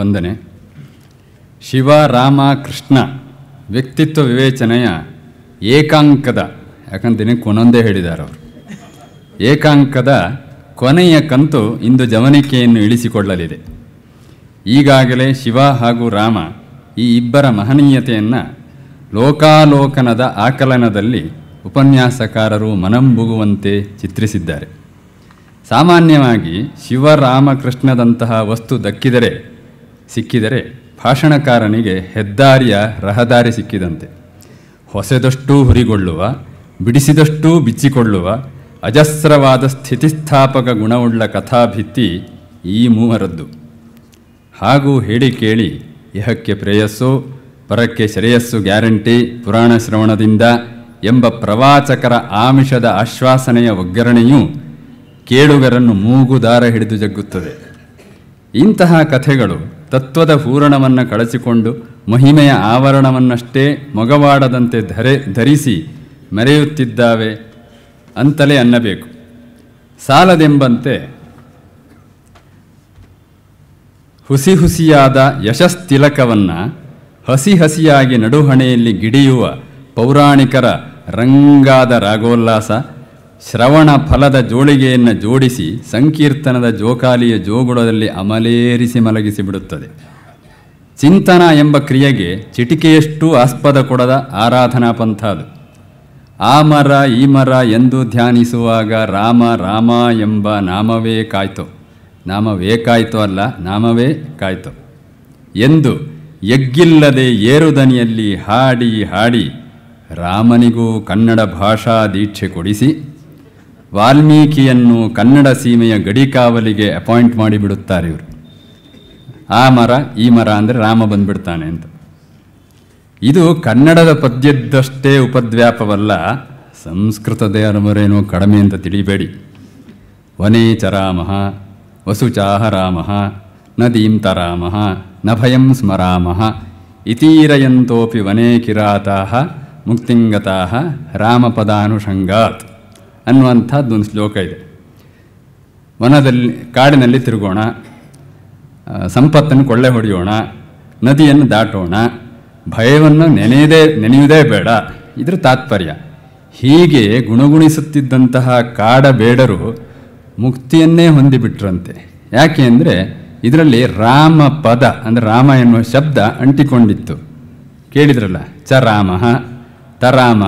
ವಂದನೆ ಶಿವ ರಾಮ ಕೃಷ್ಣ ವ್ಯಕ್ತಿತ್ವ ವಿವೇಚನೆಯ ಏಕಾಂಕದ ಯಾಕಂತೀನಿ ಕೊನೊಂದೇ ಹೇಳಿದರು ಹೇಳಿದ್ದಾರೆ ಅವರು ಏಕಾಂಕದ ಕೊನೆಯ ಕಂತು ಇಂದು ಜವನಿಕೆಯನ್ನು ಇಳಿಸಿಕೊಳ್ಳಲಿದೆ ಈಗಾಗಲೇ ಶಿವ ಹಾಗೂ ರಾಮ ಈ ಇಬ್ಬರ ಮಹನೀಯತೆಯನ್ನು ಲೋಕಾಲೋಕನದ ಆಕಲನದಲ್ಲಿ ಉಪನ್ಯಾಸಕಾರರು ಮನಂಬುಗುವಂತೆ ಚಿತ್ರಿಸಿದ್ದಾರೆ ಸಾಮಾನ್ಯವಾಗಿ ರಾಮಕೃಷ್ಣದಂತಹ ವಸ್ತು ದಕ್ಕಿದರೆ ಸಿಕ್ಕಿದರೆ ಭಾಷಣಕಾರನಿಗೆ ಹೆದ್ದಾರಿಯ ರಹದಾರಿ ಸಿಕ್ಕಿದಂತೆ ಹೊಸೆದಷ್ಟೂ ಹುರಿಗೊಳ್ಳುವ ಬಿಡಿಸಿದಷ್ಟೂ ಬಿಚ್ಚಿಕೊಳ್ಳುವ ಅಜಸ್ರವಾದ ಸ್ಥಿತಿಸ್ಥಾಪಕ ಗುಣವುಳ್ಳ ಕಥಾಭಿತ್ತಿ ಈ ಮೂವರದ್ದು ಹಾಗೂ ಹೇಳಿ ಕೇಳಿ ಇಹಕ್ಕೆ ಪ್ರೇಯಸ್ಸು ಪರಕ್ಕೆ ಶ್ರೇಯಸ್ಸು ಗ್ಯಾರಂಟಿ ಪುರಾಣ ಶ್ರವಣದಿಂದ ಎಂಬ ಪ್ರವಾಚಕರ ಆಮಿಷದ ಆಶ್ವಾಸನೆಯ ಒಗ್ಗರಣೆಯೂ ಕೇಳುಗರನ್ನು ಮೂಗುದಾರ ಹಿಡಿದು ಜಗ್ಗುತ್ತದೆ ಇಂತಹ ಕಥೆಗಳು ತತ್ವದ ಪೂರಣವನ್ನು ಕಳಚಿಕೊಂಡು ಮಹಿಮೆಯ ಆವರಣವನ್ನಷ್ಟೇ ಮೊಗವಾಡದಂತೆ ಧರೆ ಧರಿಸಿ ಮೆರೆಯುತ್ತಿದ್ದಾವೆ ಅಂತಲೇ ಅನ್ನಬೇಕು ಸಾಲದೆಂಬಂತೆ ಹುಸಿ ಹುಸಿಯಾದ ಯಶಸ್ತಿಲಕವನ್ನು ಹಸಿ ಹಸಿಯಾಗಿ ನಡುಹಣೆಯಲ್ಲಿ ಗಿಡಿಯುವ ಪೌರಾಣಿಕರ ರಂಗಾದ ರಾಗೋಲ್ಲಾಸ ಶ್ರವಣ ಫಲದ ಜೋಳಿಗೆಯನ್ನು ಜೋಡಿಸಿ ಸಂಕೀರ್ತನದ ಜೋಕಾಲಿಯ ಜೋಗುಳದಲ್ಲಿ ಅಮಲೇರಿಸಿ ಮಲಗಿಸಿ ಬಿಡುತ್ತದೆ ಚಿಂತನ ಎಂಬ ಕ್ರಿಯೆಗೆ ಚಿಟಿಕೆಯಷ್ಟು ಆಸ್ಪದ ಕೊಡದ ಆರಾಧನಾ ಪಂಥ ಅದು ಆ ಮರ ಈ ಮರ ಎಂದು ಧ್ಯಾನಿಸುವಾಗ ರಾಮ ರಾಮ ಎಂಬ ನಾಮವೇ ಕಾಯ್ತೋ ನಾಮವೇ ಕಾಯ್ತು ಅಲ್ಲ ನಾಮವೇ ಕಾಯ್ತೋ ಎಂದು ಎಗ್ಗಿಲ್ಲದೆ ಏರುದನಿಯಲ್ಲಿ ಹಾಡಿ ಹಾಡಿ ರಾಮನಿಗೂ ಕನ್ನಡ ಭಾಷಾ ದೀಕ್ಷೆ ಕೊಡಿಸಿ ವಾಲ್ಮೀಕಿಯನ್ನು ಕನ್ನಡ ಸೀಮೆಯ ಗಡಿಕಾವಲಿಗೆ ಅಪಾಯಿಂಟ್ ಮಾಡಿಬಿಡುತ್ತಾರೆ ಇವರು ಆ ಮರ ಈ ಮರ ಅಂದರೆ ರಾಮ ಬಂದ್ಬಿಡ್ತಾನೆ ಅಂತ ಇದು ಕನ್ನಡದ ಪದ್ಯದ್ದಷ್ಟೇ ಉಪದ್ವ್ಯಾಪವಲ್ಲ ಸಂಸ್ಕೃತದ ಅರಮರೇನೋ ಕಡಿಮೆ ಅಂತ ತಿಳಿಬೇಡಿ ಚರಾಮ ವಸು ವಸುಚಾಹ ನದೀಂ ತರಾಮ ನ ನಭಯಂ ಸ್ಮರಾಮ ಇತೀರಯಂತೋಪಿ ವನೇ ಕಿರಾತಾ ಮುಕ್ತಿಂಗತಾ ರಾಮಪದಾನುಷಂಗಾತ್ ಒಂದು ಶ್ಲೋಕ ಇದೆ ವನದಲ್ಲಿ ಕಾಡಿನಲ್ಲಿ ತಿರುಗೋಣ ಸಂಪತ್ತನ್ನು ಕೊಳ್ಳೆ ಹೊಡೆಯೋಣ ನದಿಯನ್ನು ದಾಟೋಣ ಭಯವನ್ನು ನೆನೆಯದೇ ನೆನೆಯುವುದೇ ಬೇಡ ಇದರ ತಾತ್ಪರ್ಯ ಹೀಗೆ ಗುಣಗುಣಿಸುತ್ತಿದ್ದಂತಹ ಕಾಡ ಬೇಡರು ಮುಕ್ತಿಯನ್ನೇ ಹೊಂದಿಬಿಟ್ರಂತೆ ಯಾಕೆ ಅಂದರೆ ಇದರಲ್ಲಿ ರಾಮ ಪದ ಅಂದರೆ ರಾಮ ಎನ್ನುವ ಶಬ್ದ ಅಂಟಿಕೊಂಡಿತ್ತು ಕೇಳಿದ್ರಲ್ಲ ಚ ರಾಮ ತರಾಮ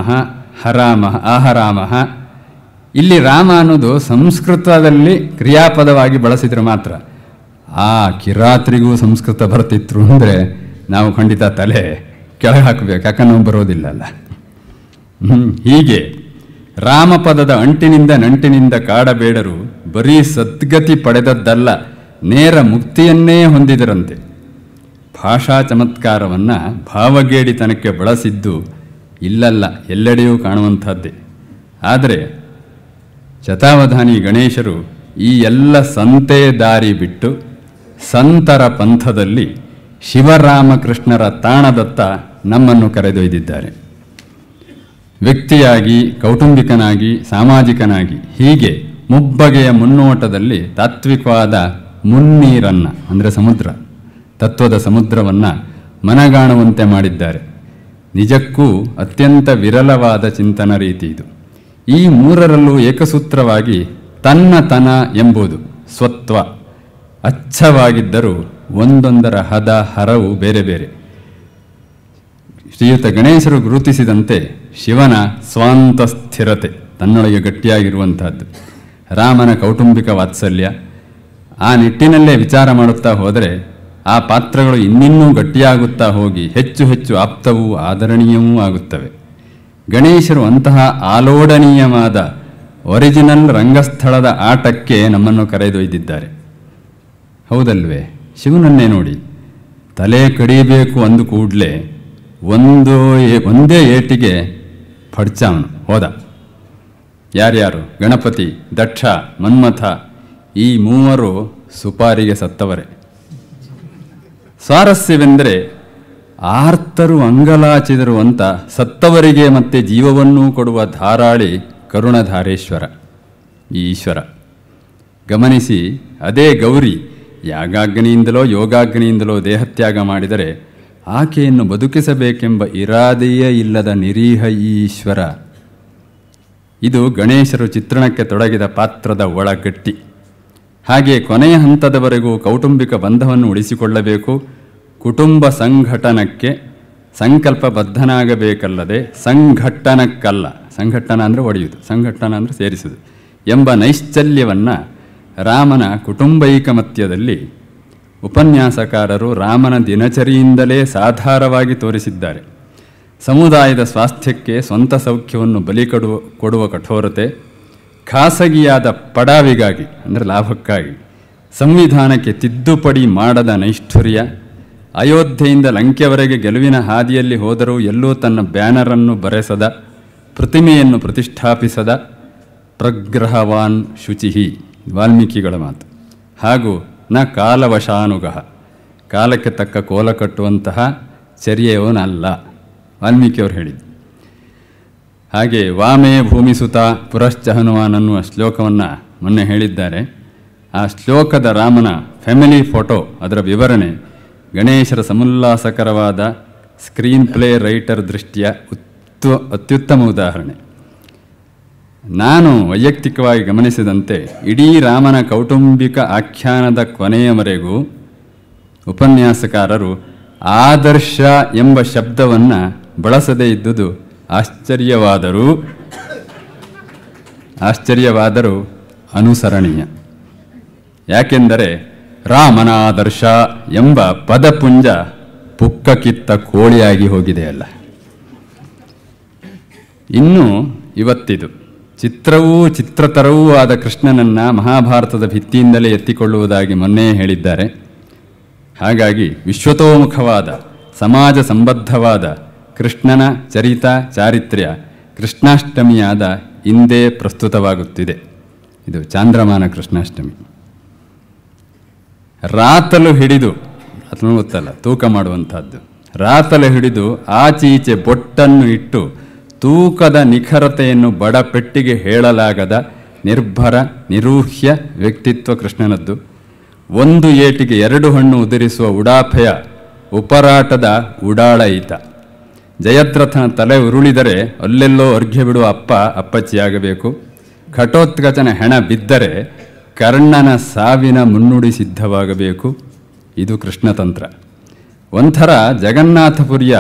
ಹರಾಮ ಅಹರಾಮ ಇಲ್ಲಿ ರಾಮ ಅನ್ನೋದು ಸಂಸ್ಕೃತದಲ್ಲಿ ಕ್ರಿಯಾಪದವಾಗಿ ಬಳಸಿದರೆ ಮಾತ್ರ ಆ ಕಿರಾತ್ರಿಗೂ ಸಂಸ್ಕೃತ ಬರ್ತಿತ್ತು ಅಂದರೆ ನಾವು ಖಂಡಿತ ತಲೆ ಕೆಳಗೆ ಹಾಕಬೇಕು ಯಾಕಂದ್ರೆ ನಾವು ಬರೋದಿಲ್ಲಲ್ಲ ಹೀಗೆ ರಾಮಪದದ ಅಂಟಿನಿಂದ ನಂಟಿನಿಂದ ಕಾಡಬೇಡರು ಬರೀ ಸದ್ಗತಿ ಪಡೆದದ್ದಲ್ಲ ನೇರ ಮುಕ್ತಿಯನ್ನೇ ಹೊಂದಿದರಂತೆ ಭಾಷಾ ಚಮತ್ಕಾರವನ್ನು ಭಾವಗೇಡಿತನಕ್ಕೆ ಬಳಸಿದ್ದು ಇಲ್ಲಲ್ಲ ಎಲ್ಲೆಡೆಯೂ ಕಾಣುವಂಥದ್ದೇ ಆದರೆ ಶತಾವಧಾನಿ ಗಣೇಶರು ಈ ಎಲ್ಲ ಸಂತೆ ದಾರಿ ಬಿಟ್ಟು ಸಂತರ ಪಂಥದಲ್ಲಿ ಶಿವರಾಮಕೃಷ್ಣರ ತಾಣದತ್ತ ನಮ್ಮನ್ನು ಕರೆದೊಯ್ದಿದ್ದಾರೆ ವ್ಯಕ್ತಿಯಾಗಿ ಕೌಟುಂಬಿಕನಾಗಿ ಸಾಮಾಜಿಕನಾಗಿ ಹೀಗೆ ಮುಬ್ಬಗೆಯ ಮುನ್ನೋಟದಲ್ಲಿ ತಾತ್ವಿಕವಾದ ಮುನ್ನೀರನ್ನು ಅಂದರೆ ಸಮುದ್ರ ತತ್ವದ ಸಮುದ್ರವನ್ನು ಮನಗಾಣುವಂತೆ ಮಾಡಿದ್ದಾರೆ ನಿಜಕ್ಕೂ ಅತ್ಯಂತ ವಿರಳವಾದ ಚಿಂತನ ರೀತಿ ಇದು ಈ ಮೂರರಲ್ಲೂ ಏಕಸೂತ್ರವಾಗಿ ತನ್ನ ತನ ಎಂಬುದು ಸ್ವತ್ವ ಅಚ್ಛವಾಗಿದ್ದರೂ ಒಂದೊಂದರ ಹದ ಹರವು ಬೇರೆ ಬೇರೆ ಶ್ರೀಯುತ ಗಣೇಶರು ಗುರುತಿಸಿದಂತೆ ಶಿವನ ಸ್ವಾಂತ ಸ್ಥಿರತೆ ತನ್ನೊಳಗೆ ಗಟ್ಟಿಯಾಗಿರುವಂತಹದ್ದು ರಾಮನ ಕೌಟುಂಬಿಕ ವಾತ್ಸಲ್ಯ ಆ ನಿಟ್ಟಿನಲ್ಲೇ ವಿಚಾರ ಮಾಡುತ್ತಾ ಹೋದರೆ ಆ ಪಾತ್ರಗಳು ಇನ್ನಿನ್ನೂ ಗಟ್ಟಿಯಾಗುತ್ತಾ ಹೋಗಿ ಹೆಚ್ಚು ಹೆಚ್ಚು ಆಪ್ತವೂ ಆದರಣೀಯವೂ ಆಗುತ್ತವೆ ಗಣೇಶರು ಅಂತಹ ಆಲೋಡನೀಯವಾದ ಒರಿಜಿನಲ್ ರಂಗಸ್ಥಳದ ಆಟಕ್ಕೆ ನಮ್ಮನ್ನು ಕರೆದೊಯ್ದಿದ್ದಾರೆ ಹೌದಲ್ವೇ ಶಿವನನ್ನೇ ನೋಡಿ ತಲೆ ಕಡಿಬೇಕು ಅಂದು ಕೂಡಲೇ ಒಂದು ಒಂದೇ ಏಟಿಗೆ ಫಡ್ಚಾವನು ಹೋದ ಯಾರ್ಯಾರು ಗಣಪತಿ ದಕ್ಷ ಮನ್ಮಥ ಈ ಮೂವರು ಸುಪಾರಿಗೆ ಸತ್ತವರೇ ಸ್ವಾರಸ್ಯವೆಂದರೆ ಆರ್ತರು ಅಂಗಲಾಚಿದರು ಅಂತ ಸತ್ತವರಿಗೆ ಮತ್ತೆ ಜೀವವನ್ನೂ ಕೊಡುವ ಧಾರಾಳಿ ಕರುಣಧಾರೇಶ್ವರ ಈಶ್ವರ ಗಮನಿಸಿ ಅದೇ ಗೌರಿ ಯಾಗಾಗ್ನಿಯಿಂದಲೋ ಯೋಗಾಗ್ನಿಯಿಂದಲೋ ದೇಹತ್ಯಾಗ ಮಾಡಿದರೆ ಆಕೆಯನ್ನು ಬದುಕಿಸಬೇಕೆಂಬ ಇರಾದೆಯೇ ಇಲ್ಲದ ನಿರೀಹ ಈಶ್ವರ ಇದು ಗಣೇಶರು ಚಿತ್ರಣಕ್ಕೆ ತೊಡಗಿದ ಪಾತ್ರದ ಒಳಗಟ್ಟಿ ಹಾಗೆ ಕೊನೆಯ ಹಂತದವರೆಗೂ ಕೌಟುಂಬಿಕ ಬಂಧವನ್ನು ಉಳಿಸಿಕೊಳ್ಳಬೇಕು ಕುಟುಂಬ ಸಂಘಟನಕ್ಕೆ ಸಂಕಲ್ಪಬದ್ಧನಾಗಬೇಕಲ್ಲದೆ ಸಂಘಟನಕ್ಕಲ್ಲ ಸಂಘಟನ ಅಂದರೆ ಒಡೆಯುವುದು ಸಂಘಟನ ಅಂದರೆ ಸೇರಿಸುವುದು ಎಂಬ ನೈಶ್ಚಲ್ಯವನ್ನು ರಾಮನ ಕುಟುಂಬೈಕ ಮತ್ಯದಲ್ಲಿ ಉಪನ್ಯಾಸಕಾರರು ರಾಮನ ದಿನಚರಿಯಿಂದಲೇ ಸಾಧಾರವಾಗಿ ತೋರಿಸಿದ್ದಾರೆ ಸಮುದಾಯದ ಸ್ವಾಸ್ಥ್ಯಕ್ಕೆ ಸ್ವಂತ ಸೌಖ್ಯವನ್ನು ಬಲಿ ಕೊಡುವ ಕಠೋರತೆ ಖಾಸಗಿಯಾದ ಪಡಾವಿಗಾಗಿ ಅಂದರೆ ಲಾಭಕ್ಕಾಗಿ ಸಂವಿಧಾನಕ್ಕೆ ತಿದ್ದುಪಡಿ ಮಾಡದ ನೈಷ್ಠುರ್ಯ ಅಯೋಧ್ಯೆಯಿಂದ ಲಂಕೆಯವರೆಗೆ ಗೆಲುವಿನ ಹಾದಿಯಲ್ಲಿ ಹೋದರೂ ಎಲ್ಲೂ ತನ್ನ ಬ್ಯಾನರನ್ನು ಬರೆಸದ ಪ್ರತಿಮೆಯನ್ನು ಪ್ರತಿಷ್ಠಾಪಿಸದ ಪ್ರಗ್ರಹವಾನ್ ಶುಚಿಹಿ ವಾಲ್ಮೀಕಿಗಳ ಮಾತು ಹಾಗೂ ನ ಕಾಲವಶಾನುಗಹ ಕಾಲಕ್ಕೆ ತಕ್ಕ ಕೋಲ ಕಟ್ಟುವಂತಹ ಚರ್ಯೆಯವನಲ್ಲ ವಾಲ್ಮೀಕಿಯವರು ಹೇಳಿದ್ದು ಹಾಗೆ ವಾಮೇ ಭೂಮಿಸುತ ಹನುಮಾನ್ ಅನ್ನುವ ಶ್ಲೋಕವನ್ನು ಮೊನ್ನೆ ಹೇಳಿದ್ದಾರೆ ಆ ಶ್ಲೋಕದ ರಾಮನ ಫ್ಯಾಮಿಲಿ ಫೋಟೋ ಅದರ ವಿವರಣೆ ಗಣೇಶರ ಸಮುಲ್ಲಾಸಕರವಾದ ಸ್ಕ್ರೀನ್ ಪ್ಲೇ ರೈಟರ್ ದೃಷ್ಟಿಯ ಉತ್ತು ಅತ್ಯುತ್ತಮ ಉದಾಹರಣೆ ನಾನು ವೈಯಕ್ತಿಕವಾಗಿ ಗಮನಿಸಿದಂತೆ ಇಡೀ ರಾಮನ ಕೌಟುಂಬಿಕ ಆಖ್ಯಾನದ ಕೊನೆಯವರೆಗೂ ಉಪನ್ಯಾಸಕಾರರು ಆದರ್ಶ ಎಂಬ ಶಬ್ದವನ್ನು ಬಳಸದೇ ಇದ್ದುದು ಆಶ್ಚರ್ಯವಾದರೂ ಆಶ್ಚರ್ಯವಾದರೂ ಅನುಸರಣೀಯ ಯಾಕೆಂದರೆ ರಾಮನಾದರ್ಶ ಎಂಬ ಪದಪುಂಜ ಪುಕ್ಕ ಕಿತ್ತ ಕೋಳಿಯಾಗಿ ಹೋಗಿದೆಯಲ್ಲ ಇನ್ನು ಇವತ್ತಿದು ಚಿತ್ರವೂ ಚಿತ್ರತರವೂ ಆದ ಕೃಷ್ಣನನ್ನು ಮಹಾಭಾರತದ ಭಿತ್ತಿಯಿಂದಲೇ ಎತ್ತಿಕೊಳ್ಳುವುದಾಗಿ ಮೊನ್ನೆ ಹೇಳಿದ್ದಾರೆ ಹಾಗಾಗಿ ವಿಶ್ವತೋಮುಖವಾದ ಸಮಾಜ ಸಂಬದ್ಧವಾದ ಕೃಷ್ಣನ ಚರಿತ ಚಾರಿತ್ರ್ಯ ಕೃಷ್ಣಾಷ್ಟಮಿಯಾದ ಹಿಂದೆ ಪ್ರಸ್ತುತವಾಗುತ್ತಿದೆ ಇದು ಚಾಂದ್ರಮಾನ ಕೃಷ್ಣಾಷ್ಟಮಿ ರಾತಲು ಹಿಡಿದು ಅದನ್ನು ಗೊತ್ತಲ್ಲ ತೂಕ ಮಾಡುವಂಥದ್ದು ರಾತಲು ಹಿಡಿದು ಆಚೆ ಈಚೆ ಬೊಟ್ಟನ್ನು ಇಟ್ಟು ತೂಕದ ನಿಖರತೆಯನ್ನು ಬಡ ಪೆಟ್ಟಿಗೆ ಹೇಳಲಾಗದ ನಿರ್ಭರ ನಿರೂಹ್ಯ ವ್ಯಕ್ತಿತ್ವ ಕೃಷ್ಣನದ್ದು ಒಂದು ಏಟಿಗೆ ಎರಡು ಹಣ್ಣು ಉದುರಿಸುವ ಉಡಾಫೆಯ ಉಪರಾಟದ ಉಡಾಳ ಈತ ಜಯದ್ರಥನ ತಲೆ ಉರುಳಿದರೆ ಅಲ್ಲೆಲ್ಲೋ ಅರ್ಘ್ಯ ಬಿಡುವ ಅಪ್ಪ ಅಪ್ಪಚ್ಚಿಯಾಗಬೇಕು ಘಟೋತ್ಕಚನ ಹೆಣ ಬಿದ್ದರೆ ಕರ್ಣನ ಸಾವಿನ ಮುನ್ನುಡಿ ಸಿದ್ಧವಾಗಬೇಕು ಇದು ಕೃಷ್ಣತಂತ್ರ ಒಂಥರ ಜಗನ್ನಾಥಪುರಿಯ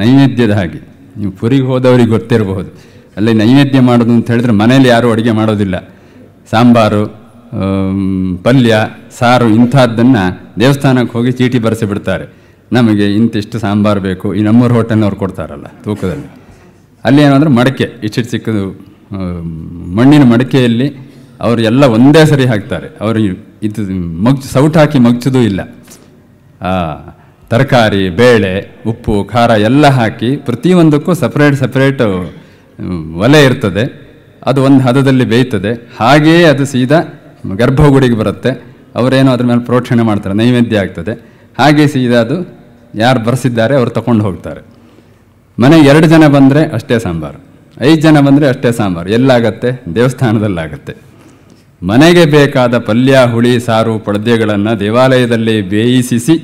ನೈವೇದ್ಯದ ಹಾಗೆ ನೀವು ಪುರಿಗೆ ಹೋದವರಿಗೆ ಗೊತ್ತಿರಬಹುದು ಅಲ್ಲಿ ನೈವೇದ್ಯ ಮಾಡೋದು ಅಂತ ಹೇಳಿದ್ರೆ ಮನೆಯಲ್ಲಿ ಯಾರೂ ಅಡುಗೆ ಮಾಡೋದಿಲ್ಲ ಸಾಂಬಾರು ಪಲ್ಯ ಸಾರು ಇಂಥದ್ದನ್ನು ದೇವಸ್ಥಾನಕ್ಕೆ ಹೋಗಿ ಚೀಟಿ ಬರೆಸಿಬಿಡ್ತಾರೆ ನಮಗೆ ಇಂತಿಷ್ಟು ಸಾಂಬಾರು ಬೇಕು ಈ ನಮ್ಮೂರು ಹೋಟೆಲ್ನವ್ರು ಕೊಡ್ತಾರಲ್ಲ ತೂಕದಲ್ಲಿ ಅಲ್ಲಿ ಏನಂದ್ರೆ ಮಡಕೆ ಇಷ್ಟಿಷ್ಟು ಚಿಕ್ಕದು ಮಣ್ಣಿನ ಮಡಕೆಯಲ್ಲಿ ಅವರು ಎಲ್ಲ ಒಂದೇ ಸರಿ ಹಾಕ್ತಾರೆ ಅವರು ಇದು ಮಗ್ಚು ಸೌಟ್ ಹಾಕಿ ಮಗ್ಚೋದು ಇಲ್ಲ ತರಕಾರಿ ಬೇಳೆ ಉಪ್ಪು ಖಾರ ಎಲ್ಲ ಹಾಕಿ ಪ್ರತಿಯೊಂದಕ್ಕೂ ಸಪ್ರೇಟ್ ಸಪ್ರೇಟ್ ಒಲೆ ಇರ್ತದೆ ಅದು ಒಂದು ಹದದಲ್ಲಿ ಬೇಯ್ತದೆ ಹಾಗೆಯೇ ಅದು ಸೀದಾ ಗರ್ಭಗುಡಿಗೆ ಬರುತ್ತೆ ಅವರೇನು ಅದ್ರ ಮೇಲೆ ಪ್ರೋಕ್ಷಣೆ ಮಾಡ್ತಾರೆ ನೈವೇದ್ಯ ಆಗ್ತದೆ ಹಾಗೆ ಸೀದಾ ಅದು ಯಾರು ಬರೆಸಿದ್ದಾರೆ ಅವರು ತಗೊಂಡು ಹೋಗ್ತಾರೆ ಮನೆಗೆ ಎರಡು ಜನ ಬಂದರೆ ಅಷ್ಟೇ ಸಾಂಬಾರು ಐದು ಜನ ಬಂದರೆ ಅಷ್ಟೇ ಸಾಂಬಾರು ಎಲ್ಲಾಗತ್ತೆ ದೇವಸ್ಥಾನದಲ್ಲಾಗತ್ತೆ ಮನೆಗೆ ಬೇಕಾದ ಪಲ್ಯ ಹುಳಿ ಸಾರು ಪಡ್ದೆಗಳನ್ನು ದೇವಾಲಯದಲ್ಲಿ ಬೇಯಿಸಿಸಿ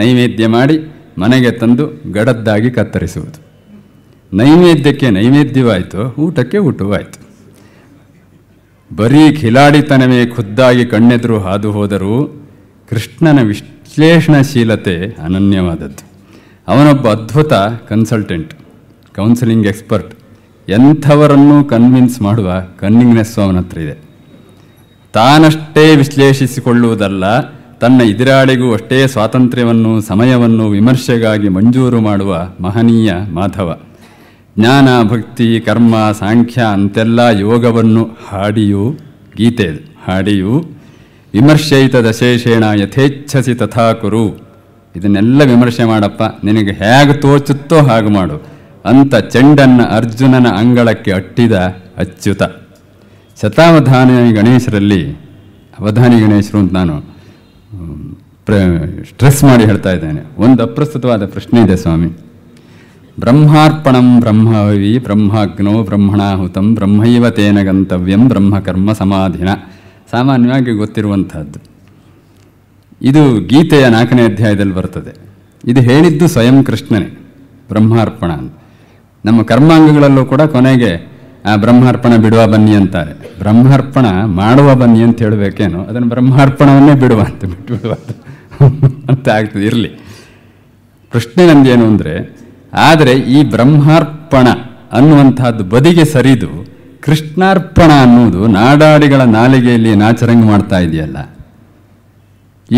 ನೈವೇದ್ಯ ಮಾಡಿ ಮನೆಗೆ ತಂದು ಗಡದ್ದಾಗಿ ಕತ್ತರಿಸುವುದು ನೈವೇದ್ಯಕ್ಕೆ ನೈವೇದ್ಯವಾಯಿತು ಊಟಕ್ಕೆ ಊಟವಾಯಿತು ಬರೀ ಖಿಲಾಡಿತನವೇ ಖುದ್ದಾಗಿ ಕಣ್ಣೆದುರು ಹಾದು ಹೋದರೂ ಕೃಷ್ಣನ ವಿಶ್ಲೇಷಣಶೀಲತೆ ಅನನ್ಯವಾದದ್ದು ಅವನೊಬ್ಬ ಅದ್ಭುತ ಕನ್ಸಲ್ಟೆಂಟ್ ಕೌನ್ಸಿಲಿಂಗ್ ಎಕ್ಸ್ಪರ್ಟ್ ಎಂಥವರನ್ನು ಕನ್ವಿನ್ಸ್ ಮಾಡುವ ಕನ್ನಿಂಗ್ನೆಸ್ಸು ಅವನ ಹತ್ರ ಇದೆ ತಾನಷ್ಟೇ ವಿಶ್ಲೇಷಿಸಿಕೊಳ್ಳುವುದಲ್ಲ ತನ್ನ ಎದುರಾಳಿಗೂ ಅಷ್ಟೇ ಸ್ವಾತಂತ್ರ್ಯವನ್ನು ಸಮಯವನ್ನು ವಿಮರ್ಶೆಗಾಗಿ ಮಂಜೂರು ಮಾಡುವ ಮಹನೀಯ ಮಾಧವ ಜ್ಞಾನ ಭಕ್ತಿ ಕರ್ಮ ಸಾಂಖ್ಯ ಅಂತೆಲ್ಲ ಯೋಗವನ್ನು ಹಾಡಿಯೂ ಗೀತೆ ಹಾಡಿಯೂ ವಿಮರ್ಶಯಿತ ದಶೇಷೇಣ ಯಥೇಚ್ಛಸಿ ತಥಾ ಕುರು ಇದನ್ನೆಲ್ಲ ವಿಮರ್ಶೆ ಮಾಡಪ್ಪ ನಿನಗೆ ಹೇಗೆ ತೋಚುತ್ತೋ ಹಾಗೆ ಮಾಡು ಅಂತ ಚೆಂಡನ್ನು ಅರ್ಜುನನ ಅಂಗಳಕ್ಕೆ ಅಟ್ಟಿದ ಅಚ್ಯುತ ಶತಾವಧಾನಿ ಗಣೇಶರಲ್ಲಿ ಅವಧಾನಿ ಗಣೇಶರು ಅಂತ ನಾನು ಪ್ರ ಸ್ಟ್ರೆಸ್ ಮಾಡಿ ಹೇಳ್ತಾ ಇದ್ದೇನೆ ಒಂದು ಅಪ್ರಸ್ತುತವಾದ ಪ್ರಶ್ನೆ ಇದೆ ಸ್ವಾಮಿ ಬ್ರಹ್ಮಾರ್ಪಣಂ ಬ್ರಹ್ಮವಿ ಬ್ರಹ್ಮಾಗ್ನೋ ಬ್ರಹ್ಮಣಾಹುತಂ ಬ್ರಹ್ಮೈವ ತೇನ ಗಂತವ್ಯಂ ಬ್ರಹ್ಮಕರ್ಮ ಸಮಾಧಿನ ಸಾಮಾನ್ಯವಾಗಿ ಗೊತ್ತಿರುವಂಥದ್ದು ಇದು ಗೀತೆಯ ನಾಲ್ಕನೇ ಅಧ್ಯಾಯದಲ್ಲಿ ಬರ್ತದೆ ಇದು ಹೇಳಿದ್ದು ಸ್ವಯಂ ಕೃಷ್ಣನೇ ಬ್ರಹ್ಮಾರ್ಪಣ ಅಂತ ನಮ್ಮ ಕರ್ಮಾಂಗಗಳಲ್ಲೂ ಕೂಡ ಕೊನೆಗೆ ಆ ಬ್ರಹ್ಮಾರ್ಪಣ ಬಿಡುವ ಬನ್ನಿ ಅಂತಾರೆ ಬ್ರಹ್ಮಾರ್ಪಣ ಮಾಡುವ ಬನ್ನಿ ಅಂತ ಹೇಳಬೇಕೇನು ಅದನ್ನು ಬ್ರಹ್ಮಾರ್ಪಣವನ್ನೇ ಬಿಡುವ ಅಂತ ಬಿಟ್ಟು ಬಿಡುವ ಅಂತ ಆಗ್ತದೆ ಇರಲಿ ಪ್ರಶ್ನೆ ನಂದೇನು ಅಂದರೆ ಆದರೆ ಈ ಬ್ರಹ್ಮಾರ್ಪಣ ಅನ್ನುವಂಥದ್ದು ಬದಿಗೆ ಸರಿದು ಕೃಷ್ಣಾರ್ಪಣ ಅನ್ನುವುದು ನಾಡಾಡಿಗಳ ನಾಲಿಗೆಯಲ್ಲಿ ನಾಚರಂಗ ಮಾಡ್ತಾ ಇದೆಯಲ್ಲ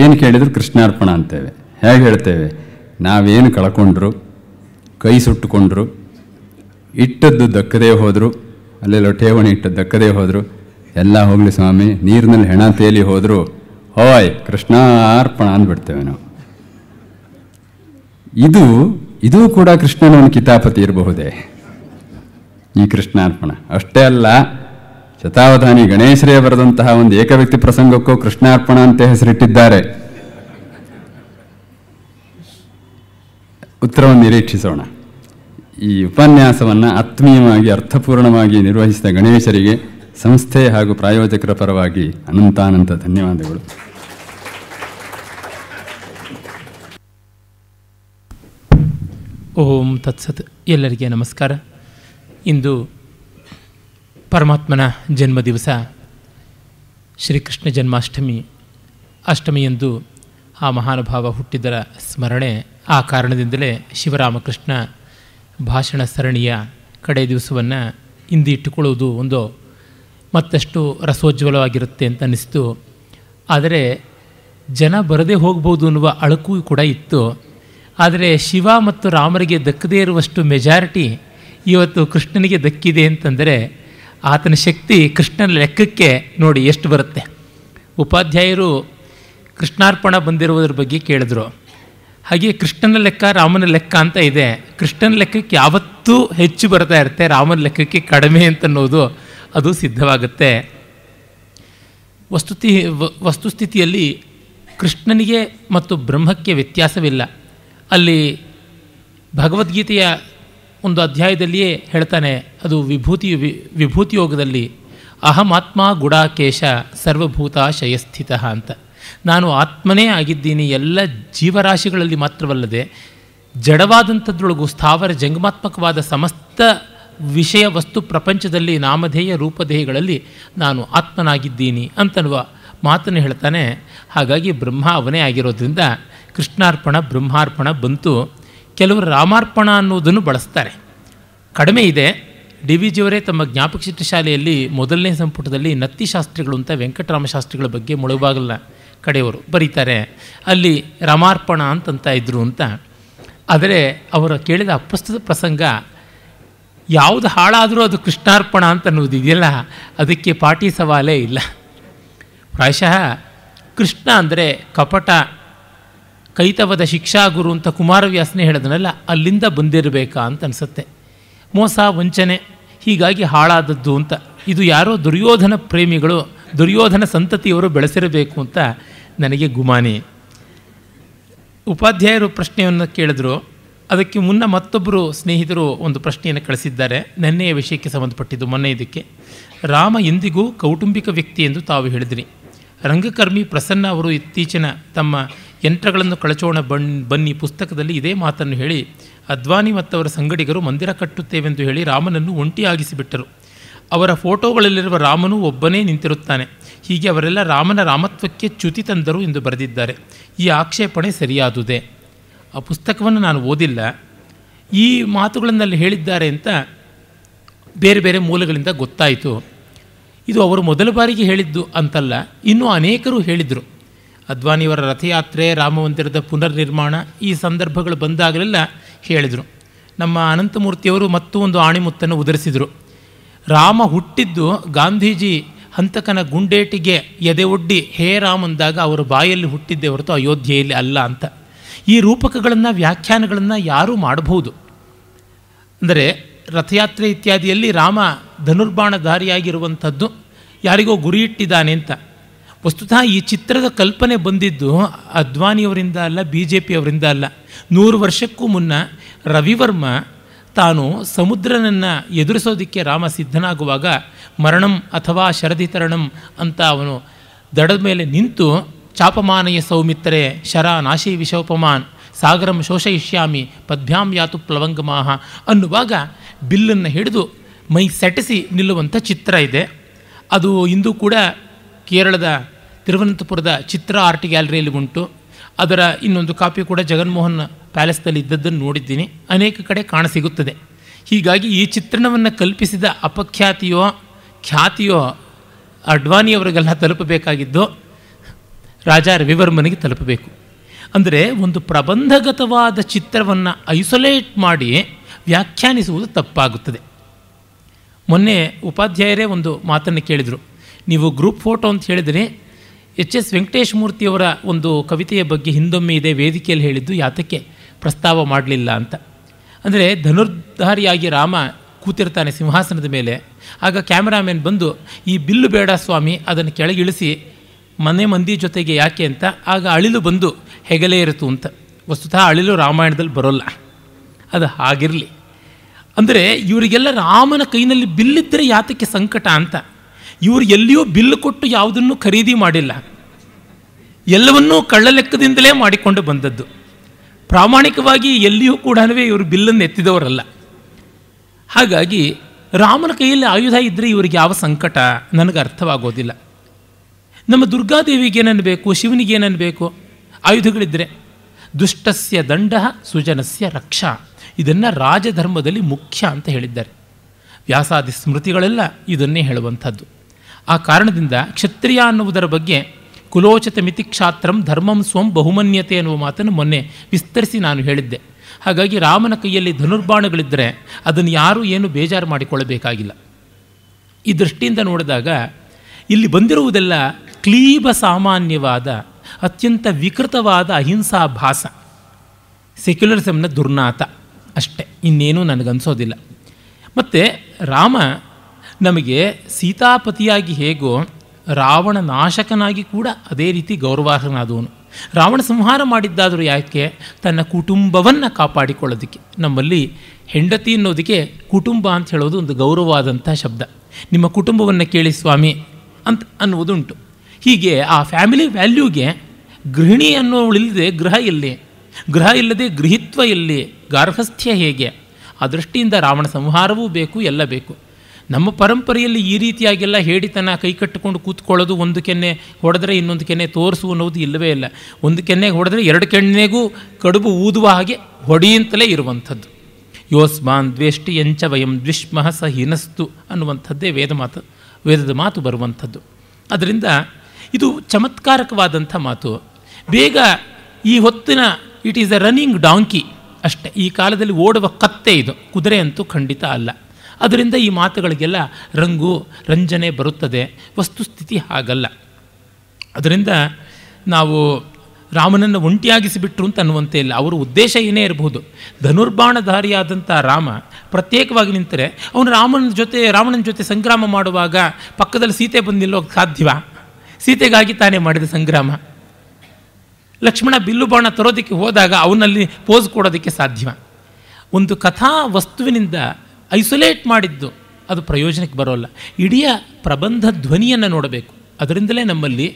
ಏನು ಕೇಳಿದ್ರು ಕೃಷ್ಣಾರ್ಪಣ ಅಂತೇವೆ ಹೇಗೆ ಹೇಳ್ತೇವೆ ನಾವೇನು ಕಳ್ಕೊಂಡ್ರು ಕೈ ಸುಟ್ಟುಕೊಂಡ್ರು ಇಟ್ಟದ್ದು ದಕ್ಕದೇ ಹೋದರು ಅಲ್ಲೆಲ್ಲೋ ಠೇವಣಿ ಇಟ್ಟು ದಕ್ಕದೇ ಹೋದರು ಎಲ್ಲ ಹೋಗಲಿ ಸ್ವಾಮಿ ನೀರಿನಲ್ಲಿ ಹೆಣ ತೇಲಿ ಹೋದರು ಹೋಯ್ ಕೃಷ್ಣ ಅರ್ಪಣ ಅಂದ್ಬಿಡ್ತೇವೆ ನಾವು ಇದು ಇದೂ ಕೂಡ ಕೃಷ್ಣನ ಒಂದು ಕಿತಾಪತಿ ಇರಬಹುದೇ ಈ ಕೃಷ್ಣಾರ್ಪಣ ಅಷ್ಟೇ ಅಲ್ಲ ಶತಾವಧಾನಿ ಗಣೇಶರೇ ಬರೆದಂತಹ ಒಂದು ಏಕವ್ಯಕ್ತಿ ಪ್ರಸಂಗಕ್ಕೂ ಕೃಷ್ಣಾರ್ಪಣ ಅಂತ ಹೆಸರಿಟ್ಟಿದ್ದಾರೆ ಉತ್ತರವನ್ನು ನಿರೀಕ್ಷಿಸೋಣ ಈ ಉಪನ್ಯಾಸವನ್ನು ಆತ್ಮೀಯವಾಗಿ ಅರ್ಥಪೂರ್ಣವಾಗಿ ನಿರ್ವಹಿಸಿದ ಗಣೇಶರಿಗೆ ಸಂಸ್ಥೆ ಹಾಗೂ ಪ್ರಾಯೋಜಕರ ಪರವಾಗಿ ಅನಂತಾನಂತ ಧನ್ಯವಾದಗಳು ಓಂ ತತ್ಸತ್ ಎಲ್ಲರಿಗೆ ನಮಸ್ಕಾರ ಇಂದು ಪರಮಾತ್ಮನ ಜನ್ಮ ದಿವಸ ಶ್ರೀಕೃಷ್ಣ ಜನ್ಮಾಷ್ಟಮಿ ಅಷ್ಟಮಿಯಂದು ಆ ಮಹಾನುಭಾವ ಹುಟ್ಟಿದರ ಸ್ಮರಣೆ ಆ ಕಾರಣದಿಂದಲೇ ಶಿವರಾಮಕೃಷ್ಣ ಭಾಷಣ ಸರಣಿಯ ಕಡೆ ದಿವಸವನ್ನು ಇಟ್ಟುಕೊಳ್ಳುವುದು ಒಂದು ಮತ್ತಷ್ಟು ರಸೋಜ್ವಲವಾಗಿರುತ್ತೆ ಅಂತ ಅನ್ನಿಸ್ತು ಆದರೆ ಜನ ಬರದೇ ಹೋಗ್ಬೋದು ಅನ್ನುವ ಅಳಕು ಕೂಡ ಇತ್ತು ಆದರೆ ಶಿವ ಮತ್ತು ರಾಮರಿಗೆ ದಕ್ಕದೇ ಇರುವಷ್ಟು ಮೆಜಾರಿಟಿ ಇವತ್ತು ಕೃಷ್ಣನಿಗೆ ದಕ್ಕಿದೆ ಅಂತಂದರೆ ಆತನ ಶಕ್ತಿ ಕೃಷ್ಣನ ಲೆಕ್ಕಕ್ಕೆ ನೋಡಿ ಎಷ್ಟು ಬರುತ್ತೆ ಉಪಾಧ್ಯಾಯರು ಕೃಷ್ಣಾರ್ಪಣ ಬಂದಿರುವುದರ ಬಗ್ಗೆ ಕೇಳಿದ್ರು ಹಾಗೆಯೇ ಕೃಷ್ಣನ ಲೆಕ್ಕ ರಾಮನ ಲೆಕ್ಕ ಅಂತ ಇದೆ ಕೃಷ್ಣನ ಲೆಕ್ಕಕ್ಕೆ ಯಾವತ್ತೂ ಹೆಚ್ಚು ಬರ್ತಾ ಇರುತ್ತೆ ರಾಮನ ಲೆಕ್ಕಕ್ಕೆ ಕಡಿಮೆ ಅಂತನ್ನೋದು ಅದು ಸಿದ್ಧವಾಗುತ್ತೆ ವಸ್ತುತಿ ವಸ್ತುಸ್ಥಿತಿಯಲ್ಲಿ ಕೃಷ್ಣನಿಗೆ ಮತ್ತು ಬ್ರಹ್ಮಕ್ಕೆ ವ್ಯತ್ಯಾಸವಿಲ್ಲ ಅಲ್ಲಿ ಭಗವದ್ಗೀತೆಯ ಒಂದು ಅಧ್ಯಾಯದಲ್ಲಿಯೇ ಹೇಳ್ತಾನೆ ಅದು ವಿಭೂತಿ ವಿಭೂತಿಯೋಗದಲ್ಲಿ ಯೋಗದಲ್ಲಿ ಅಹಮಾತ್ಮ ಗುಡಾಕೇಶ ಸರ್ವಭೂತ ಶಯಸ್ಥಿತ ಅಂತ ನಾನು ಆತ್ಮನೇ ಆಗಿದ್ದೀನಿ ಎಲ್ಲ ಜೀವರಾಶಿಗಳಲ್ಲಿ ಮಾತ್ರವಲ್ಲದೆ ಜಡವಾದಂಥದ್ರೊಳಗು ಸ್ಥಾವರ ಜಂಗಮಾತ್ಮಕವಾದ ಸಮಸ್ತ ವಿಷಯ ವಸ್ತು ಪ್ರಪಂಚದಲ್ಲಿ ನಾಮಧೇಯ ರೂಪಧೇಯಗಳಲ್ಲಿ ನಾನು ಆತ್ಮನಾಗಿದ್ದೀನಿ ಅಂತನ್ನುವ ಮಾತನ್ನು ಹೇಳ್ತಾನೆ ಹಾಗಾಗಿ ಬ್ರಹ್ಮ ಅವನೇ ಆಗಿರೋದ್ರಿಂದ ಕೃಷ್ಣಾರ್ಪಣ ಬ್ರಹ್ಮಾರ್ಪಣ ಬಂತು ಕೆಲವರು ರಾಮಾರ್ಪಣ ಅನ್ನೋದನ್ನು ಬಳಸ್ತಾರೆ ಕಡಿಮೆ ಇದೆ ಡಿ ವಿ ಜಿಯವರೇ ತಮ್ಮ ಜ್ಞಾಪಕ ಚಿತ್ರ ಶಾಲೆಯಲ್ಲಿ ಮೊದಲನೇ ಸಂಪುಟದಲ್ಲಿ ನತ್ತಿ ಶಾಸ್ತ್ರಿಗಳು ಅಂತ ವೆಂಕಟರಾಮ ಶಾಸ್ತ್ರಿಗಳ ಬಗ್ಗೆ ಮುಳುಗಾಗಲ್ಲ ಕಡೆಯವರು ಬರೀತಾರೆ ಅಲ್ಲಿ ರಮಾರ್ಪಣ ಅಂತಂತ ಇದ್ದರು ಅಂತ ಆದರೆ ಅವರು ಕೇಳಿದ ಅಪ್ರಸ್ತುತ ಪ್ರಸಂಗ ಯಾವುದು ಹಾಳಾದರೂ ಅದು ಕೃಷ್ಣಾರ್ಪಣ ಅಂತ ಅನ್ನೋದು ಇದೆಯಲ್ಲ ಅದಕ್ಕೆ ಪಾಟಿ ಸವಾಲೇ ಇಲ್ಲ ಪ್ರಾಯಶಃ ಕೃಷ್ಣ ಅಂದರೆ ಕಪಟ ಕೈತವದ ಶಿಕ್ಷಾಗುರು ಅಂತ ಕುಮಾರವ್ಯಾಸನೇ ಹೇಳಿದನಲ್ಲ ಅಲ್ಲಿಂದ ಬಂದಿರಬೇಕಾ ಅಂತ ಅನಿಸುತ್ತೆ ಮೋಸ ವಂಚನೆ ಹೀಗಾಗಿ ಹಾಳಾದದ್ದು ಅಂತ ಇದು ಯಾರೋ ದುರ್ಯೋಧನ ಪ್ರೇಮಿಗಳು ದುರ್ಯೋಧನ ಸಂತತಿಯವರು ಬೆಳೆಸಿರಬೇಕು ಅಂತ ನನಗೆ ಗುಮಾನಿ ಉಪಾಧ್ಯಾಯರು ಪ್ರಶ್ನೆಯನ್ನು ಕೇಳಿದ್ರು ಅದಕ್ಕೆ ಮುನ್ನ ಮತ್ತೊಬ್ಬರು ಸ್ನೇಹಿತರು ಒಂದು ಪ್ರಶ್ನೆಯನ್ನು ಕಳಿಸಿದ್ದಾರೆ ನೆನ್ನೆಯ ವಿಷಯಕ್ಕೆ ಸಂಬಂಧಪಟ್ಟಿದ್ದು ಮೊನ್ನೆ ಇದಕ್ಕೆ ರಾಮ ಎಂದಿಗೂ ಕೌಟುಂಬಿಕ ವ್ಯಕ್ತಿ ಎಂದು ತಾವು ಹೇಳಿದ್ರಿ ರಂಗಕರ್ಮಿ ಪ್ರಸನ್ನ ಅವರು ಇತ್ತೀಚಿನ ತಮ್ಮ ಯಂತ್ರಗಳನ್ನು ಕಳಚೋಣ ಬನ್ ಬನ್ನಿ ಪುಸ್ತಕದಲ್ಲಿ ಇದೇ ಮಾತನ್ನು ಹೇಳಿ ಅದ್ವಾನಿ ಮತ್ತವರ ಸಂಗಡಿಗರು ಮಂದಿರ ಕಟ್ಟುತ್ತೇವೆಂದು ಹೇಳಿ ರಾಮನನ್ನು ಒಂಟಿಯಾಗಿಸಿಬಿಟ್ಟರು ಅವರ ಫೋಟೋಗಳಲ್ಲಿರುವ ರಾಮನು ಒಬ್ಬನೇ ನಿಂತಿರುತ್ತಾನೆ ಹೀಗೆ ಅವರೆಲ್ಲ ರಾಮನ ರಾಮತ್ವಕ್ಕೆ ಚ್ಯುತಿ ತಂದರು ಎಂದು ಬರೆದಿದ್ದಾರೆ ಈ ಆಕ್ಷೇಪಣೆ ಸರಿಯಾದುದೇ ಆ ಪುಸ್ತಕವನ್ನು ನಾನು ಓದಿಲ್ಲ ಈ ಮಾತುಗಳನ್ನಲ್ಲಿ ಹೇಳಿದ್ದಾರೆ ಅಂತ ಬೇರೆ ಬೇರೆ ಮೂಲಗಳಿಂದ ಗೊತ್ತಾಯಿತು ಇದು ಅವರು ಮೊದಲ ಬಾರಿಗೆ ಹೇಳಿದ್ದು ಅಂತಲ್ಲ ಇನ್ನೂ ಅನೇಕರು ಹೇಳಿದರು ಅದ್ವಾನಿಯವರ ರಥಯಾತ್ರೆ ರಾಮಮಂದಿರದ ಪುನರ್ನಿರ್ಮಾಣ ಈ ಸಂದರ್ಭಗಳು ಬಂದಾಗಲೆಲ್ಲ ಹೇಳಿದರು ನಮ್ಮ ಅನಂತಮೂರ್ತಿಯವರು ಮತ್ತೂ ಒಂದು ಆಣಿಮುತ್ತನ್ನು ಉದುರಿಸಿದರು ರಾಮ ಹುಟ್ಟಿದ್ದು ಗಾಂಧೀಜಿ ಹಂತಕನ ಗುಂಡೇಟಿಗೆ ಎದೆ ಒಡ್ಡಿ ಹೇ ರಾಮ್ ಅಂದಾಗ ಅವರ ಬಾಯಲ್ಲಿ ಹುಟ್ಟಿದ್ದೆ ಹೊರತು ಅಯೋಧ್ಯೆಯಲ್ಲಿ ಅಲ್ಲ ಅಂತ ಈ ರೂಪಕಗಳನ್ನು ವ್ಯಾಖ್ಯಾನಗಳನ್ನು ಯಾರೂ ಮಾಡಬಹುದು ಅಂದರೆ ರಥಯಾತ್ರೆ ಇತ್ಯಾದಿಯಲ್ಲಿ ರಾಮ ಧನುರ್ಬಾಣಧಾರಿಯಾಗಿರುವಂಥದ್ದು ಯಾರಿಗೋ ಗುರಿ ಇಟ್ಟಿದ್ದಾನೆ ಅಂತ ವಸ್ತುತಃ ಈ ಚಿತ್ರದ ಕಲ್ಪನೆ ಬಂದಿದ್ದು ಅದ್ವಾನಿಯವರಿಂದ ಅಲ್ಲ ಬಿ ಜೆ ಪಿಯವರಿಂದ ಅಲ್ಲ ನೂರು ವರ್ಷಕ್ಕೂ ಮುನ್ನ ರವಿವರ್ಮ ತಾನು ಸಮುದ್ರನನ್ನು ಎದುರಿಸೋದಕ್ಕೆ ರಾಮ ಸಿದ್ಧನಾಗುವಾಗ ಮರಣಂ ಅಥವಾ ಶರದಿ ತರಣಂ ಅಂತ ಅವನು ದಡದ ಮೇಲೆ ನಿಂತು ಚಾಪಮಾನಯ ಸೌಮಿತ್ರೆ ಶರ ನಾಶಿ ವಿಶೋಪಮಾನ್ ಸಾಗರಂ ಶೋಷಯಿಷ್ಯಾಮಿ ಪದ್ಭ್ಯಾಂ ಯಾತು ಪ್ಲವಂಗಮಾಹ ಅನ್ನುವಾಗ ಬಿಲ್ಲನ್ನು ಹಿಡಿದು ಮೈ ಸೆಟಸಿ ನಿಲ್ಲುವಂಥ ಚಿತ್ರ ಇದೆ ಅದು ಇಂದು ಕೂಡ ಕೇರಳದ ತಿರುವನಂತಪುರದ ಚಿತ್ರ ಆರ್ಟ್ ಗ್ಯಾಲರಿಯಲ್ಲಿ ಉಂಟು ಅದರ ಇನ್ನೊಂದು ಕಾಪಿ ಕೂಡ ಜಗನ್ಮೋಹನ್ ಪ್ಯಾಲೆಸ್ನಲ್ಲಿ ಇದ್ದದ್ದನ್ನು ನೋಡಿದ್ದೀನಿ ಅನೇಕ ಕಡೆ ಕಾಣಸಿಗುತ್ತದೆ ಹೀಗಾಗಿ ಈ ಚಿತ್ರಣವನ್ನು ಕಲ್ಪಿಸಿದ ಅಪಖ್ಯಾತಿಯೋ ಖ್ಯಾತಿಯೋ ಅಡ್ವಾನಿಯವರಿಗೆಲ್ಲ ತಲುಪಬೇಕಾಗಿದ್ದು ರಾಜ ರವಿವರ್ಮನಿಗೆ ತಲುಪಬೇಕು ಅಂದರೆ ಒಂದು ಪ್ರಬಂಧಗತವಾದ ಚಿತ್ರವನ್ನು ಐಸೊಲೇಟ್ ಮಾಡಿ ವ್ಯಾಖ್ಯಾನಿಸುವುದು ತಪ್ಪಾಗುತ್ತದೆ ಮೊನ್ನೆ ಉಪಾಧ್ಯಾಯರೇ ಒಂದು ಮಾತನ್ನು ಕೇಳಿದರು ನೀವು ಗ್ರೂಪ್ ಫೋಟೋ ಅಂತ ಹೇಳಿದರೆ ಎಚ್ ಎಸ್ ವೆಂಕಟೇಶ್ ಮೂರ್ತಿಯವರ ಒಂದು ಕವಿತೆಯ ಬಗ್ಗೆ ಹಿಂದೊಮ್ಮೆ ಇದೆ ವೇದಿಕೆಯಲ್ಲಿ ಹೇಳಿದ್ದು ಯಾತಕ್ಕೆ ಪ್ರಸ್ತಾವ ಮಾಡಲಿಲ್ಲ ಅಂತ ಅಂದರೆ ಧನುರ್ಧಾರಿಯಾಗಿ ರಾಮ ಕೂತಿರ್ತಾನೆ ಸಿಂಹಾಸನದ ಮೇಲೆ ಆಗ ಕ್ಯಾಮ್ರಾಮ್ಯಾನ್ ಬಂದು ಈ ಬಿಲ್ಲು ಬೇಡ ಸ್ವಾಮಿ ಅದನ್ನು ಕೆಳಗಿಳಿಸಿ ಮನೆ ಮಂದಿ ಜೊತೆಗೆ ಯಾಕೆ ಅಂತ ಆಗ ಅಳಿಲು ಬಂದು ಹೆಗಲೇ ಇರುತ್ತು ಅಂತ ವಸ್ತುತಃ ಅಳಿಲು ರಾಮಾಯಣದಲ್ಲಿ ಬರೋಲ್ಲ ಅದು ಹಾಗಿರಲಿ ಅಂದರೆ ಇವರಿಗೆಲ್ಲ ರಾಮನ ಕೈನಲ್ಲಿ ಬಿಲ್ಲಿದ್ದರೆ ಯಾತಕ್ಕೆ ಸಂಕಟ ಅಂತ ಇವರು ಎಲ್ಲಿಯೂ ಬಿಲ್ಲು ಕೊಟ್ಟು ಯಾವುದನ್ನು ಖರೀದಿ ಮಾಡಿಲ್ಲ ಎಲ್ಲವನ್ನೂ ಕಳ್ಳಲೆಕ್ಕದಿಂದಲೇ ಮಾಡಿಕೊಂಡು ಬಂದದ್ದು ಪ್ರಾಮಾಣಿಕವಾಗಿ ಎಲ್ಲಿಯೂ ಕೂಡ ಇವರು ಬಿಲ್ಲನ್ನು ಎತ್ತಿದವರಲ್ಲ ಹಾಗಾಗಿ ರಾಮನ ಕೈಯಲ್ಲಿ ಆಯುಧ ಇದ್ದರೆ ಇವರಿಗೆ ಯಾವ ಸಂಕಟ ನನಗೆ ಅರ್ಥವಾಗೋದಿಲ್ಲ ನಮ್ಮ ದುರ್ಗಾದೇವಿಗೆ ಬೇಕು ಶಿವನಿಗೆ ಬೇಕು ಆಯುಧಗಳಿದ್ದರೆ ದುಷ್ಟಸ್ಯ ದಂಡ ಸುಜನಸ್ಯ ರಕ್ಷಾ ಇದನ್ನು ರಾಜಧರ್ಮದಲ್ಲಿ ಮುಖ್ಯ ಅಂತ ಹೇಳಿದ್ದಾರೆ ವ್ಯಾಸಾದಿ ಸ್ಮೃತಿಗಳೆಲ್ಲ ಇದನ್ನೇ ಹೇಳುವಂಥದ್ದು ಆ ಕಾರಣದಿಂದ ಕ್ಷತ್ರಿಯ ಅನ್ನುವುದರ ಬಗ್ಗೆ ಕುಲೋಚಿತ ಕ್ಷಾತ್ರಂ ಧರ್ಮಂ ಸ್ವಂ ಬಹುಮನ್ಯತೆ ಎನ್ನುವ ಮಾತನ್ನು ಮೊನ್ನೆ ವಿಸ್ತರಿಸಿ ನಾನು ಹೇಳಿದ್ದೆ ಹಾಗಾಗಿ ರಾಮನ ಕೈಯಲ್ಲಿ ಧನುರ್ಬಾಣಗಳಿದ್ದರೆ ಅದನ್ನು ಯಾರೂ ಏನು ಬೇಜಾರು ಮಾಡಿಕೊಳ್ಳಬೇಕಾಗಿಲ್ಲ ಈ ದೃಷ್ಟಿಯಿಂದ ನೋಡಿದಾಗ ಇಲ್ಲಿ ಬಂದಿರುವುದೆಲ್ಲ ಕ್ಲೀಬ ಸಾಮಾನ್ಯವಾದ ಅತ್ಯಂತ ವಿಕೃತವಾದ ಅಹಿಂಸಾ ಭಾಸ ಸೆಕ್ಯುಲರಿಸಮ್ನ ದುರ್ನಾತ ಅಷ್ಟೆ ಇನ್ನೇನೂ ನನಗನ್ಸೋದಿಲ್ಲ ಮತ್ತು ರಾಮ ನಮಗೆ ಸೀತಾಪತಿಯಾಗಿ ಹೇಗೋ ರಾವಣ ನಾಶಕನಾಗಿ ಕೂಡ ಅದೇ ರೀತಿ ಗೌರವಾರ್ಹನಾದವನು ರಾವಣ ಸಂಹಾರ ಮಾಡಿದ್ದಾದರೂ ಯಾಕೆ ತನ್ನ ಕುಟುಂಬವನ್ನು ಕಾಪಾಡಿಕೊಳ್ಳೋದಕ್ಕೆ ನಮ್ಮಲ್ಲಿ ಹೆಂಡತಿ ಅನ್ನೋದಕ್ಕೆ ಕುಟುಂಬ ಅಂತ ಹೇಳೋದು ಒಂದು ಗೌರವವಾದಂಥ ಶಬ್ದ ನಿಮ್ಮ ಕುಟುಂಬವನ್ನು ಕೇಳಿ ಸ್ವಾಮಿ ಅಂತ ಅನ್ನುವುದುಂಟು ಹೀಗೆ ಆ ಫ್ಯಾಮಿಲಿ ವ್ಯಾಲ್ಯೂಗೆ ಗೃಹಿಣಿ ಅನ್ನೋಳಿಲ್ಲದೆ ಗೃಹ ಇಲ್ಲಿ ಗೃಹ ಇಲ್ಲದೆ ಗೃಹಿತ್ವ ಇಲ್ಲಿ ಗಾರ್ಹಸ್ಥ್ಯ ಹೇಗೆ ಆ ದೃಷ್ಟಿಯಿಂದ ರಾವಣ ಸಂಹಾರವೂ ಬೇಕು ಎಲ್ಲ ಬೇಕು ನಮ್ಮ ಪರಂಪರೆಯಲ್ಲಿ ಈ ರೀತಿಯಾಗೆಲ್ಲ ಹೇಳಿತನ ಕೈ ಕಟ್ಟಿಕೊಂಡು ಕೂತ್ಕೊಳ್ಳೋದು ಒಂದು ಕೆನ್ನೆ ಹೊಡೆದ್ರೆ ಇನ್ನೊಂದು ಕೆನ್ನೆ ತೋರಿಸು ಅನ್ನೋದು ಇಲ್ಲವೇ ಇಲ್ಲ ಒಂದು ಕೆನ್ನೆಗೆ ಹೊಡೆದ್ರೆ ಎರಡು ಕೆನ್ನೆಗೂ ಕಡುಬು ಊದುವ ಹಾಗೆ ಹೊಡೆಯಂತಲೇ ಇರುವಂಥದ್ದು ಯೋಸ್ಮಾನ್ ದ್ವೇಷ್ಟಿ ಎಂಚ ವಯಂ ದ್ವಿಷ್ಮಃ ಸ ಹೀನಸ್ತು ಅನ್ನುವಂಥದ್ದೇ ವೇದ ಮಾತು ವೇದದ ಮಾತು ಬರುವಂಥದ್ದು ಅದರಿಂದ ಇದು ಚಮತ್ಕಾರಕವಾದಂಥ ಮಾತು ಬೇಗ ಈ ಹೊತ್ತಿನ it is a running donkey ಅಷ್ಟೇ ಈ ಕಾಲದಲ್ಲಿ ಓಡುವ ಕತ್ತೆ ಇದು ಕುದುರೆ ಅಂತೂ ಖಂಡಿತ ಅಲ್ಲ ಅದರಿಂದ ಈ ಮಾತುಗಳಿಗೆಲ್ಲ ರಂಗು ರಂಜನೆ ಬರುತ್ತದೆ ವಸ್ತುಸ್ಥಿತಿ ಹಾಗಲ್ಲ ಅದರಿಂದ ನಾವು ರಾಮನನ್ನು ಒಂಟಿಯಾಗಿಸಿ ಅಂತ ಅನ್ನುವಂತೆ ಇಲ್ಲ ಅವರ ಉದ್ದೇಶ ಏನೇ ಇರಬಹುದು ಧನುರ್ಬಾಣಧಾರಿಯಾದಂಥ ರಾಮ ಪ್ರತ್ಯೇಕವಾಗಿ ನಿಂತರೆ ಅವನು ರಾಮನ ಜೊತೆ ರಾವಣನ ಜೊತೆ ಸಂಗ್ರಾಮ ಮಾಡುವಾಗ ಪಕ್ಕದಲ್ಲಿ ಸೀತೆ ಬಂದಿಲ್ಲೋ ಸಾಧ್ಯವ ಸೀತೆಗಾಗಿ ತಾನೇ ಮಾಡಿದ ಸಂಗ್ರಾಮ ಲಕ್ಷ್ಮಣ ಬಿಲ್ಲು ಬಾಣ ತರೋದಕ್ಕೆ ಹೋದಾಗ ಅವನಲ್ಲಿ ಪೋಸ್ ಕೊಡೋದಕ್ಕೆ ಸಾಧ್ಯವ ಒಂದು ಕಥಾ ವಸ್ತುವಿನಿಂದ ಐಸೊಲೇಟ್ ಮಾಡಿದ್ದು ಅದು ಪ್ರಯೋಜನಕ್ಕೆ ಬರೋಲ್ಲ ಇಡೀ ಪ್ರಬಂಧ ಧ್ವನಿಯನ್ನು ನೋಡಬೇಕು ಅದರಿಂದಲೇ ನಮ್ಮಲ್ಲಿ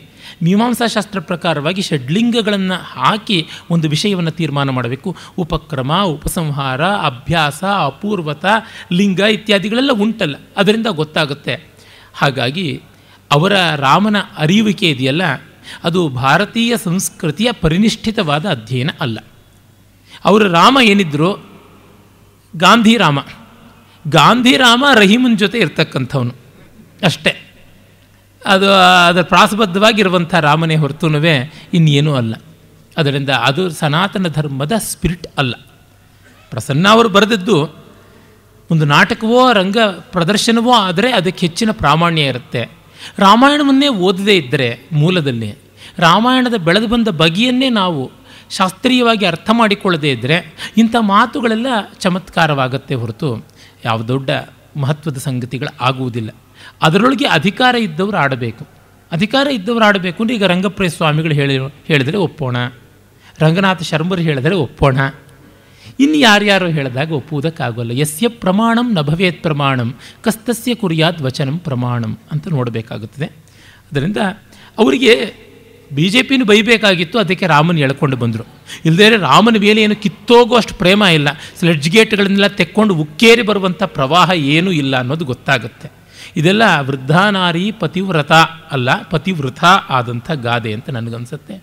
ಮೀಮಾಂಸಾಶಾಸ್ತ್ರ ಪ್ರಕಾರವಾಗಿ ಷಡ್ಲಿಂಗಗಳನ್ನು ಹಾಕಿ ಒಂದು ವಿಷಯವನ್ನು ತೀರ್ಮಾನ ಮಾಡಬೇಕು ಉಪಕ್ರಮ ಉಪಸಂಹಾರ ಅಭ್ಯಾಸ ಅಪೂರ್ವತ ಲಿಂಗ ಇತ್ಯಾದಿಗಳೆಲ್ಲ ಉಂಟಲ್ಲ ಅದರಿಂದ ಗೊತ್ತಾಗುತ್ತೆ ಹಾಗಾಗಿ ಅವರ ರಾಮನ ಅರಿಯುವಿಕೆ ಇದೆಯಲ್ಲ ಅದು ಭಾರತೀಯ ಸಂಸ್ಕೃತಿಯ ಪರಿನಿಷ್ಠಿತವಾದ ಅಧ್ಯಯನ ಅಲ್ಲ ಅವರು ರಾಮ ಗಾಂಧಿ ರಾಮ ರಾಮ ರಹೀಮನ್ ಜೊತೆ ಇರ್ತಕ್ಕಂಥವನು ಅಷ್ಟೇ ಅದು ಅದರ ಪ್ರಾಸಬದ್ಧವಾಗಿರುವಂಥ ರಾಮನೇ ಹೊರತುನುವೆ ಇನ್ನೇನೂ ಅಲ್ಲ ಅದರಿಂದ ಅದು ಸನಾತನ ಧರ್ಮದ ಸ್ಪಿರಿಟ್ ಅಲ್ಲ ಪ್ರಸನ್ನ ಅವರು ಬರೆದದ್ದು ಒಂದು ನಾಟಕವೋ ರಂಗ ಪ್ರದರ್ಶನವೋ ಆದರೆ ಅದಕ್ಕೆ ಹೆಚ್ಚಿನ ಪ್ರಾಮಾಣ್ಯ ಇರುತ್ತೆ ರಾಮಾಯಣವನ್ನೇ ಓದದೇ ಇದ್ದರೆ ಮೂಲದಲ್ಲಿ ರಾಮಾಯಣದ ಬೆಳೆದು ಬಂದ ಬಗೆಯನ್ನೇ ನಾವು ಶಾಸ್ತ್ರೀಯವಾಗಿ ಅರ್ಥ ಮಾಡಿಕೊಳ್ಳದೇ ಇದ್ದರೆ ಇಂಥ ಮಾತುಗಳೆಲ್ಲ ಚಮತ್ಕಾರವಾಗುತ್ತೆ ಹೊರತು ಯಾವ ದೊಡ್ಡ ಮಹತ್ವದ ಸಂಗತಿಗಳು ಆಗುವುದಿಲ್ಲ ಅದರೊಳಗೆ ಅಧಿಕಾರ ಇದ್ದವರು ಆಡಬೇಕು ಅಧಿಕಾರ ಇದ್ದವರು ಆಡಬೇಕು ಅಂದರೆ ಈಗ ರಂಗಪ್ರಯ ಸ್ವಾಮಿಗಳು ಹೇಳಿ ಹೇಳಿದರೆ ಒಪ್ಪೋಣ ರಂಗನಾಥ ಶರ್ಮರು ಹೇಳಿದರೆ ಒಪ್ಪೋಣ ಇನ್ನು ಯಾರ್ಯಾರು ಹೇಳಿದಾಗ ಒಪ್ಪುವುದಕ್ಕಾಗೋಲ್ಲ ಯಸ್ಯ ಪ್ರಮಾಣಂ ನ ಭವೇತ್ ಪ್ರಮಾಣಂ ಕಸ್ತಸ್ಯ ಕುರಿಯಾದ್ ವಚನಂ ಪ್ರಮಾಣಂ ಅಂತ ನೋಡಬೇಕಾಗುತ್ತದೆ ಅದರಿಂದ ಅವರಿಗೆ ಬಿ ಜೆ ಪಿನೂ ಬೈಬೇಕಾಗಿತ್ತು ಅದಕ್ಕೆ ರಾಮನ್ ಎಳ್ಕೊಂಡು ಬಂದರು ಇಲ್ಲದೇ ರಾಮನ ಮೇಲೆ ಕಿತ್ತೋಗೋ ಅಷ್ಟು ಪ್ರೇಮ ಇಲ್ಲ ಸ್ಲೆಡ್ಜ್ ಗೇಟ್ಗಳನ್ನೆಲ್ಲ ತೆಕ್ಕೊಂಡು ಉಕ್ಕೇರಿ ಬರುವಂಥ ಪ್ರವಾಹ ಏನೂ ಇಲ್ಲ ಅನ್ನೋದು ಗೊತ್ತಾಗುತ್ತೆ ಇದೆಲ್ಲ ನಾರಿ ಪತಿವ್ರತ ಅಲ್ಲ ಪತಿವ್ರತ ಆದಂಥ ಗಾದೆ ಅಂತ ನನಗನ್ಸುತ್ತೆ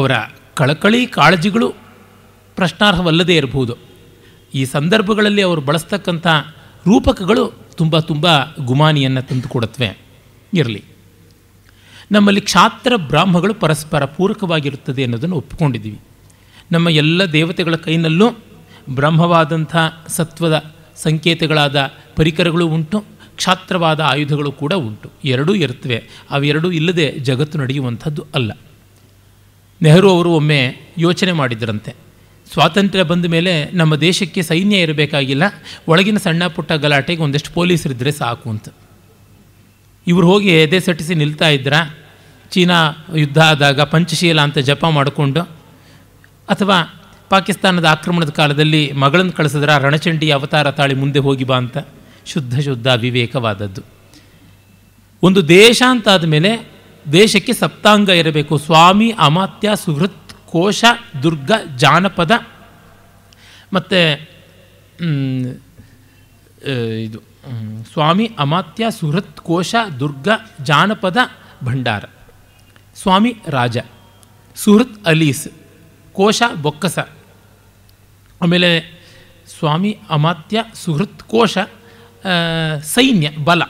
ಅವರ ಕಳಕಳಿ ಕಾಳಜಿಗಳು ಪ್ರಶ್ನಾರ್ಹವಲ್ಲದೇ ಇರಬಹುದು ಈ ಸಂದರ್ಭಗಳಲ್ಲಿ ಅವರು ಬಳಸ್ತಕ್ಕಂಥ ರೂಪಕಗಳು ತುಂಬ ತುಂಬ ಗುಮಾನಿಯನ್ನು ತಂದುಕೊಡತ್ವೆ ಇರಲಿ ನಮ್ಮಲ್ಲಿ ಕ್ಷಾತ್ರ ಬ್ರಾಹ್ಮಗಳು ಪರಸ್ಪರ ಪೂರಕವಾಗಿರುತ್ತದೆ ಅನ್ನೋದನ್ನು ಒಪ್ಪಿಕೊಂಡಿದ್ದೀವಿ ನಮ್ಮ ಎಲ್ಲ ದೇವತೆಗಳ ಕೈನಲ್ಲೂ ಬ್ರಹ್ಮವಾದಂಥ ಸತ್ವದ ಸಂಕೇತಗಳಾದ ಪರಿಕರಗಳು ಉಂಟು ಕ್ಷಾತ್ರವಾದ ಆಯುಧಗಳು ಕೂಡ ಉಂಟು ಎರಡೂ ಇರ್ತವೆ ಅವೆರಡೂ ಇಲ್ಲದೆ ಜಗತ್ತು ನಡೆಯುವಂಥದ್ದು ಅಲ್ಲ ನೆಹರು ಅವರು ಒಮ್ಮೆ ಯೋಚನೆ ಮಾಡಿದ್ರಂತೆ ಸ್ವಾತಂತ್ರ್ಯ ಬಂದ ಮೇಲೆ ನಮ್ಮ ದೇಶಕ್ಕೆ ಸೈನ್ಯ ಇರಬೇಕಾಗಿಲ್ಲ ಒಳಗಿನ ಸಣ್ಣ ಪುಟ್ಟ ಗಲಾಟೆಗೆ ಒಂದಷ್ಟು ಪೊಲೀಸರಿದ್ದರೆ ಸಾಕು ಅಂತ ಇವರು ಹೋಗಿ ಎದೆ ಸಟ್ಟಿಸಿ ನಿಲ್ತಾ ಇದ್ರಾ ಚೀನಾ ಯುದ್ಧ ಆದಾಗ ಪಂಚಶೀಲ ಅಂತ ಜಪ ಮಾಡಿಕೊಂಡು ಅಥವಾ ಪಾಕಿಸ್ತಾನದ ಆಕ್ರಮಣದ ಕಾಲದಲ್ಲಿ ಮಗಳನ್ನು ಕಳಿಸಿದ್ರೆ ರಣಚಂಡಿ ಅವತಾರ ತಾಳಿ ಮುಂದೆ ಹೋಗಿ ಬಾ ಅಂತ ಶುದ್ಧ ಶುದ್ಧ ವಿವೇಕವಾದದ್ದು ಒಂದು ದೇಶ ಅಂತಾದ ಮೇಲೆ ದೇಶಕ್ಕೆ ಸಪ್ತಾಂಗ ಇರಬೇಕು ಸ್ವಾಮಿ ಅಮಾತ್ಯ ಸುಹೃತ್ ಕೋಶ ದುರ್ಗ ಜಾನಪದ ಮತ್ತು ಇದು ಸ್ವಾಮಿ ಅಮಾತ್ಯ ಸುಹೃತ್ ಕೋಶ ದುರ್ಗ ಜಾನಪದ ಭಂಡಾರ ಸ್ವಾಮಿ ರಾಜ ಸುಹೃತ್ ಅಲೀಸ್ ಕೋಶ ಬೊಕ್ಕಸ ಆಮೇಲೆ ಸ್ವಾಮಿ ಅಮಾತ್ಯ ಸುಹೃತ್ ಕೋಶ ಸೈನ್ಯ ಬಲ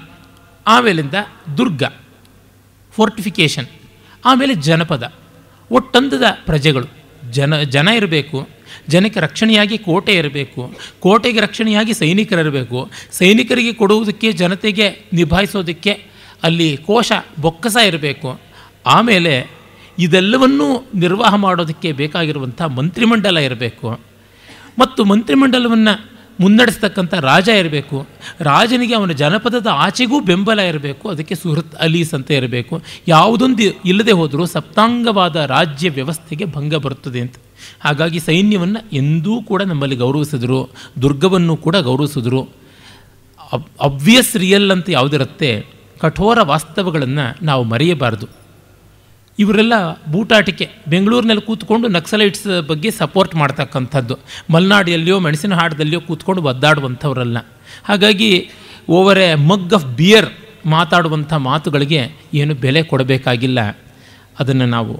ಆಮೇಲಿಂದ ದುರ್ಗ ಫೋರ್ಟಿಫಿಕೇಷನ್ ಆಮೇಲೆ ಜನಪದ ಒಟ್ಟಂದದ ಪ್ರಜೆಗಳು ಜನ ಜನ ಇರಬೇಕು ಜನಕ್ಕೆ ರಕ್ಷಣೆಯಾಗಿ ಕೋಟೆ ಇರಬೇಕು ಕೋಟೆಗೆ ರಕ್ಷಣೆಯಾಗಿ ಸೈನಿಕರಿರಬೇಕು ಸೈನಿಕರಿಗೆ ಕೊಡುವುದಕ್ಕೆ ಜನತೆಗೆ ನಿಭಾಯಿಸೋದಕ್ಕೆ ಅಲ್ಲಿ ಕೋಶ ಬೊಕ್ಕಸ ಇರಬೇಕು ಆಮೇಲೆ ಇದೆಲ್ಲವನ್ನೂ ನಿರ್ವಾಹ ಮಾಡೋದಕ್ಕೆ ಬೇಕಾಗಿರುವಂಥ ಮಂತ್ರಿಮಂಡಲ ಇರಬೇಕು ಮತ್ತು ಮಂತ್ರಿಮಂಡಲವನ್ನು ಮುನ್ನಡೆಸ್ತಕ್ಕಂಥ ರಾಜ ಇರಬೇಕು ರಾಜನಿಗೆ ಅವನ ಜನಪದದ ಆಚೆಗೂ ಬೆಂಬಲ ಇರಬೇಕು ಅದಕ್ಕೆ ಸುಹೃತ್ ಅಲೀಸ್ ಅಂತ ಇರಬೇಕು ಯಾವುದೊಂದು ಇಲ್ಲದೆ ಹೋದರೂ ಸಪ್ತಾಂಗವಾದ ರಾಜ್ಯ ವ್ಯವಸ್ಥೆಗೆ ಭಂಗ ಬರುತ್ತದೆ ಅಂತ ಹಾಗಾಗಿ ಸೈನ್ಯವನ್ನು ಎಂದೂ ಕೂಡ ನಮ್ಮಲ್ಲಿ ಗೌರವಿಸಿದ್ರು ದುರ್ಗವನ್ನು ಕೂಡ ಗೌರವಿಸಿದ್ರು ಅಬ್ ಅಬ್ವಿಯಸ್ ರಿಯಲ್ ಅಂತ ಯಾವುದಿರುತ್ತೆ ಕಠೋರ ವಾಸ್ತವಗಳನ್ನು ನಾವು ಮರೆಯಬಾರದು ಇವರೆಲ್ಲ ಬೂಟಾಟಿಕೆ ಬೆಂಗಳೂರಿನಲ್ಲಿ ಕೂತ್ಕೊಂಡು ನಕ್ಸಲೈಟ್ಸ್ ಬಗ್ಗೆ ಸಪೋರ್ಟ್ ಮಾಡ್ತಕ್ಕಂಥದ್ದು ಮಲೆನಾಡಿಯಲ್ಲಿಯೋ ಮೆಣಸಿನ ಹಾಡದಲ್ಲಿಯೋ ಕೂತ್ಕೊಂಡು ಒದ್ದಾಡುವಂಥವರಲ್ಲ ಹಾಗಾಗಿ over a mug of beer ಮಾತಾಡುವಂಥ ಮಾತುಗಳಿಗೆ ಏನು ಬೆಲೆ ಕೊಡಬೇಕಾಗಿಲ್ಲ ಅದನ್ನು ನಾವು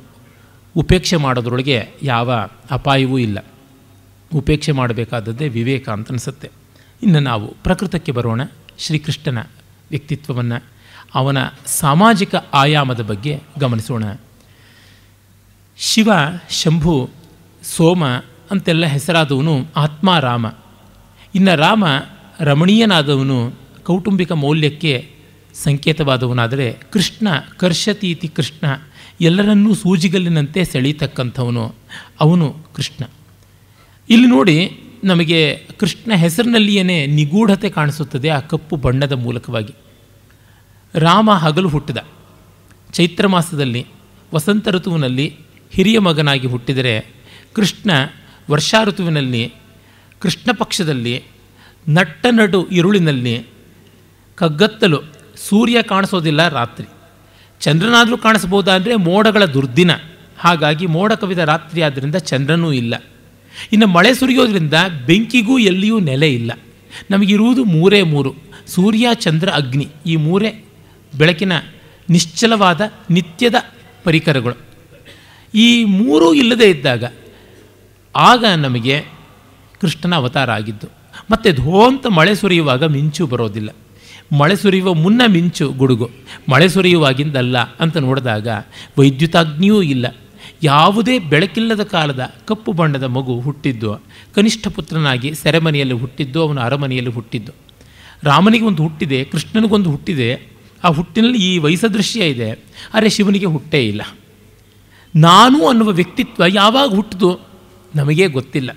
ಉಪೇಕ್ಷೆ ಮಾಡೋದ್ರೊಳಗೆ ಯಾವ ಅಪಾಯವೂ ಇಲ್ಲ ಉಪೇಕ್ಷೆ ಮಾಡಬೇಕಾದದ್ದೇ ವಿವೇಕ ಅಂತ ಅನಿಸುತ್ತೆ ಇನ್ನು ನಾವು ಪ್ರಕೃತಕ್ಕೆ ಬರೋಣ ಶ್ರೀಕೃಷ್ಣನ ವ್ಯಕ್ತಿತ್ವವನ್ನು ಅವನ ಸಾಮಾಜಿಕ ಆಯಾಮದ ಬಗ್ಗೆ ಗಮನಿಸೋಣ ಶಿವ ಶಂಭು ಸೋಮ ಅಂತೆಲ್ಲ ಹೆಸರಾದವನು ಆತ್ಮ ರಾಮ ಇನ್ನು ರಾಮ ರಮಣೀಯನಾದವನು ಕೌಟುಂಬಿಕ ಮೌಲ್ಯಕ್ಕೆ ಸಂಕೇತವಾದವನಾದರೆ ಕೃಷ್ಣ ಕರ್ಷತೀತಿ ಕೃಷ್ಣ ಎಲ್ಲರನ್ನೂ ಸೂಜಿಗಲ್ಲಿನಂತೆ ಸೆಳೀತಕ್ಕಂಥವನು ಅವನು ಕೃಷ್ಣ ಇಲ್ಲಿ ನೋಡಿ ನಮಗೆ ಕೃಷ್ಣ ಹೆಸರಿನಲ್ಲಿಯೇ ನಿಗೂಢತೆ ಕಾಣಿಸುತ್ತದೆ ಆ ಕಪ್ಪು ಬಣ್ಣದ ಮೂಲಕವಾಗಿ ರಾಮ ಹಗಲು ಹುಟ್ಟಿದ ಚೈತ್ರ ಮಾಸದಲ್ಲಿ ವಸಂತ ಋತುವಿನಲ್ಲಿ ಹಿರಿಯ ಮಗನಾಗಿ ಹುಟ್ಟಿದರೆ ಕೃಷ್ಣ ವರ್ಷಾ ಋತುವಿನಲ್ಲಿ ಕೃಷ್ಣ ಪಕ್ಷದಲ್ಲಿ ನಟ್ಟ ನಡು ಇರುಳಿನಲ್ಲಿ ಕಗ್ಗತ್ತಲು ಸೂರ್ಯ ಕಾಣಿಸೋದಿಲ್ಲ ರಾತ್ರಿ ಚಂದ್ರನಾದರೂ ಕಾಣಿಸ್ಬೋದಾ ಅಂದರೆ ಮೋಡಗಳ ದುರ್ದಿನ ಹಾಗಾಗಿ ಮೋಡ ಕವಿದ ರಾತ್ರಿ ಆದ್ದರಿಂದ ಚಂದ್ರನೂ ಇಲ್ಲ ಇನ್ನು ಮಳೆ ಸುರಿಯೋದ್ರಿಂದ ಬೆಂಕಿಗೂ ಎಲ್ಲಿಯೂ ನೆಲೆ ಇಲ್ಲ ನಮಗಿರುವುದು ಮೂರೇ ಮೂರು ಸೂರ್ಯ ಚಂದ್ರ ಅಗ್ನಿ ಈ ಮೂರೇ ಬೆಳಕಿನ ನಿಶ್ಚಲವಾದ ನಿತ್ಯದ ಪರಿಕರಗಳು ಈ ಮೂರೂ ಇಲ್ಲದೇ ಇದ್ದಾಗ ಆಗ ನಮಗೆ ಕೃಷ್ಣನ ಅವತಾರ ಆಗಿದ್ದು ಮತ್ತು ಧೋಂತ ಮಳೆ ಸುರಿಯುವಾಗ ಮಿಂಚು ಬರೋದಿಲ್ಲ ಮಳೆ ಸುರಿಯುವ ಮುನ್ನ ಮಿಂಚು ಗುಡುಗು ಮಳೆ ಸುರಿಯುವಾಗಿಂದಲ್ಲ ಅಂತ ನೋಡಿದಾಗ ವೈದ್ಯುತಾಗ್ನಿಯೂ ಇಲ್ಲ ಯಾವುದೇ ಬೆಳಕಿಲ್ಲದ ಕಾಲದ ಕಪ್ಪು ಬಣ್ಣದ ಮಗು ಹುಟ್ಟಿದ್ದು ಕನಿಷ್ಠ ಪುತ್ರನಾಗಿ ಸೆರೆಮನೆಯಲ್ಲಿ ಹುಟ್ಟಿದ್ದು ಅವನು ಅರಮನೆಯಲ್ಲಿ ಹುಟ್ಟಿದ್ದು ರಾಮನಿಗೆ ಒಂದು ಹುಟ್ಟಿದೆ ಕೃಷ್ಣನಿಗೊಂದು ಹುಟ್ಟಿದೆ ಆ ಹುಟ್ಟಿನಲ್ಲಿ ಈ ವಯಸ್ಸದೃಶ್ಯ ಇದೆ ಆದರೆ ಶಿವನಿಗೆ ಹುಟ್ಟೇ ಇಲ್ಲ ನಾನು ಅನ್ನುವ ವ್ಯಕ್ತಿತ್ವ ಯಾವಾಗ ಹುಟ್ಟಿದು ನಮಗೇ ಗೊತ್ತಿಲ್ಲ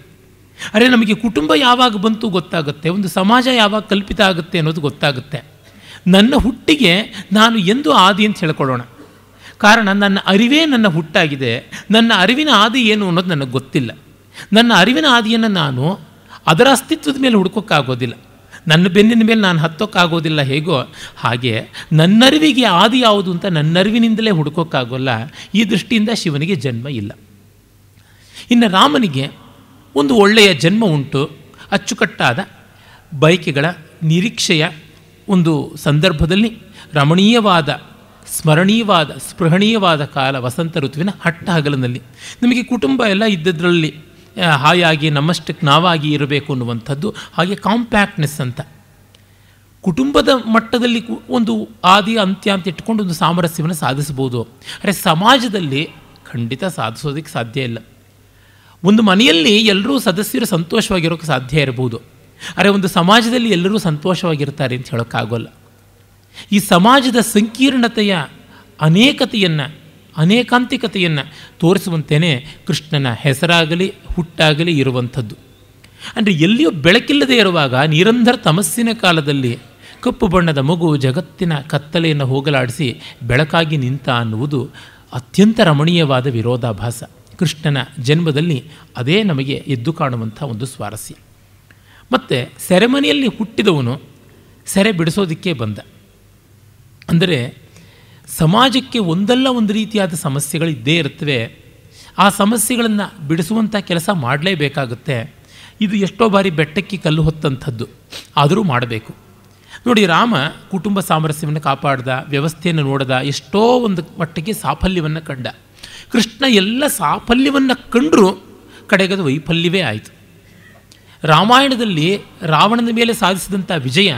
ಅರೆ ನಮಗೆ ಕುಟುಂಬ ಯಾವಾಗ ಬಂತು ಗೊತ್ತಾಗುತ್ತೆ ಒಂದು ಸಮಾಜ ಯಾವಾಗ ಕಲ್ಪಿತ ಆಗುತ್ತೆ ಅನ್ನೋದು ಗೊತ್ತಾಗುತ್ತೆ ನನ್ನ ಹುಟ್ಟಿಗೆ ನಾನು ಎಂದು ಆದಿ ಅಂತ ಹೇಳ್ಕೊಳ್ಳೋಣ ಕಾರಣ ನನ್ನ ಅರಿವೇ ನನ್ನ ಹುಟ್ಟಾಗಿದೆ ನನ್ನ ಅರಿವಿನ ಆದಿ ಏನು ಅನ್ನೋದು ನನಗೆ ಗೊತ್ತಿಲ್ಲ ನನ್ನ ಅರಿವಿನ ಆದಿಯನ್ನು ನಾನು ಅದರ ಅಸ್ತಿತ್ವದ ಮೇಲೆ ಹುಡುಕೋಕ್ಕಾಗೋದಿಲ್ಲ ನನ್ನ ಬೆನ್ನಿನ ಮೇಲೆ ನಾನು ಹತ್ತೋಕ್ಕಾಗೋದಿಲ್ಲ ಹೇಗೋ ಹಾಗೆ ನನ್ನರಿವಿಗೆ ಆದಿ ಯಾವುದು ಅಂತ ನನ್ನರಿವಿನಿಂದಲೇ ಹುಡುಕೋಕ್ಕಾಗೋಲ್ಲ ಈ ದೃಷ್ಟಿಯಿಂದ ಶಿವನಿಗೆ ಜನ್ಮ ಇಲ್ಲ ಇನ್ನು ರಾಮನಿಗೆ ಒಂದು ಒಳ್ಳೆಯ ಜನ್ಮ ಉಂಟು ಅಚ್ಚುಕಟ್ಟಾದ ಬಯಕೆಗಳ ನಿರೀಕ್ಷೆಯ ಒಂದು ಸಂದರ್ಭದಲ್ಲಿ ರಮಣೀಯವಾದ ಸ್ಮರಣೀಯವಾದ ಸ್ಪೃಹಣೀಯವಾದ ಕಾಲ ವಸಂತ ಋತುವಿನ ಹಟ್ಟ ಹಗಲಿನಲ್ಲಿ ನಿಮಗೆ ಕುಟುಂಬ ಎಲ್ಲ ಇದ್ದದ್ರಲ್ಲಿ ಹಾಯಾಗಿ ನಮ್ಮಷ್ಟಕ್ಕೆ ನಾವಾಗಿ ಇರಬೇಕು ಅನ್ನುವಂಥದ್ದು ಹಾಗೆ ಕಾಂಪ್ಯಾಕ್ಟ್ನೆಸ್ ಅಂತ ಕುಟುಂಬದ ಮಟ್ಟದಲ್ಲಿ ಒಂದು ಆದಿ ಅಂತ್ಯ ಅಂತ ಇಟ್ಕೊಂಡು ಒಂದು ಸಾಮರಸ್ಯವನ್ನು ಸಾಧಿಸ್ಬೋದು ಅರೆ ಸಮಾಜದಲ್ಲಿ ಖಂಡಿತ ಸಾಧಿಸೋದಕ್ಕೆ ಸಾಧ್ಯ ಇಲ್ಲ ಒಂದು ಮನೆಯಲ್ಲಿ ಎಲ್ಲರೂ ಸದಸ್ಯರು ಸಂತೋಷವಾಗಿರೋಕ್ಕೆ ಸಾಧ್ಯ ಇರ್ಬೋದು ಅರೆ ಒಂದು ಸಮಾಜದಲ್ಲಿ ಎಲ್ಲರೂ ಸಂತೋಷವಾಗಿರ್ತಾರೆ ಅಂತ ಹೇಳೋಕ್ಕಾಗೋಲ್ಲ ಈ ಸಮಾಜದ ಸಂಕೀರ್ಣತೆಯ ಅನೇಕತೆಯನ್ನು ಅನೇಕಾಂತಿಕತೆಯನ್ನು ತೋರಿಸುವಂತೆಯೇ ಕೃಷ್ಣನ ಹೆಸರಾಗಲಿ ಹುಟ್ಟಾಗಲಿ ಇರುವಂಥದ್ದು ಅಂದರೆ ಎಲ್ಲಿಯೂ ಬೆಳಕಿಲ್ಲದೆ ಇರುವಾಗ ನಿರಂತರ ತಮಸ್ಸಿನ ಕಾಲದಲ್ಲಿ ಕಪ್ಪು ಬಣ್ಣದ ಮಗು ಜಗತ್ತಿನ ಕತ್ತಲೆಯನ್ನು ಹೋಗಲಾಡಿಸಿ ಬೆಳಕಾಗಿ ನಿಂತ ಅನ್ನುವುದು ಅತ್ಯಂತ ರಮಣೀಯವಾದ ವಿರೋಧಾಭಾಸ ಕೃಷ್ಣನ ಜನ್ಮದಲ್ಲಿ ಅದೇ ನಮಗೆ ಎದ್ದು ಕಾಣುವಂಥ ಒಂದು ಸ್ವಾರಸ್ಯ ಮತ್ತು ಸೆರೆಮನೆಯಲ್ಲಿ ಹುಟ್ಟಿದವನು ಸೆರೆ ಬಿಡಿಸೋದಕ್ಕೆ ಬಂದ ಅಂದರೆ ಸಮಾಜಕ್ಕೆ ಒಂದಲ್ಲ ಒಂದು ರೀತಿಯಾದ ಸಮಸ್ಯೆಗಳು ಇದ್ದೇ ಇರುತ್ತವೆ ಆ ಸಮಸ್ಯೆಗಳನ್ನು ಬಿಡಿಸುವಂಥ ಕೆಲಸ ಮಾಡಲೇಬೇಕಾಗುತ್ತೆ ಇದು ಎಷ್ಟೋ ಬಾರಿ ಬೆಟ್ಟಕ್ಕೆ ಕಲ್ಲು ಹೊತ್ತಂಥದ್ದು ಆದರೂ ಮಾಡಬೇಕು ನೋಡಿ ರಾಮ ಕುಟುಂಬ ಸಾಮರಸ್ಯವನ್ನು ಕಾಪಾಡ್ದ ವ್ಯವಸ್ಥೆಯನ್ನು ನೋಡ್ದ ಎಷ್ಟೋ ಒಂದು ಮಟ್ಟಕ್ಕೆ ಸಾಫಲ್ಯವನ್ನು ಕಂಡ ಕೃಷ್ಣ ಎಲ್ಲ ಸಾಫಲ್ಯವನ್ನು ಕಂಡರೂ ಕಡೆಗದು ವೈಫಲ್ಯವೇ ಆಯಿತು ರಾಮಾಯಣದಲ್ಲಿ ರಾವಣನ ಮೇಲೆ ಸಾಧಿಸಿದಂಥ ವಿಜಯ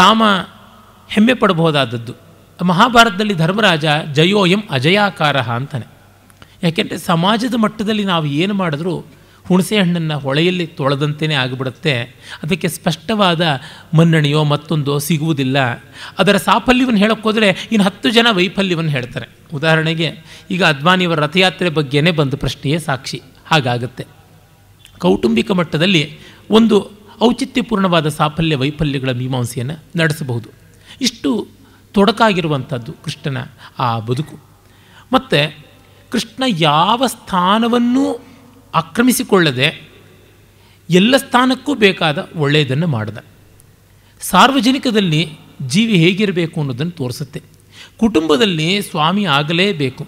ರಾಮ ಹೆಮ್ಮೆ ಪಡಬಹುದಾದದ್ದು ಮಹಾಭಾರತದಲ್ಲಿ ಧರ್ಮರಾಜ ಜಯೋಯಂ ಅಜಯಾಕಾರ ಅಂತಾನೆ ಯಾಕೆಂದರೆ ಸಮಾಜದ ಮಟ್ಟದಲ್ಲಿ ನಾವು ಏನು ಮಾಡಿದ್ರು ಹುಣಸೆ ಹಣ್ಣನ್ನು ಹೊಳೆಯಲ್ಲಿ ತೊಳೆದಂತೆಯೇ ಆಗಿಬಿಡುತ್ತೆ ಅದಕ್ಕೆ ಸ್ಪಷ್ಟವಾದ ಮನ್ನಣೆಯೋ ಮತ್ತೊಂದೋ ಸಿಗುವುದಿಲ್ಲ ಅದರ ಸಾಫಲ್ಯವನ್ನು ಹೇಳೋಕ್ಕೋದ್ರೆ ಇನ್ನು ಹತ್ತು ಜನ ವೈಫಲ್ಯವನ್ನು ಹೇಳ್ತಾರೆ ಉದಾಹರಣೆಗೆ ಈಗ ಅದ್ವಾನಿಯವರ ರಥಯಾತ್ರೆ ಬಗ್ಗೆನೇ ಬಂದು ಪ್ರಶ್ನೆಯೇ ಸಾಕ್ಷಿ ಹಾಗಾಗುತ್ತೆ ಕೌಟುಂಬಿಕ ಮಟ್ಟದಲ್ಲಿ ಒಂದು ಔಚಿತ್ಯಪೂರ್ಣವಾದ ಸಾಫಲ್ಯ ವೈಫಲ್ಯಗಳ ಮೀಮಾಂಸೆಯನ್ನು ನಡೆಸಬಹುದು ಇಷ್ಟು ತೊಡಕಾಗಿರುವಂಥದ್ದು ಕೃಷ್ಣನ ಆ ಬದುಕು ಮತ್ತು ಕೃಷ್ಣ ಯಾವ ಸ್ಥಾನವನ್ನೂ ಆಕ್ರಮಿಸಿಕೊಳ್ಳದೆ ಎಲ್ಲ ಸ್ಥಾನಕ್ಕೂ ಬೇಕಾದ ಒಳ್ಳೆಯದನ್ನು ಮಾಡಿದ ಸಾರ್ವಜನಿಕದಲ್ಲಿ ಜೀವಿ ಹೇಗಿರಬೇಕು ಅನ್ನೋದನ್ನು ತೋರಿಸುತ್ತೆ ಕುಟುಂಬದಲ್ಲಿ ಸ್ವಾಮಿ ಆಗಲೇಬೇಕು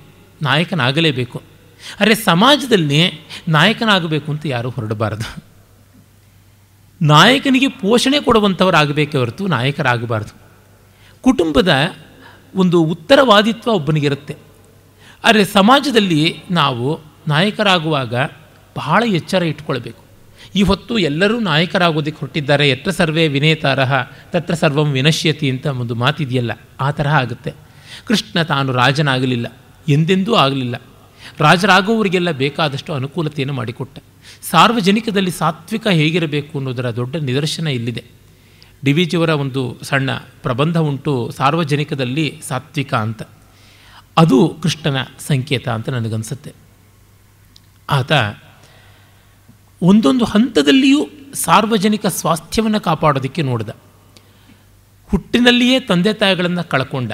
ನಾಯಕನಾಗಲೇಬೇಕು ಅರೆ ಸಮಾಜದಲ್ಲಿ ನಾಯಕನಾಗಬೇಕು ಅಂತ ಯಾರೂ ಹೊರಡಬಾರದು ನಾಯಕನಿಗೆ ಪೋಷಣೆ ಕೊಡುವಂಥವರಾಗಬೇಕೇ ಹೊರತು ನಾಯಕರಾಗಬಾರ್ದು ಕುಟುಂಬದ ಒಂದು ಉತ್ತರವಾದಿತ್ವ ಒಬ್ಬನಿಗಿರುತ್ತೆ ಆದರೆ ಸಮಾಜದಲ್ಲಿ ನಾವು ನಾಯಕರಾಗುವಾಗ ಬಹಳ ಎಚ್ಚರ ಇಟ್ಕೊಳ್ಬೇಕು ಈ ಹೊತ್ತು ಎಲ್ಲರೂ ನಾಯಕರಾಗೋದಕ್ಕೆ ಹೊರಟಿದ್ದಾರೆ ಎತ್ತ ಸರ್ವೇ ವಿನೇತಾರಹ ತತ್ರ ಸರ್ವಂ ವಿನಶ್ಯತಿ ಅಂತ ಒಂದು ಮಾತಿದೆಯಲ್ಲ ಆ ತರಹ ಆಗುತ್ತೆ ಕೃಷ್ಣ ತಾನು ರಾಜನಾಗಲಿಲ್ಲ ಎಂದೆಂದೂ ಆಗಲಿಲ್ಲ ರಾಜರಾಗುವವರಿಗೆಲ್ಲ ಬೇಕಾದಷ್ಟು ಅನುಕೂಲತೆಯನ್ನು ಮಾಡಿಕೊಟ್ಟೆ ಸಾರ್ವಜನಿಕದಲ್ಲಿ ಸಾತ್ವಿಕ ಹೇಗಿರಬೇಕು ಅನ್ನೋದರ ದೊಡ್ಡ ನಿದರ್ಶನ ಇಲ್ಲಿದೆ ಡಿ ವಿ ಜಿಯವರ ಒಂದು ಸಣ್ಣ ಪ್ರಬಂಧ ಉಂಟು ಸಾರ್ವಜನಿಕದಲ್ಲಿ ಸಾತ್ವಿಕ ಅಂತ ಅದು ಕೃಷ್ಣನ ಸಂಕೇತ ಅಂತ ನನಗನ್ಸುತ್ತೆ ಆತ ಒಂದೊಂದು ಹಂತದಲ್ಲಿಯೂ ಸಾರ್ವಜನಿಕ ಸ್ವಾಸ್ಥ್ಯವನ್ನು ಕಾಪಾಡೋದಕ್ಕೆ ನೋಡಿದ ಹುಟ್ಟಿನಲ್ಲಿಯೇ ತಂದೆ ತಾಯಿಗಳನ್ನು ಕಳ್ಕೊಂಡ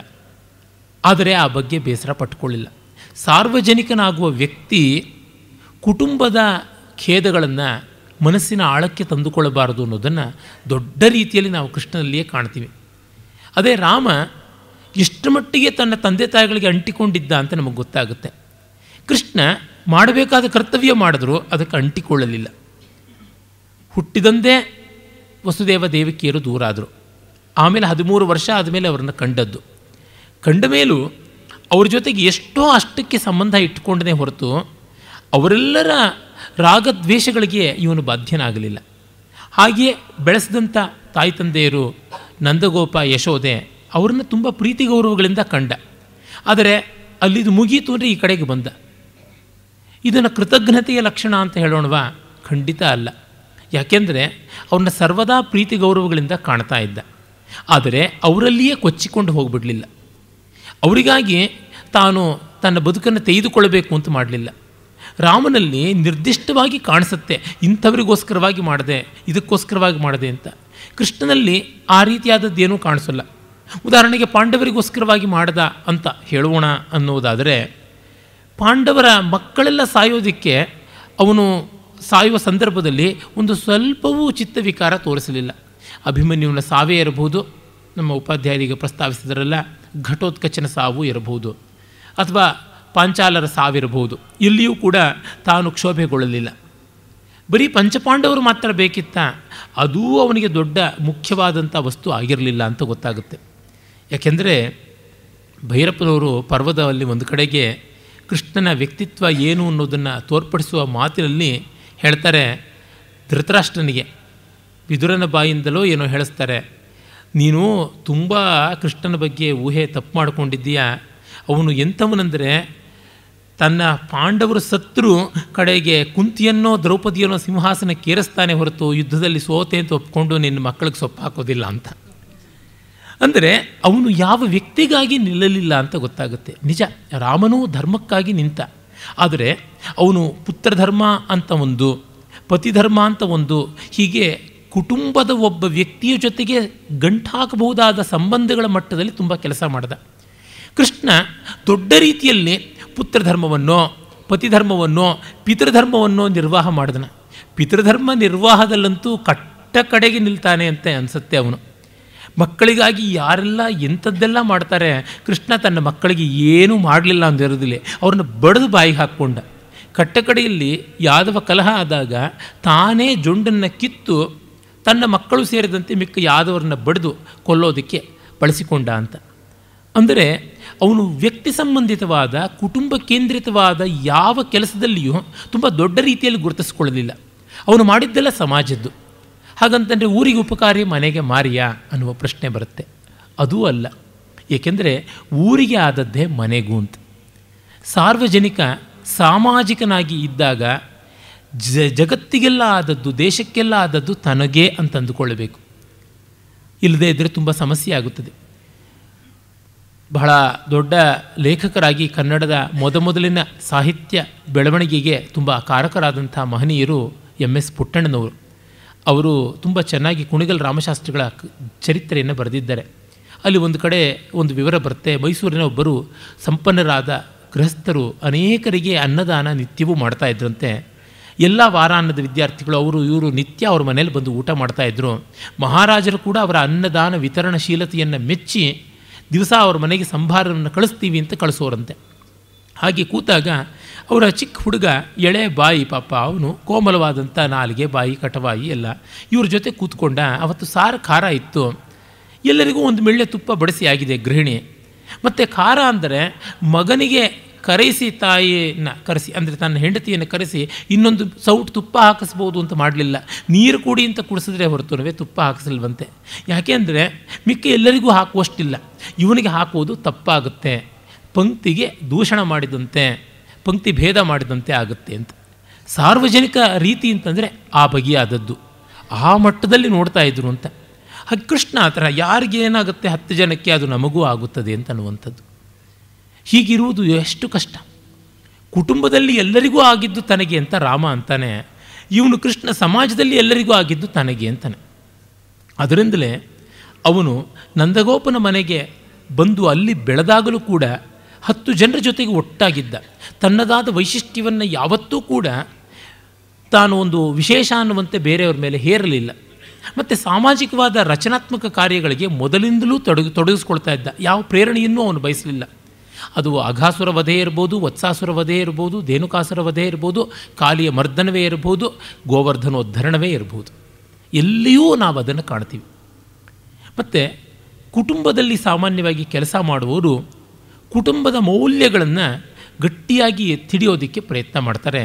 ಆದರೆ ಆ ಬಗ್ಗೆ ಬೇಸರ ಪಟ್ಕೊಳ್ಳಿಲ್ಲ ಸಾರ್ವಜನಿಕನಾಗುವ ವ್ಯಕ್ತಿ ಕುಟುಂಬದ ಖೇದಗಳನ್ನು ಮನಸ್ಸಿನ ಆಳಕ್ಕೆ ತಂದುಕೊಳ್ಳಬಾರದು ಅನ್ನೋದನ್ನು ದೊಡ್ಡ ರೀತಿಯಲ್ಲಿ ನಾವು ಕೃಷ್ಣನಲ್ಲಿಯೇ ಕಾಣ್ತೀವಿ ಅದೇ ರಾಮ ಎಷ್ಟು ಮಟ್ಟಿಗೆ ತನ್ನ ತಂದೆ ತಾಯಿಗಳಿಗೆ ಅಂಟಿಕೊಂಡಿದ್ದ ಅಂತ ನಮಗೆ ಗೊತ್ತಾಗುತ್ತೆ ಕೃಷ್ಣ ಮಾಡಬೇಕಾದ ಕರ್ತವ್ಯ ಮಾಡಿದ್ರು ಅದಕ್ಕೆ ಅಂಟಿಕೊಳ್ಳಲಿಲ್ಲ ಹುಟ್ಟಿದಂದೇ ವಸುದೇವ ದೇವಕಿಯರು ದೂರ ಆಮೇಲೆ ಹದಿಮೂರು ವರ್ಷ ಆದಮೇಲೆ ಅವರನ್ನು ಕಂಡದ್ದು ಕಂಡ ಮೇಲೂ ಅವ್ರ ಜೊತೆಗೆ ಎಷ್ಟೋ ಅಷ್ಟಕ್ಕೆ ಸಂಬಂಧ ಇಟ್ಕೊಂಡೇ ಹೊರತು ಅವರೆಲ್ಲರ ರಾಗದ್ವೇಷಗಳಿಗೆ ಇವನು ಬಾಧ್ಯನಾಗಲಿಲ್ಲ ಹಾಗೆಯೇ ಬೆಳೆಸಿದಂಥ ತಾಯಿ ತಂದೆಯರು ನಂದಗೋಪ ಯಶೋದೆ ಅವರನ್ನು ತುಂಬ ಪ್ರೀತಿ ಗೌರವಗಳಿಂದ ಕಂಡ ಆದರೆ ಅಲ್ಲಿದು ಮುಗೀತು ಅಂದರೆ ಈ ಕಡೆಗೆ ಬಂದ ಇದನ್ನು ಕೃತಜ್ಞತೆಯ ಲಕ್ಷಣ ಅಂತ ಹೇಳೋಣವ ಖಂಡಿತ ಅಲ್ಲ ಯಾಕೆಂದರೆ ಅವ್ರನ್ನ ಸರ್ವದಾ ಪ್ರೀತಿ ಗೌರವಗಳಿಂದ ಕಾಣ್ತಾ ಇದ್ದ ಆದರೆ ಅವರಲ್ಲಿಯೇ ಕೊಚ್ಚಿಕೊಂಡು ಹೋಗಿಬಿಡಲಿಲ್ಲ ಅವರಿಗಾಗಿ ತಾನು ತನ್ನ ಬದುಕನ್ನು ತೆಗೆದುಕೊಳ್ಳಬೇಕು ಅಂತ ಮಾಡಲಿಲ್ಲ ರಾಮನಲ್ಲಿ ನಿರ್ದಿಷ್ಟವಾಗಿ ಕಾಣಿಸುತ್ತೆ ಇಂಥವರಿಗೋಸ್ಕರವಾಗಿ ಮಾಡಿದೆ ಇದಕ್ಕೋಸ್ಕರವಾಗಿ ಮಾಡಿದೆ ಅಂತ ಕೃಷ್ಣನಲ್ಲಿ ಆ ರೀತಿಯಾದದ್ದೇನೂ ಕಾಣಿಸಲ್ಲ ಉದಾಹರಣೆಗೆ ಪಾಂಡವರಿಗೋಸ್ಕರವಾಗಿ ಮಾಡ್ದ ಅಂತ ಹೇಳೋಣ ಅನ್ನೋದಾದರೆ ಪಾಂಡವರ ಮಕ್ಕಳೆಲ್ಲ ಸಾಯೋದಕ್ಕೆ ಅವನು ಸಾಯುವ ಸಂದರ್ಭದಲ್ಲಿ ಒಂದು ಸ್ವಲ್ಪವೂ ಚಿತ್ತವಿಕಾರ ತೋರಿಸಲಿಲ್ಲ ಅಭಿಮನ್ಯುವಿನ ಸಾವೇ ಇರಬಹುದು ನಮ್ಮ ಉಪಾಧ್ಯಾಯರಿಗೆ ಪ್ರಸ್ತಾವಿಸಿದರೆಲ್ಲ ಘಟೋತ್ಕಚನ ಸಾವು ಇರಬಹುದು ಅಥವಾ ಪಾಂಚಾಲರ ಸಾವಿರಬಹುದು ಇಲ್ಲಿಯೂ ಕೂಡ ತಾನು ಕ್ಷೋಭೆಗೊಳ್ಳಲಿಲ್ಲ ಬರೀ ಪಂಚಪಾಂಡವರು ಮಾತ್ರ ಬೇಕಿತ್ತ ಅದೂ ಅವನಿಗೆ ದೊಡ್ಡ ಮುಖ್ಯವಾದಂಥ ವಸ್ತು ಆಗಿರಲಿಲ್ಲ ಅಂತ ಗೊತ್ತಾಗುತ್ತೆ ಯಾಕೆಂದರೆ ಭೈರಪ್ಪನವರು ಪರ್ವದಲ್ಲಿ ಒಂದು ಕಡೆಗೆ ಕೃಷ್ಣನ ವ್ಯಕ್ತಿತ್ವ ಏನು ಅನ್ನೋದನ್ನು ತೋರ್ಪಡಿಸುವ ಮಾತಿನಲ್ಲಿ ಹೇಳ್ತಾರೆ ಧೃತರಾಷ್ಟ್ರನಿಗೆ ವಿದುರನ ಬಾಯಿಂದಲೋ ಏನೋ ಹೇಳಿಸ್ತಾರೆ ನೀನು ತುಂಬ ಕೃಷ್ಣನ ಬಗ್ಗೆ ಊಹೆ ತಪ್ಪು ಮಾಡಿಕೊಂಡಿದ್ದೀಯ ಅವನು ಎಂಥವನಂದರೆ ತನ್ನ ಪಾಂಡವರು ಸತ್ರು ಕಡೆಗೆ ಕುಂತಿಯನ್ನೋ ದ್ರೌಪದಿಯನ್ನೋ ಸಿಂಹಾಸನ ಕೇರಿಸ್ತಾನೆ ಹೊರತು ಯುದ್ಧದಲ್ಲಿ ಸೋತೆ ಅಂತ ಒಪ್ಕೊಂಡು ನಿನ್ನ ಮಕ್ಕಳಿಗೆ ಸೊಪ್ಪು ಹಾಕೋದಿಲ್ಲ ಅಂತ ಅಂದರೆ ಅವನು ಯಾವ ವ್ಯಕ್ತಿಗಾಗಿ ನಿಲ್ಲಲಿಲ್ಲ ಅಂತ ಗೊತ್ತಾಗುತ್ತೆ ನಿಜ ರಾಮನೂ ಧರ್ಮಕ್ಕಾಗಿ ನಿಂತ ಆದರೆ ಅವನು ಪುತ್ರಧರ್ಮ ಅಂತ ಒಂದು ಪತಿಧರ್ಮ ಅಂತ ಒಂದು ಹೀಗೆ ಕುಟುಂಬದ ಒಬ್ಬ ವ್ಯಕ್ತಿಯ ಜೊತೆಗೆ ಗಂಟಾಕಬಹುದಾದ ಸಂಬಂಧಗಳ ಮಟ್ಟದಲ್ಲಿ ತುಂಬ ಕೆಲಸ ಮಾಡಿದ ಕೃಷ್ಣ ದೊಡ್ಡ ರೀತಿಯಲ್ಲಿ ಪುತ್ರಧರ್ಮವನ್ನು ಪತಿಧರ್ಮವನ್ನು ಪಿತೃಧರ್ಮವನ್ನು ನಿರ್ವಾಹ ಮಾಡಿದನು ಪಿತೃಧರ್ಮ ನಿರ್ವಾಹದಲ್ಲಂತೂ ಕಟ್ಟ ಕಡೆಗೆ ನಿಲ್ತಾನೆ ಅಂತ ಅನಿಸುತ್ತೆ ಅವನು ಮಕ್ಕಳಿಗಾಗಿ ಯಾರೆಲ್ಲ ಎಂಥದ್ದೆಲ್ಲ ಮಾಡ್ತಾರೆ ಕೃಷ್ಣ ತನ್ನ ಮಕ್ಕಳಿಗೆ ಏನೂ ಮಾಡಲಿಲ್ಲ ಅಂದಿರೋದಿಲ್ಲ ಅವ್ರನ್ನ ಬಡಿದು ಬಾಯಿಗೆ ಹಾಕ್ಕೊಂಡ ಕಟ್ಟಕಡೆಯಲ್ಲಿ ಯಾದವ ಕಲಹ ಆದಾಗ ತಾನೇ ಜೊಂಡನ್ನು ಕಿತ್ತು ತನ್ನ ಮಕ್ಕಳು ಸೇರಿದಂತೆ ಮಿಕ್ಕ ಯಾದವರನ್ನ ಬಡಿದು ಕೊಲ್ಲೋದಕ್ಕೆ ಬಳಸಿಕೊಂಡ ಅಂತ ಅಂದರೆ ಅವನು ವ್ಯಕ್ತಿ ಸಂಬಂಧಿತವಾದ ಕುಟುಂಬ ಕೇಂದ್ರಿತವಾದ ಯಾವ ಕೆಲಸದಲ್ಲಿಯೂ ತುಂಬ ದೊಡ್ಡ ರೀತಿಯಲ್ಲಿ ಗುರುತಿಸಿಕೊಳ್ಳಲಿಲ್ಲ ಅವನು ಮಾಡಿದ್ದೆಲ್ಲ ಸಮಾಜದ್ದು ಹಾಗಂತಂದರೆ ಊರಿಗೆ ಉಪಕಾರಿ ಮನೆಗೆ ಮಾರಿಯಾ ಅನ್ನುವ ಪ್ರಶ್ನೆ ಬರುತ್ತೆ ಅದೂ ಅಲ್ಲ ಏಕೆಂದರೆ ಊರಿಗೆ ಆದದ್ದೇ ಮನೆಗೂ ಅಂತ ಸಾರ್ವಜನಿಕ ಸಾಮಾಜಿಕನಾಗಿ ಇದ್ದಾಗ ಜ ಜಗತ್ತಿಗೆಲ್ಲ ಆದದ್ದು ದೇಶಕ್ಕೆಲ್ಲ ಆದದ್ದು ತನಗೇ ಅಂತಂದುಕೊಳ್ಳಬೇಕು ಇಲ್ಲದೇ ಇದ್ದರೆ ತುಂಬ ಸಮಸ್ಯೆ ಆಗುತ್ತದೆ ಬಹಳ ದೊಡ್ಡ ಲೇಖಕರಾಗಿ ಕನ್ನಡದ ಮೊದಮೊದಲಿನ ಸಾಹಿತ್ಯ ಬೆಳವಣಿಗೆಗೆ ತುಂಬ ಕಾರಕರಾದಂಥ ಮಹನೀಯರು ಎಮ್ ಎಸ್ ಪುಟ್ಟಣ್ಣನವರು ಅವರು ತುಂಬ ಚೆನ್ನಾಗಿ ಕುಣಿಗಲ್ ರಾಮಶಾಸ್ತ್ರಿಗಳ ಚರಿತ್ರೆಯನ್ನು ಬರೆದಿದ್ದಾರೆ ಅಲ್ಲಿ ಒಂದು ಕಡೆ ಒಂದು ವಿವರ ಬರುತ್ತೆ ಮೈಸೂರಿನ ಒಬ್ಬರು ಸಂಪನ್ನರಾದ ಗೃಹಸ್ಥರು ಅನೇಕರಿಗೆ ಅನ್ನದಾನ ನಿತ್ಯವೂ ಮಾಡ್ತಾ ಇದ್ರಂತೆ ಎಲ್ಲ ವಾರಾನ್ನದ ವಿದ್ಯಾರ್ಥಿಗಳು ಅವರು ಇವರು ನಿತ್ಯ ಅವ್ರ ಮನೇಲಿ ಬಂದು ಊಟ ಮಾಡ್ತಾಯಿದ್ರು ಮಹಾರಾಜರು ಕೂಡ ಅವರ ಅನ್ನದಾನ ವಿತರಣಶೀಲತೆಯನ್ನು ಮೆಚ್ಚಿ ದಿವಸ ಅವ್ರ ಮನೆಗೆ ಸಂಭಾರವನ್ನು ಕಳಿಸ್ತೀವಿ ಅಂತ ಕಳಿಸೋರಂತೆ ಹಾಗೆ ಕೂತಾಗ ಅವರ ಚಿಕ್ಕ ಹುಡುಗ ಎಳೆ ಬಾಯಿ ಪಾಪ ಅವನು ಕೋಮಲವಾದಂಥ ನಾಲಿಗೆ ಬಾಯಿ ಕಟವಾಯಿ ಎಲ್ಲ ಇವ್ರ ಜೊತೆ ಕೂತ್ಕೊಂಡ ಅವತ್ತು ಸಾರು ಖಾರ ಇತ್ತು ಎಲ್ಲರಿಗೂ ಒಂದು ಮೆಳ್ಳೆ ತುಪ್ಪ ಬಡಿಸಿ ಆಗಿದೆ ಗೃಹಿಣಿ ಮತ್ತು ಖಾರ ಅಂದರೆ ಮಗನಿಗೆ ಕರೆಸಿ ತಾಯಿಯನ್ನ ಕರೆಸಿ ಅಂದರೆ ತನ್ನ ಹೆಂಡತಿಯನ್ನು ಕರೆಸಿ ಇನ್ನೊಂದು ಸೌಟ್ ತುಪ್ಪ ಹಾಕಿಸ್ಬೋದು ಅಂತ ಮಾಡಲಿಲ್ಲ ನೀರು ಕುಡಿ ಅಂತ ಕುಡಿಸಿದ್ರೆ ಹೊರತು ತುಪ್ಪ ಹಾಕಿಸಲ್ವಂತೆ ಯಾಕೆಂದರೆ ಮಿಕ್ಕ ಎಲ್ಲರಿಗೂ ಹಾಕುವಷ್ಟಿಲ್ಲ ಇವನಿಗೆ ಹಾಕುವುದು ತಪ್ಪಾಗುತ್ತೆ ಪಂಕ್ತಿಗೆ ದೂಷಣ ಮಾಡಿದಂತೆ ಪಂಕ್ತಿ ಭೇದ ಮಾಡಿದಂತೆ ಆಗುತ್ತೆ ಅಂತ ಸಾರ್ವಜನಿಕ ರೀತಿ ಅಂತಂದರೆ ಆ ಬಗೆಯಾದದ್ದು ಆ ಮಟ್ಟದಲ್ಲಿ ನೋಡ್ತಾ ಇದ್ರು ಅಂತ ಕೃಷ್ಣ ಆ ಥರ ಯಾರಿಗೇನಾಗುತ್ತೆ ಹತ್ತು ಜನಕ್ಕೆ ಅದು ನಮಗೂ ಆಗುತ್ತದೆ ಅಂತ ಅನ್ನುವಂಥದ್ದು ಹೀಗಿರುವುದು ಎಷ್ಟು ಕಷ್ಟ ಕುಟುಂಬದಲ್ಲಿ ಎಲ್ಲರಿಗೂ ಆಗಿದ್ದು ತನಗೆ ಅಂತ ರಾಮ ಅಂತಾನೆ ಇವನು ಕೃಷ್ಣ ಸಮಾಜದಲ್ಲಿ ಎಲ್ಲರಿಗೂ ಆಗಿದ್ದು ತನಗೆ ಅಂತಾನೆ ಅದರಿಂದಲೇ ಅವನು ನಂದಗೋಪನ ಮನೆಗೆ ಬಂದು ಅಲ್ಲಿ ಬೆಳೆದಾಗಲೂ ಕೂಡ ಹತ್ತು ಜನರ ಜೊತೆಗೆ ಒಟ್ಟಾಗಿದ್ದ ತನ್ನದಾದ ವೈಶಿಷ್ಟ್ಯವನ್ನು ಯಾವತ್ತೂ ಕೂಡ ತಾನು ಒಂದು ವಿಶೇಷ ಅನ್ನುವಂತೆ ಬೇರೆಯವ್ರ ಮೇಲೆ ಹೇರಲಿಲ್ಲ ಮತ್ತು ಸಾಮಾಜಿಕವಾದ ರಚನಾತ್ಮಕ ಕಾರ್ಯಗಳಿಗೆ ಮೊದಲಿಂದಲೂ ತೊಡಗಿ ತೊಡಗಿಸ್ಕೊಳ್ತಾ ಇದ್ದ ಯಾವ ಪ್ರೇರಣೆಯನ್ನು ಅವನು ಬಯಸಲಿಲ್ಲ ಅದು ಅಘಾಸುರ ವಧೆ ಇರ್ಬೋದು ವತ್ಸಾಸುರ ವಧೆ ಇರ್ಬೋದು ಧೇನುಕಾಸುರ ವಧೆ ಇರ್ಬೋದು ಕಾಲಿಯ ಮರ್ದನವೇ ಇರ್ಬೋದು ಗೋವರ್ಧನೋದ್ಧರಣವೇ ಇರ್ಬೋದು ಎಲ್ಲಿಯೂ ನಾವು ಅದನ್ನು ಕಾಣ್ತೀವಿ ಮತ್ತು ಕುಟುಂಬದಲ್ಲಿ ಸಾಮಾನ್ಯವಾಗಿ ಕೆಲಸ ಮಾಡುವವರು ಕುಟುಂಬದ ಮೌಲ್ಯಗಳನ್ನು ಗಟ್ಟಿಯಾಗಿ ತಿಳಿಯೋದಕ್ಕೆ ಪ್ರಯತ್ನ ಮಾಡ್ತಾರೆ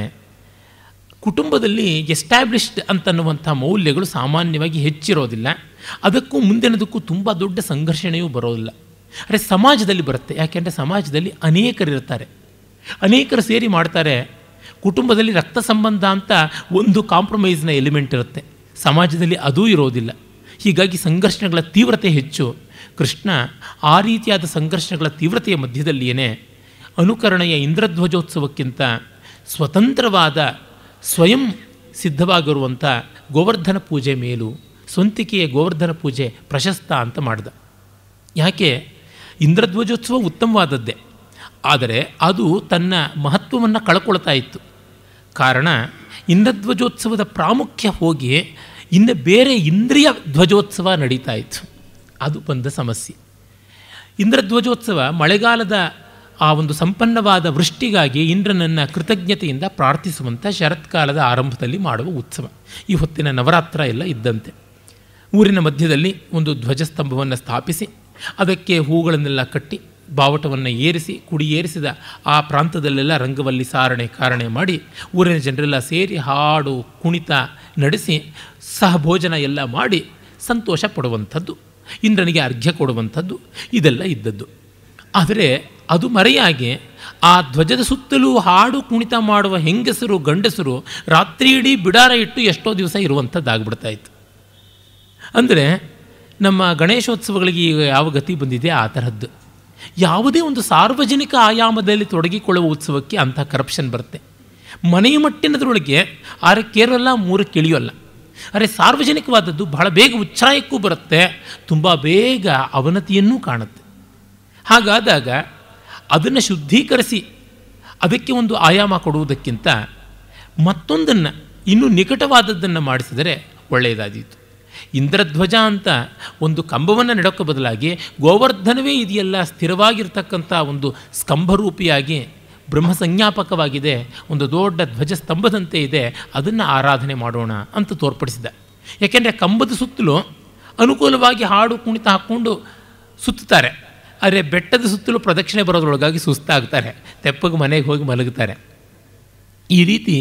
ಕುಟುಂಬದಲ್ಲಿ ಎಸ್ಟ್ಯಾಬ್ಲಿಷ್ಡ್ ಅಂತನ್ನುವಂಥ ಮೌಲ್ಯಗಳು ಸಾಮಾನ್ಯವಾಗಿ ಹೆಚ್ಚಿರೋದಿಲ್ಲ ಅದಕ್ಕೂ ಮುಂದಿನದಕ್ಕೂ ತುಂಬ ದೊಡ್ಡ ಸಂಘರ್ಷಣೆಯೂ ಬರೋದಿಲ್ಲ ಆದರೆ ಸಮಾಜದಲ್ಲಿ ಬರುತ್ತೆ ಯಾಕೆಂದರೆ ಸಮಾಜದಲ್ಲಿ ಅನೇಕರಿರ್ತಾರೆ ಅನೇಕರು ಸೇರಿ ಮಾಡ್ತಾರೆ ಕುಟುಂಬದಲ್ಲಿ ರಕ್ತ ಸಂಬಂಧ ಅಂತ ಒಂದು ಕಾಂಪ್ರಮೈಸ್ನ ಎಲಿಮೆಂಟ್ ಇರುತ್ತೆ ಸಮಾಜದಲ್ಲಿ ಅದೂ ಇರೋದಿಲ್ಲ ಹೀಗಾಗಿ ಸಂಘರ್ಷಗಳ ತೀವ್ರತೆ ಹೆಚ್ಚು ಕೃಷ್ಣ ಆ ರೀತಿಯಾದ ಸಂಘರ್ಷಗಳ ತೀವ್ರತೆಯ ಮಧ್ಯದಲ್ಲಿಯೇ ಅನುಕರಣೆಯ ಇಂದ್ರಧ್ವಜೋತ್ಸವಕ್ಕಿಂತ ಸ್ವತಂತ್ರವಾದ ಸ್ವಯಂ ಸಿದ್ಧವಾಗಿರುವಂಥ ಗೋವರ್ಧನ ಪೂಜೆ ಮೇಲೂ ಸ್ವಂತಿಕೆಯ ಗೋವರ್ಧನ ಪೂಜೆ ಪ್ರಶಸ್ತ ಅಂತ ಮಾಡ್ದ ಯಾಕೆ ಇಂದ್ರಧ್ವಜೋತ್ಸವ ಉತ್ತಮವಾದದ್ದೇ ಆದರೆ ಅದು ತನ್ನ ಮಹತ್ವವನ್ನು ಕಳ್ಕೊಳ್ತಾ ಇತ್ತು ಕಾರಣ ಇಂದ್ರಧ್ವಜೋತ್ಸವದ ಪ್ರಾಮುಖ್ಯ ಹೋಗಿ ಇನ್ನು ಬೇರೆ ಇಂದ್ರಿಯ ಧ್ವಜೋತ್ಸವ ನಡೀತಾ ಇತ್ತು ಅದು ಬಂದ ಸಮಸ್ಯೆ ಇಂದ್ರಧ್ವಜೋತ್ಸವ ಮಳೆಗಾಲದ ಆ ಒಂದು ಸಂಪನ್ನವಾದ ವೃಷ್ಟಿಗಾಗಿ ಇಂದ್ರನನ್ನು ಕೃತಜ್ಞತೆಯಿಂದ ಪ್ರಾರ್ಥಿಸುವಂಥ ಶರತ್ಕಾಲದ ಆರಂಭದಲ್ಲಿ ಮಾಡುವ ಉತ್ಸವ ಈ ಹೊತ್ತಿನ ನವರಾತ್ರ ಎಲ್ಲ ಇದ್ದಂತೆ ಊರಿನ ಮಧ್ಯದಲ್ಲಿ ಒಂದು ಧ್ವಜಸ್ತಂಭವನ್ನು ಸ್ಥಾಪಿಸಿ ಅದಕ್ಕೆ ಹೂಗಳನ್ನೆಲ್ಲ ಕಟ್ಟಿ ಬಾವಟವನ್ನು ಏರಿಸಿ ಕುಡಿಯೇರಿಸಿದ ಆ ಪ್ರಾಂತದಲ್ಲೆಲ್ಲ ರಂಗವಲ್ಲಿ ಸಾರಣೆ ಕಾರಣೆ ಮಾಡಿ ಊರಿನ ಜನರೆಲ್ಲ ಸೇರಿ ಹಾಡು ಕುಣಿತ ನಡೆಸಿ ಸಹಭೋಜನ ಎಲ್ಲ ಮಾಡಿ ಸಂತೋಷ ಪಡುವಂಥದ್ದು ಇಂದ್ರನಿಗೆ ಅರ್ಘ್ಯ ಕೊಡುವಂಥದ್ದು ಇದೆಲ್ಲ ಇದ್ದದ್ದು ಆದರೆ ಅದು ಮರೆಯಾಗಿ ಆ ಧ್ವಜದ ಸುತ್ತಲೂ ಹಾಡು ಕುಣಿತ ಮಾಡುವ ಹೆಂಗಸರು ಗಂಡಸರು ರಾತ್ರಿ ಇಡೀ ಬಿಡಾರ ಇಟ್ಟು ಎಷ್ಟೋ ದಿವಸ ಇರುವಂಥದ್ದಾಗ್ಬಿಡ್ತಾಯಿತ್ತು ಅಂದರೆ ನಮ್ಮ ಗಣೇಶೋತ್ಸವಗಳಿಗೆ ಯಾವ ಗತಿ ಬಂದಿದೆ ಆ ತರಹದ್ದು ಯಾವುದೇ ಒಂದು ಸಾರ್ವಜನಿಕ ಆಯಾಮದಲ್ಲಿ ತೊಡಗಿಕೊಳ್ಳುವ ಉತ್ಸವಕ್ಕೆ ಅಂಥ ಕರಪ್ಷನ್ ಬರುತ್ತೆ ಮನೆಯ ಮಟ್ಟಿನದ್ರೊಳಗೆ ಆರಕ್ಕೇರಲ್ಲ ಮೂರಕ್ಕೆ ಇಳಿಯೋಲ್ಲ ಅರೆ ಸಾರ್ವಜನಿಕವಾದದ್ದು ಬಹಳ ಬೇಗ ಉಚ್ಚಾಯಕ್ಕೂ ಬರುತ್ತೆ ತುಂಬ ಬೇಗ ಅವನತಿಯನ್ನೂ ಕಾಣುತ್ತೆ ಹಾಗಾದಾಗ ಅದನ್ನು ಶುದ್ಧೀಕರಿಸಿ ಅದಕ್ಕೆ ಒಂದು ಆಯಾಮ ಕೊಡುವುದಕ್ಕಿಂತ ಮತ್ತೊಂದನ್ನು ಇನ್ನೂ ನಿಕಟವಾದದ್ದನ್ನು ಮಾಡಿಸಿದರೆ ಒಳ್ಳೆಯದಾದೀತು ಇಂದ್ರಧ್ವಜ ಅಂತ ಒಂದು ಕಂಬವನ್ನು ನೆಡೋಕ್ಕೆ ಬದಲಾಗಿ ಗೋವರ್ಧನವೇ ಇದೆಯಲ್ಲ ಸ್ಥಿರವಾಗಿರ್ತಕ್ಕಂಥ ಒಂದು ಸ್ಕಂಭರೂಪಿಯಾಗಿ ಬ್ರಹ್ಮ ಸಂಜ್ಞಾಪಕವಾಗಿದೆ ಒಂದು ದೊಡ್ಡ ಧ್ವಜಸ್ತಂಭದಂತೆ ಇದೆ ಅದನ್ನು ಆರಾಧನೆ ಮಾಡೋಣ ಅಂತ ತೋರ್ಪಡಿಸಿದ ಯಾಕೆಂದರೆ ಕಂಬದ ಸುತ್ತಲೂ ಅನುಕೂಲವಾಗಿ ಹಾಡು ಕುಣಿತ ಹಾಕ್ಕೊಂಡು ಸುತ್ತಾರೆ ಆದರೆ ಬೆಟ್ಟದ ಸುತ್ತಲೂ ಪ್ರದಕ್ಷಿಣೆ ಬರೋದ್ರೊಳಗಾಗಿ ಸುಸ್ತಾಗ್ತಾರೆ ತೆಪ್ಪಗೆ ಮನೆಗೆ ಹೋಗಿ ಮಲಗುತ್ತಾರೆ ಈ ರೀತಿ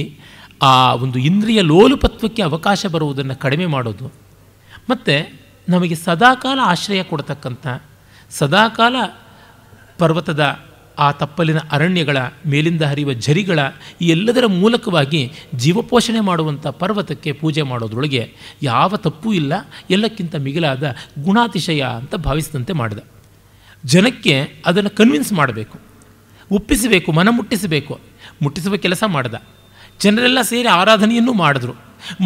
ಆ ಒಂದು ಇಂದ್ರಿಯ ಲೋಲುಪತ್ವಕ್ಕೆ ಅವಕಾಶ ಬರುವುದನ್ನು ಕಡಿಮೆ ಮಾಡೋದು ಮತ್ತು ನಮಗೆ ಸದಾಕಾಲ ಆಶ್ರಯ ಕೊಡ್ತಕ್ಕಂಥ ಸದಾಕಾಲ ಪರ್ವತದ ಆ ತಪ್ಪಲಿನ ಅರಣ್ಯಗಳ ಮೇಲಿಂದ ಹರಿಯುವ ಝರಿಗಳ ಈ ಎಲ್ಲದರ ಮೂಲಕವಾಗಿ ಜೀವಪೋಷಣೆ ಮಾಡುವಂಥ ಪರ್ವತಕ್ಕೆ ಪೂಜೆ ಮಾಡೋದ್ರೊಳಗೆ ಯಾವ ತಪ್ಪೂ ಇಲ್ಲ ಎಲ್ಲಕ್ಕಿಂತ ಮಿಗಿಲಾದ ಗುಣಾತಿಶಯ ಅಂತ ಭಾವಿಸಿದಂತೆ ಮಾಡಿದೆ ಜನಕ್ಕೆ ಅದನ್ನು ಕನ್ವಿನ್ಸ್ ಮಾಡಬೇಕು ಒಪ್ಪಿಸಬೇಕು ಮನ ಮುಟ್ಟಿಸಬೇಕು ಮುಟ್ಟಿಸುವ ಕೆಲಸ ಮಾಡ್ದ ಜನರೆಲ್ಲ ಸೇರಿ ಆರಾಧನೆಯನ್ನು ಮಾಡಿದ್ರು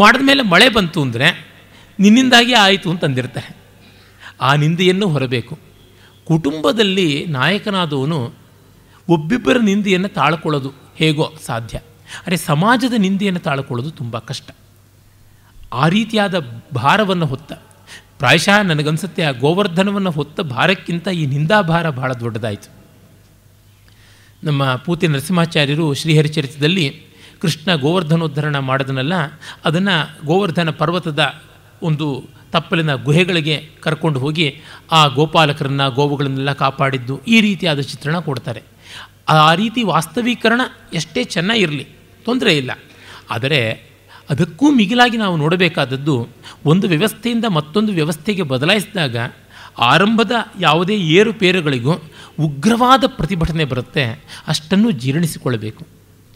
ಮಾಡಿದ ಮೇಲೆ ಮಳೆ ಬಂತು ಅಂದರೆ ನಿನ್ನಿಂದಾಗಿ ಆಯಿತು ಅಂತಂದಿರ್ತಾರೆ ಆ ನಿಂದೆಯನ್ನು ಹೊರಬೇಕು ಕುಟುಂಬದಲ್ಲಿ ನಾಯಕನಾದವನು ಒಬ್ಬಿಬ್ಬರ ನಿಂದೆಯನ್ನು ತಾಳ್ಕೊಳ್ಳೋದು ಹೇಗೋ ಸಾಧ್ಯ ಅರೆ ಸಮಾಜದ ನಿಂದೆಯನ್ನು ತಾಳ್ಕೊಳ್ಳೋದು ತುಂಬ ಕಷ್ಟ ಆ ರೀತಿಯಾದ ಭಾರವನ್ನು ಹೊತ್ತ ಪ್ರಾಯಶಃ ನನಗನ್ಸುತ್ತೆ ಆ ಗೋವರ್ಧನವನ್ನು ಹೊತ್ತ ಭಾರಕ್ಕಿಂತ ಈ ನಿಂದಾಭಾರ ಭಾಳ ದೊಡ್ಡದಾಯಿತು ನಮ್ಮ ಪೂತಿ ನರಸಿಂಹಾಚಾರ್ಯರು ಶ್ರೀಹರಿಚರಿತದಲ್ಲಿ ಕೃಷ್ಣ ಗೋವರ್ಧನೋದ್ಧರಣ ಮಾಡೋದನ್ನೆಲ್ಲ ಅದನ್ನು ಗೋವರ್ಧನ ಪರ್ವತದ ಒಂದು ತಪ್ಪಲಿನ ಗುಹೆಗಳಿಗೆ ಕರ್ಕೊಂಡು ಹೋಗಿ ಆ ಗೋಪಾಲಕರನ್ನು ಗೋವುಗಳನ್ನೆಲ್ಲ ಕಾಪಾಡಿದ್ದು ಈ ರೀತಿಯಾದ ಚಿತ್ರಣ ಕೊಡ್ತಾರೆ ಆ ರೀತಿ ವಾಸ್ತವೀಕರಣ ಎಷ್ಟೇ ಚೆನ್ನಾಗಿರಲಿ ತೊಂದರೆ ಇಲ್ಲ ಆದರೆ ಅದಕ್ಕೂ ಮಿಗಿಲಾಗಿ ನಾವು ನೋಡಬೇಕಾದದ್ದು ಒಂದು ವ್ಯವಸ್ಥೆಯಿಂದ ಮತ್ತೊಂದು ವ್ಯವಸ್ಥೆಗೆ ಬದಲಾಯಿಸಿದಾಗ ಆರಂಭದ ಯಾವುದೇ ಏರುಪೇರುಗಳಿಗೂ ಉಗ್ರವಾದ ಪ್ರತಿಭಟನೆ ಬರುತ್ತೆ ಅಷ್ಟನ್ನು ಜೀರ್ಣಿಸಿಕೊಳ್ಳಬೇಕು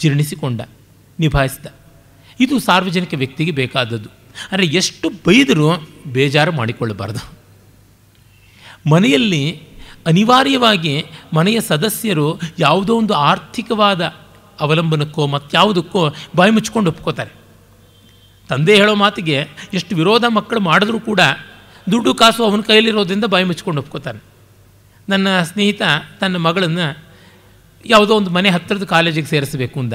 ಜೀರ್ಣಿಸಿಕೊಂಡ ನಿಭಾಯಿಸಿದ ಇದು ಸಾರ್ವಜನಿಕ ವ್ಯಕ್ತಿಗೆ ಬೇಕಾದದ್ದು ಅಂದರೆ ಎಷ್ಟು ಬೈದರೂ ಬೇಜಾರು ಮಾಡಿಕೊಳ್ಳಬಾರ್ದು ಮನೆಯಲ್ಲಿ ಅನಿವಾರ್ಯವಾಗಿ ಮನೆಯ ಸದಸ್ಯರು ಯಾವುದೋ ಒಂದು ಆರ್ಥಿಕವಾದ ಅವಲಂಬನಕ್ಕೋ ಮತ್ತಾವುದಕ್ಕೋ ಬಾಯಿ ಮುಚ್ಕೊಂಡು ಒಪ್ಕೋತಾರೆ ತಂದೆ ಹೇಳೋ ಮಾತಿಗೆ ಎಷ್ಟು ವಿರೋಧ ಮಕ್ಕಳು ಮಾಡಿದ್ರೂ ಕೂಡ ದುಡ್ಡು ಕಾಸು ಅವನ ಕೈಲಿರೋದ್ರಿಂದ ಬಾಯಿ ಮುಚ್ಕೊಂಡು ಒಪ್ಕೋತಾನೆ ನನ್ನ ಸ್ನೇಹಿತ ತನ್ನ ಮಗಳನ್ನು ಯಾವುದೋ ಒಂದು ಮನೆ ಹತ್ತಿರದ ಕಾಲೇಜಿಗೆ ಸೇರಿಸಬೇಕು ಅಂದ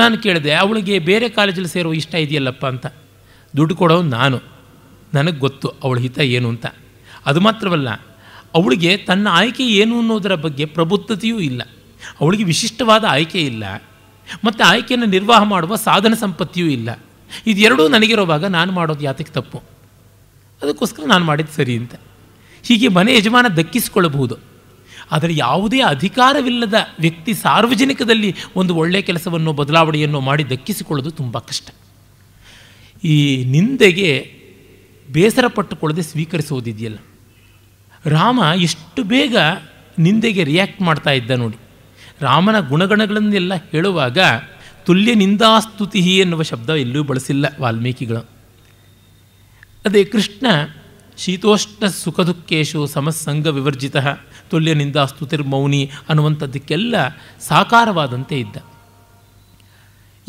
ನಾನು ಕೇಳಿದೆ ಅವಳಿಗೆ ಬೇರೆ ಕಾಲೇಜಲ್ಲಿ ಸೇರೋ ಇಷ್ಟ ಇದೆಯಲ್ಲಪ್ಪ ಅಂತ ದುಡ್ಡು ಕೊಡೋನು ನಾನು ನನಗೆ ಗೊತ್ತು ಅವಳ ಹಿತ ಏನು ಅಂತ ಅದು ಮಾತ್ರವಲ್ಲ ಅವಳಿಗೆ ತನ್ನ ಆಯ್ಕೆ ಏನು ಅನ್ನೋದರ ಬಗ್ಗೆ ಪ್ರಬುದ್ಧತೆಯೂ ಇಲ್ಲ ಅವಳಿಗೆ ವಿಶಿಷ್ಟವಾದ ಆಯ್ಕೆ ಇಲ್ಲ ಮತ್ತು ಆಯ್ಕೆಯನ್ನು ನಿರ್ವಾಹ ಮಾಡುವ ಸಾಧನ ಸಂಪತ್ತಿಯೂ ಇಲ್ಲ ಇದೆರಡೂ ನನಗಿರೋವಾಗ ನಾನು ಮಾಡೋದು ಯಾತಕ್ಕೆ ತಪ್ಪು ಅದಕ್ಕೋಸ್ಕರ ನಾನು ಮಾಡಿದ್ದು ಸರಿ ಅಂತ ಹೀಗೆ ಮನೆ ಯಜಮಾನ ದಕ್ಕಿಸಿಕೊಳ್ಳಬಹುದು ಆದರೆ ಯಾವುದೇ ಅಧಿಕಾರವಿಲ್ಲದ ವ್ಯಕ್ತಿ ಸಾರ್ವಜನಿಕದಲ್ಲಿ ಒಂದು ಒಳ್ಳೆಯ ಕೆಲಸವನ್ನು ಬದಲಾವಣೆಯನ್ನು ಮಾಡಿ ದಕ್ಕಿಸಿಕೊಳ್ಳೋದು ತುಂಬ ಕಷ್ಟ ಈ ನಿಂದೆಗೆ ಬೇಸರ ಪಟ್ಟುಕೊಳ್ಳದೆ ಸ್ವೀಕರಿಸೋದಿದೆಯಲ್ಲ ರಾಮ ಎಷ್ಟು ಬೇಗ ನಿಂದೆಗೆ ರಿಯಾಕ್ಟ್ ಮಾಡ್ತಾ ಇದ್ದ ನೋಡಿ ರಾಮನ ಗುಣಗಣಗಳನ್ನೆಲ್ಲ ಹೇಳುವಾಗ ತುಲ್ಯ ನಿಂದಾಸ್ತುತಿ ಎನ್ನುವ ಶಬ್ದ ಎಲ್ಲೂ ಬಳಸಿಲ್ಲ ವಾಲ್ಮೀಕಿಗಳು ಅದೇ ಕೃಷ್ಣ ಶೀತೋಷ್ಣ ಸುಖ ದುಃಖೇಶು ಸಮಸ್ಸಂಗ ವಿವರ್ಜಿತ ತುಲ್ಯ ನಿಂದಾಸ್ತುತಿರ್ಮೌನಿ ಅನ್ನುವಂಥದ್ದಕ್ಕೆಲ್ಲ ಸಾಕಾರವಾದಂತೆ ಇದ್ದ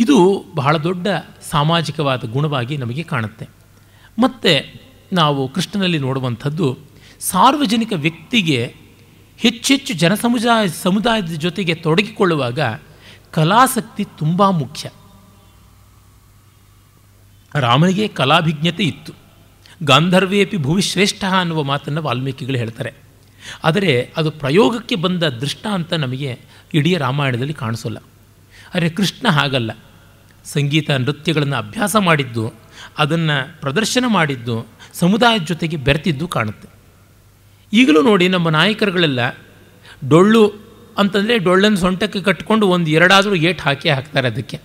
ಇದು ಬಹಳ ದೊಡ್ಡ ಸಾಮಾಜಿಕವಾದ ಗುಣವಾಗಿ ನಮಗೆ ಕಾಣುತ್ತೆ ಮತ್ತು ನಾವು ಕೃಷ್ಣನಲ್ಲಿ ನೋಡುವಂಥದ್ದು ಸಾರ್ವಜನಿಕ ವ್ಯಕ್ತಿಗೆ ಹೆಚ್ಚೆಚ್ಚು ಜನಸಮುದಾಯ ಸಮುದಾಯದ ಜೊತೆಗೆ ತೊಡಗಿಕೊಳ್ಳುವಾಗ ಕಲಾಸಕ್ತಿ ತುಂಬ ಮುಖ್ಯ ರಾಮನಿಗೆ ಕಲಾಭಿಜ್ಞತೆ ಇತ್ತು ಗಾಂಧರ್ವೇಪಿ ಭುವಿ ಅನ್ನುವ ಮಾತನ್ನು ವಾಲ್ಮೀಕಿಗಳು ಹೇಳ್ತಾರೆ ಆದರೆ ಅದು ಪ್ರಯೋಗಕ್ಕೆ ಬಂದ ದೃಷ್ಟ ಅಂತ ನಮಗೆ ಇಡೀ ರಾಮಾಯಣದಲ್ಲಿ ಕಾಣಿಸೋಲ್ಲ ಆದರೆ ಕೃಷ್ಣ ಹಾಗಲ್ಲ ಸಂಗೀತ ನೃತ್ಯಗಳನ್ನು ಅಭ್ಯಾಸ ಮಾಡಿದ್ದು ಅದನ್ನು ಪ್ರದರ್ಶನ ಮಾಡಿದ್ದು ಸಮುದಾಯದ ಜೊತೆಗೆ ಬೆರೆತಿದ್ದು ಕಾಣುತ್ತೆ ಈಗಲೂ ನೋಡಿ ನಮ್ಮ ನಾಯಕರುಗಳೆಲ್ಲ ಡೊಳ್ಳು ಅಂತಂದರೆ ಡೊಳ್ಳನ್ನು ಸೊಂಟಕ್ಕೆ ಕಟ್ಕೊಂಡು ಒಂದು ಎರಡಾದರೂ ಏಟ್ ಹಾಕಿ ಹಾಕ್ತಾರೆ ಅದಕ್ಕೆ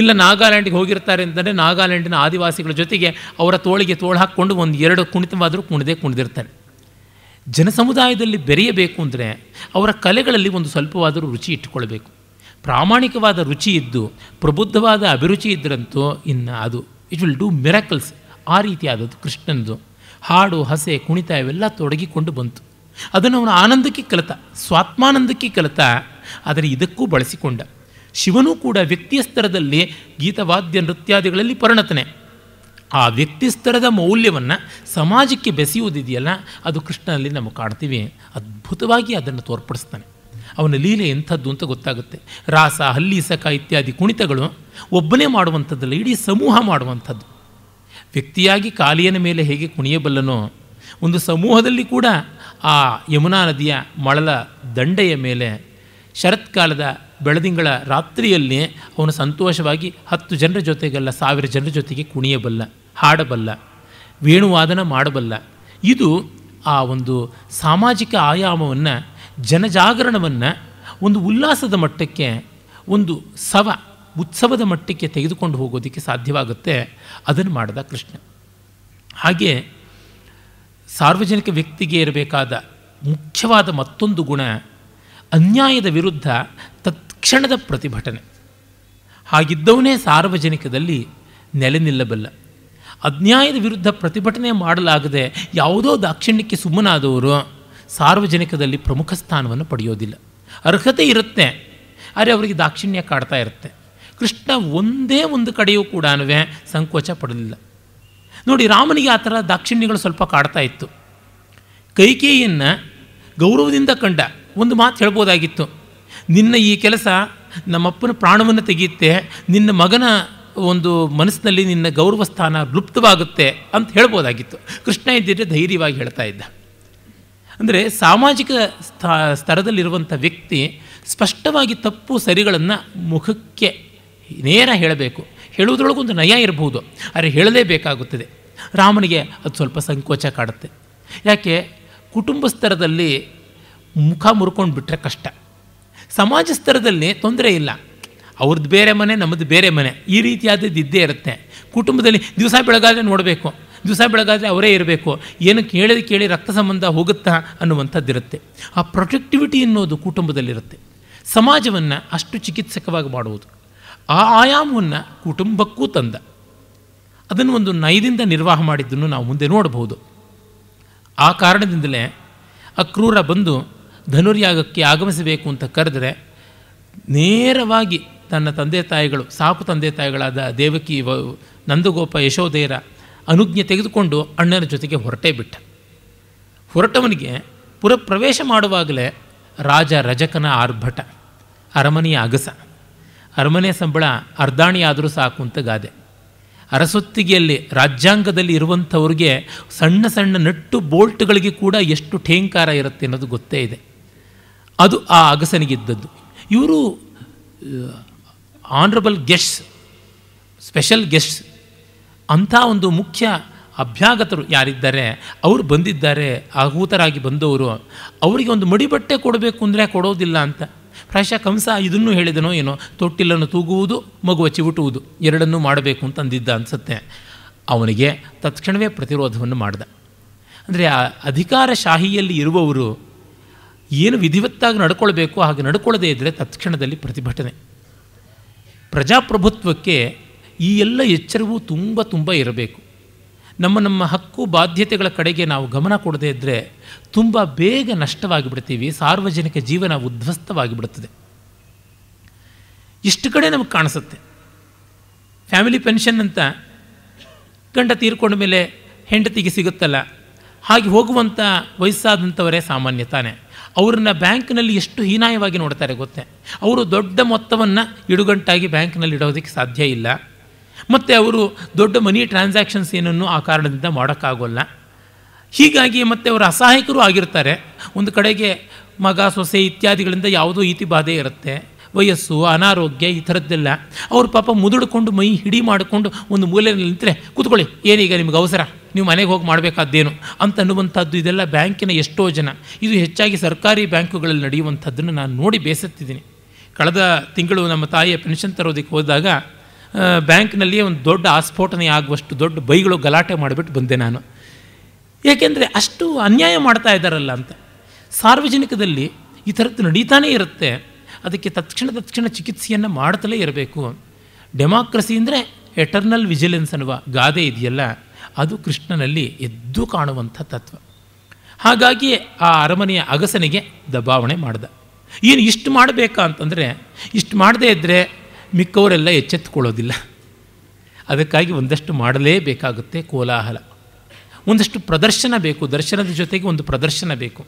ಇಲ್ಲ ನಾಗಾಲ್ಯಾಂಡ್ಗೆ ಹೋಗಿರ್ತಾರೆ ಅಂತಂದರೆ ನಾಗಾಲ್ಯಾಂಡಿನ ಆದಿವಾಸಿಗಳ ಜೊತೆಗೆ ಅವರ ತೋಳಿಗೆ ತೋಳು ಹಾಕ್ಕೊಂಡು ಒಂದು ಎರಡು ಕುಣಿತವಾದರೂ ಕುಣಿದೇ ಕುಣಿದಿರ್ತಾರೆ ಜನಸಮುದಾಯದಲ್ಲಿ ಬೆರೆಯಬೇಕು ಅಂದರೆ ಅವರ ಕಲೆಗಳಲ್ಲಿ ಒಂದು ಸ್ವಲ್ಪವಾದರೂ ರುಚಿ ಇಟ್ಟುಕೊಳ್ಬೇಕು ಪ್ರಾಮಾಣಿಕವಾದ ರುಚಿ ಇದ್ದು ಪ್ರಬುದ್ಧವಾದ ಅಭಿರುಚಿ ಇದ್ದರಂತೂ ಇನ್ನು ಅದು ಇಟ್ ವಿಲ್ ಡೂ ಮಿರಕಲ್ಸ್ ಆ ರೀತಿಯಾದದ್ದು ಕೃಷ್ಣನದು ಹಾಡು ಹಸೆ ಕುಣಿತ ಇವೆಲ್ಲ ತೊಡಗಿಕೊಂಡು ಬಂತು ಅದನ್ನು ಅವನು ಆನಂದಕ್ಕೆ ಕಲಿತ ಸ್ವಾತ್ಮಾನಂದಕ್ಕೆ ಕಲಿತ ಆದರೆ ಇದಕ್ಕೂ ಬಳಸಿಕೊಂಡ ಶಿವನೂ ಕೂಡ ವ್ಯಕ್ತಿಯ ಸ್ತರದಲ್ಲಿ ಗೀತವಾದ್ಯ ನೃತ್ಯಾದಿಗಳಲ್ಲಿ ಪರಿಣತನೆ ಆ ವ್ಯಕ್ತಿ ಸ್ತರದ ಮೌಲ್ಯವನ್ನು ಸಮಾಜಕ್ಕೆ ಬೆಸೆಯುವುದಿದೆಯಲ್ಲ ಅದು ಕೃಷ್ಣನಲ್ಲಿ ನಾವು ಕಾಣ್ತೀವಿ ಅದ್ಭುತವಾಗಿ ಅದನ್ನು ತೋರ್ಪಡಿಸ್ತಾನೆ ಅವನ ಲೀಲೆ ಎಂಥದ್ದು ಅಂತ ಗೊತ್ತಾಗುತ್ತೆ ರಾಸ ಸಖ ಇತ್ಯಾದಿ ಕುಣಿತಗಳು ಒಬ್ಬನೇ ಮಾಡುವಂಥದ್ದಲ್ಲ ಇಡೀ ಸಮೂಹ ಮಾಡುವಂಥದ್ದು ವ್ಯಕ್ತಿಯಾಗಿ ಕಾಲಿಯನ ಮೇಲೆ ಹೇಗೆ ಕುಣಿಯಬಲ್ಲನೋ ಒಂದು ಸಮೂಹದಲ್ಲಿ ಕೂಡ ಆ ಯಮುನಾ ನದಿಯ ಮಳಲ ದಂಡೆಯ ಮೇಲೆ ಶರತ್ಕಾಲದ ಬೆಳದಿಂಗಳ ರಾತ್ರಿಯಲ್ಲಿ ಅವನು ಸಂತೋಷವಾಗಿ ಹತ್ತು ಜನರ ಜೊತೆಗಲ್ಲ ಸಾವಿರ ಜನರ ಜೊತೆಗೆ ಕುಣಿಯಬಲ್ಲ ಹಾಡಬಲ್ಲ ವೇಣುವಾದನ ಮಾಡಬಲ್ಲ ಇದು ಆ ಒಂದು ಸಾಮಾಜಿಕ ಆಯಾಮವನ್ನು ಜನಜಾಗರಣವನ್ನು ಒಂದು ಉಲ್ಲಾಸದ ಮಟ್ಟಕ್ಕೆ ಒಂದು ಸವ ಉತ್ಸವದ ಮಟ್ಟಕ್ಕೆ ತೆಗೆದುಕೊಂಡು ಹೋಗೋದಕ್ಕೆ ಸಾಧ್ಯವಾಗುತ್ತೆ ಅದನ್ನು ಮಾಡಿದ ಕೃಷ್ಣ ಹಾಗೆ ಸಾರ್ವಜನಿಕ ವ್ಯಕ್ತಿಗೆ ಇರಬೇಕಾದ ಮುಖ್ಯವಾದ ಮತ್ತೊಂದು ಗುಣ ಅನ್ಯಾಯದ ವಿರುದ್ಧ ತತ್ಕ್ಷಣದ ಪ್ರತಿಭಟನೆ ಹಾಗಿದ್ದವನೇ ಸಾರ್ವಜನಿಕದಲ್ಲಿ ನೆಲೆ ನಿಲ್ಲಬಲ್ಲ ಅನ್ಯಾಯದ ವಿರುದ್ಧ ಪ್ರತಿಭಟನೆ ಮಾಡಲಾಗದೆ ಯಾವುದೋ ದಾಕ್ಷಿಣ್ಯಕ್ಕೆ ಸುಮ್ಮನಾದವರು ಸಾರ್ವಜನಿಕದಲ್ಲಿ ಪ್ರಮುಖ ಸ್ಥಾನವನ್ನು ಪಡೆಯೋದಿಲ್ಲ ಅರ್ಹತೆ ಇರುತ್ತೆ ಆದರೆ ಅವರಿಗೆ ದಾಕ್ಷಿಣ್ಯ ಕಾಡ್ತಾ ಇರುತ್ತೆ ಕೃಷ್ಣ ಒಂದೇ ಒಂದು ಕಡೆಯೂ ಕೂಡ ಸಂಕೋಚ ಪಡಲಿಲ್ಲ ನೋಡಿ ರಾಮನಿಗೆ ಆ ಥರ ದಾಕ್ಷಿಣ್ಯಗಳು ಸ್ವಲ್ಪ ಕಾಡ್ತಾ ಇತ್ತು ಕೈಕೇಯಿಯನ್ನು ಗೌರವದಿಂದ ಕಂಡ ಒಂದು ಮಾತು ಹೇಳ್ಬೋದಾಗಿತ್ತು ನಿನ್ನ ಈ ಕೆಲಸ ನಮ್ಮಪ್ಪನ ಪ್ರಾಣವನ್ನು ತೆಗೆಯುತ್ತೆ ನಿನ್ನ ಮಗನ ಒಂದು ಮನಸ್ಸಿನಲ್ಲಿ ನಿನ್ನ ಗೌರವ ಸ್ಥಾನ ಲುಪ್ತವಾಗುತ್ತೆ ಅಂತ ಹೇಳ್ಬೋದಾಗಿತ್ತು ಕೃಷ್ಣ ಇದ್ದಿದ್ದರೆ ಧೈರ್ಯವಾಗಿ ಹೇಳ್ತಾ ಇದ್ದ ಅಂದರೆ ಸಾಮಾಜಿಕ ಸ್ತರದಲ್ಲಿರುವಂಥ ವ್ಯಕ್ತಿ ಸ್ಪಷ್ಟವಾಗಿ ತಪ್ಪು ಸರಿಗಳನ್ನು ಮುಖಕ್ಕೆ ನೇರ ಹೇಳಬೇಕು ಹೇಳುವುದರೊಳಗೊಂದು ನಯ ಇರಬಹುದು ಆದರೆ ಹೇಳಲೇಬೇಕಾಗುತ್ತದೆ ರಾಮನಿಗೆ ಅದು ಸ್ವಲ್ಪ ಸಂಕೋಚ ಕಾಡುತ್ತೆ ಯಾಕೆ ಕುಟುಂಬ ಸ್ತರದಲ್ಲಿ ಮುಖ ಮುರ್ಕೊಂಡು ಬಿಟ್ಟರೆ ಕಷ್ಟ ಸಮಾಜ ಸ್ತರದಲ್ಲಿ ತೊಂದರೆ ಇಲ್ಲ ಅವ್ರದ್ದು ಬೇರೆ ಮನೆ ನಮ್ಮದು ಬೇರೆ ಮನೆ ಈ ರೀತಿಯಾದದ್ದು ಇದ್ದೇ ಇರುತ್ತೆ ಕುಟುಂಬದಲ್ಲಿ ದಿವಸ ಬೆಳಗಾದರೆ ನೋಡಬೇಕು ದಿವಸ ಬೆಳಗಾದರೆ ಅವರೇ ಇರಬೇಕು ಏನು ಕೇಳಿದ ಕೇಳಿ ರಕ್ತ ಸಂಬಂಧ ಹೋಗುತ್ತಾ ಅನ್ನುವಂಥದ್ದಿರುತ್ತೆ ಆ ಪ್ರೊಟೆಕ್ಟಿವಿಟಿ ಅನ್ನೋದು ಕುಟುಂಬದಲ್ಲಿರುತ್ತೆ ಸಮಾಜವನ್ನು ಅಷ್ಟು ಚಿಕಿತ್ಸಕವಾಗಿ ಮಾಡುವುದು ಆ ಆಯಾಮವನ್ನು ಕುಟುಂಬಕ್ಕೂ ತಂದ ಅದನ್ನು ಒಂದು ನಯದಿಂದ ನಿರ್ವಾಹ ಮಾಡಿದ್ದನ್ನು ನಾವು ಮುಂದೆ ನೋಡಬಹುದು ಆ ಕಾರಣದಿಂದಲೇ ಅಕ್ರೂರ ಬಂದು ಧನುರ್ಯಾಗಕ್ಕೆ ಆಗಮಿಸಬೇಕು ಅಂತ ಕರೆದರೆ ನೇರವಾಗಿ ತನ್ನ ತಂದೆ ತಾಯಿಗಳು ಸಾಕು ತಂದೆ ತಾಯಿಗಳಾದ ದೇವಕಿ ನಂದಗೋಪ ಯಶೋಧೇರ ಅನುಜ್ಞೆ ತೆಗೆದುಕೊಂಡು ಅಣ್ಣನ ಜೊತೆಗೆ ಹೊರಟೇ ಬಿಟ್ಟ ಹೊರಟವನಿಗೆ ಪುರಪ್ರವೇಶ ಮಾಡುವಾಗಲೇ ರಾಜ ರಜಕನ ಆರ್ಭಟ ಅರಮನೆಯ ಅಗಸ ಅರಮನೆ ಸಂಬಳ ಅರ್ಧಾಣಿಯಾದರೂ ಸಾಕು ಅಂತ ಗಾದೆ ಅರಸೊತ್ತಿಗೆಯಲ್ಲಿ ರಾಜ್ಯಾಂಗದಲ್ಲಿ ಇರುವಂಥವ್ರಿಗೆ ಸಣ್ಣ ಸಣ್ಣ ನಟ್ಟು ಬೋಲ್ಟ್ಗಳಿಗೆ ಕೂಡ ಎಷ್ಟು ಠೇಂಕಾರ ಇರುತ್ತೆ ಅನ್ನೋದು ಗೊತ್ತೇ ಇದೆ ಅದು ಆ ಅಗಸನಿಗಿದ್ದದ್ದು ಇವರು ಆನರಬಲ್ ಗೆಸ್ಟ್ಸ್ ಸ್ಪೆಷಲ್ ಗೆಸ್ಟ್ಸ್ ಅಂಥ ಒಂದು ಮುಖ್ಯ ಅಭ್ಯಾಗತರು ಯಾರಿದ್ದಾರೆ ಅವರು ಬಂದಿದ್ದಾರೆ ಆಹೂತರಾಗಿ ಬಂದವರು ಅವರಿಗೆ ಒಂದು ಮಡಿಬಟ್ಟೆ ಕೊಡಬೇಕು ಅಂದರೆ ಕೊಡೋದಿಲ್ಲ ಅಂತ ಪ್ರಾಯಶಃ ಕಂಸ ಇದನ್ನು ಹೇಳಿದನೋ ಏನೋ ತೊಟ್ಟಿಲನ್ನು ತೂಗುವುದು ಮಗುವ ಚಿವುಟುವುದು ಎರಡನ್ನೂ ಮಾಡಬೇಕು ಅಂತ ಅಂದಿದ್ದ ಅನಿಸುತ್ತೆ ಅವನಿಗೆ ತತ್ಕ್ಷಣವೇ ಪ್ರತಿರೋಧವನ್ನು ಮಾಡಿದ ಅಂದರೆ ಆ ಅಧಿಕಾರ ಇರುವವರು ಏನು ವಿಧಿವತ್ತಾಗಿ ನಡ್ಕೊಳ್ಬೇಕು ಹಾಗೆ ನಡ್ಕೊಳ್ಳದೇ ಇದ್ದರೆ ತತ್ಕ್ಷಣದಲ್ಲಿ ಪ್ರತಿಭಟನೆ ಪ್ರಜಾಪ್ರಭುತ್ವಕ್ಕೆ ಈ ಎಲ್ಲ ಎಚ್ಚರವೂ ತುಂಬ ತುಂಬ ಇರಬೇಕು ನಮ್ಮ ನಮ್ಮ ಹಕ್ಕು ಬಾಧ್ಯತೆಗಳ ಕಡೆಗೆ ನಾವು ಗಮನ ಕೊಡದೇ ಇದ್ದರೆ ತುಂಬ ಬೇಗ ನಷ್ಟವಾಗಿಬಿಡ್ತೀವಿ ಸಾರ್ವಜನಿಕ ಜೀವನ ಉದ್ವಸ್ತವಾಗಿಬಿಡುತ್ತದೆ ಇಷ್ಟು ಕಡೆ ನಮಗೆ ಕಾಣಿಸುತ್ತೆ ಫ್ಯಾಮಿಲಿ ಪೆನ್ಷನ್ ಅಂತ ಗಂಡ ತೀರ್ಕೊಂಡ ಮೇಲೆ ಹೆಂಡತಿಗೆ ಸಿಗುತ್ತಲ್ಲ ಹಾಗೆ ಹೋಗುವಂಥ ವಯಸ್ಸಾದಂಥವರೇ ಸಾಮಾನ್ಯ ತಾನೆ ಅವ್ರನ್ನ ಬ್ಯಾಂಕ್ನಲ್ಲಿ ಎಷ್ಟು ಹೀನಾಯವಾಗಿ ನೋಡ್ತಾರೆ ಗೊತ್ತೇ ಅವರು ದೊಡ್ಡ ಮೊತ್ತವನ್ನು ಇಡುಗಂಟಾಗಿ ಬ್ಯಾಂಕ್ನಲ್ಲಿ ಇಡೋದಕ್ಕೆ ಸಾಧ್ಯ ಇಲ್ಲ ಮತ್ತು ಅವರು ದೊಡ್ಡ ಮನಿ ಟ್ರಾನ್ಸಾಕ್ಷನ್ಸ್ ಏನನ್ನು ಆ ಕಾರಣದಿಂದ ಮಾಡೋಕ್ಕಾಗೋಲ್ಲ ಹೀಗಾಗಿ ಮತ್ತು ಅವರು ಅಸಹಾಯಕರು ಆಗಿರ್ತಾರೆ ಒಂದು ಕಡೆಗೆ ಮಗ ಸೊಸೆ ಇತ್ಯಾದಿಗಳಿಂದ ಯಾವುದೋ ಈತಿ ಬಾಧೆ ಇರುತ್ತೆ ವಯಸ್ಸು ಅನಾರೋಗ್ಯ ಈ ಥರದ್ದೆಲ್ಲ ಅವ್ರ ಪಾಪ ಮುದುಡ್ಕೊಂಡು ಮೈ ಹಿಡಿ ಮಾಡಿಕೊಂಡು ಒಂದು ಮೂಲೆಯಲ್ಲಿ ನಿಂತರೆ ಕೂತ್ಕೊಳ್ಳಿ ಏನೀಗ ನಿಮ್ಗೆ ಅವಸರ ನೀವು ಮನೆಗೆ ಹೋಗಿ ಮಾಡಬೇಕಾದ್ದೇನು ಅಂತ ಅನ್ನುವಂಥದ್ದು ಇದೆಲ್ಲ ಬ್ಯಾಂಕಿನ ಎಷ್ಟೋ ಜನ ಇದು ಹೆಚ್ಚಾಗಿ ಸರ್ಕಾರಿ ಬ್ಯಾಂಕುಗಳಲ್ಲಿ ನಡೆಯುವಂಥದ್ದನ್ನು ನಾನು ನೋಡಿ ಬೇಸತ್ತಿದ್ದೀನಿ ಕಳೆದ ತಿಂಗಳು ನಮ್ಮ ತಾಯಿಯ ಪೆನ್ಷನ್ ತರೋದಕ್ಕೆ ಹೋದಾಗ ಬ್ಯಾಂಕ್ನಲ್ಲಿ ಒಂದು ದೊಡ್ಡ ಆಸ್ಫೋಟನೆ ಆಗುವಷ್ಟು ದೊಡ್ಡ ಬೈಗಳು ಗಲಾಟೆ ಮಾಡಿಬಿಟ್ಟು ಬಂದೆ ನಾನು ಏಕೆಂದರೆ ಅಷ್ಟು ಅನ್ಯಾಯ ಮಾಡ್ತಾ ಇದ್ದಾರಲ್ಲ ಅಂತ ಸಾರ್ವಜನಿಕದಲ್ಲಿ ಈ ಥರದ್ದು ನಡೀತಾನೇ ಇರುತ್ತೆ ಅದಕ್ಕೆ ತಕ್ಷಣ ತಕ್ಷಣ ಚಿಕಿತ್ಸೆಯನ್ನು ಮಾಡ್ತಲೇ ಇರಬೇಕು ಡೆಮಾಕ್ರಸಿ ಅಂದರೆ ಎಟರ್ನಲ್ ವಿಜಿಲೆನ್ಸ್ ಅನ್ನುವ ಗಾದೆ ಇದೆಯಲ್ಲ ಅದು ಕೃಷ್ಣನಲ್ಲಿ ಎದ್ದು ಕಾಣುವಂಥ ತತ್ವ ಹಾಗಾಗಿಯೇ ಆ ಅರಮನೆಯ ಅಗಸನಿಗೆ ದಬಾವಣೆ ಮಾಡ್ದ ಏನು ಇಷ್ಟು ಮಾಡಬೇಕಾ ಅಂತಂದರೆ ಇಷ್ಟು ಮಾಡದೇ ಇದ್ದರೆ ಮಿಕ್ಕವರೆಲ್ಲ ಎಚ್ಚೆತ್ತುಕೊಳ್ಳೋದಿಲ್ಲ ಅದಕ್ಕಾಗಿ ಒಂದಷ್ಟು ಮಾಡಲೇಬೇಕಾಗುತ್ತೆ ಕೋಲಾಹಲ ಒಂದಷ್ಟು ಪ್ರದರ್ಶನ ಬೇಕು ದರ್ಶನದ ಜೊತೆಗೆ ಒಂದು ಪ್ರದರ್ಶನ ಬೇಕು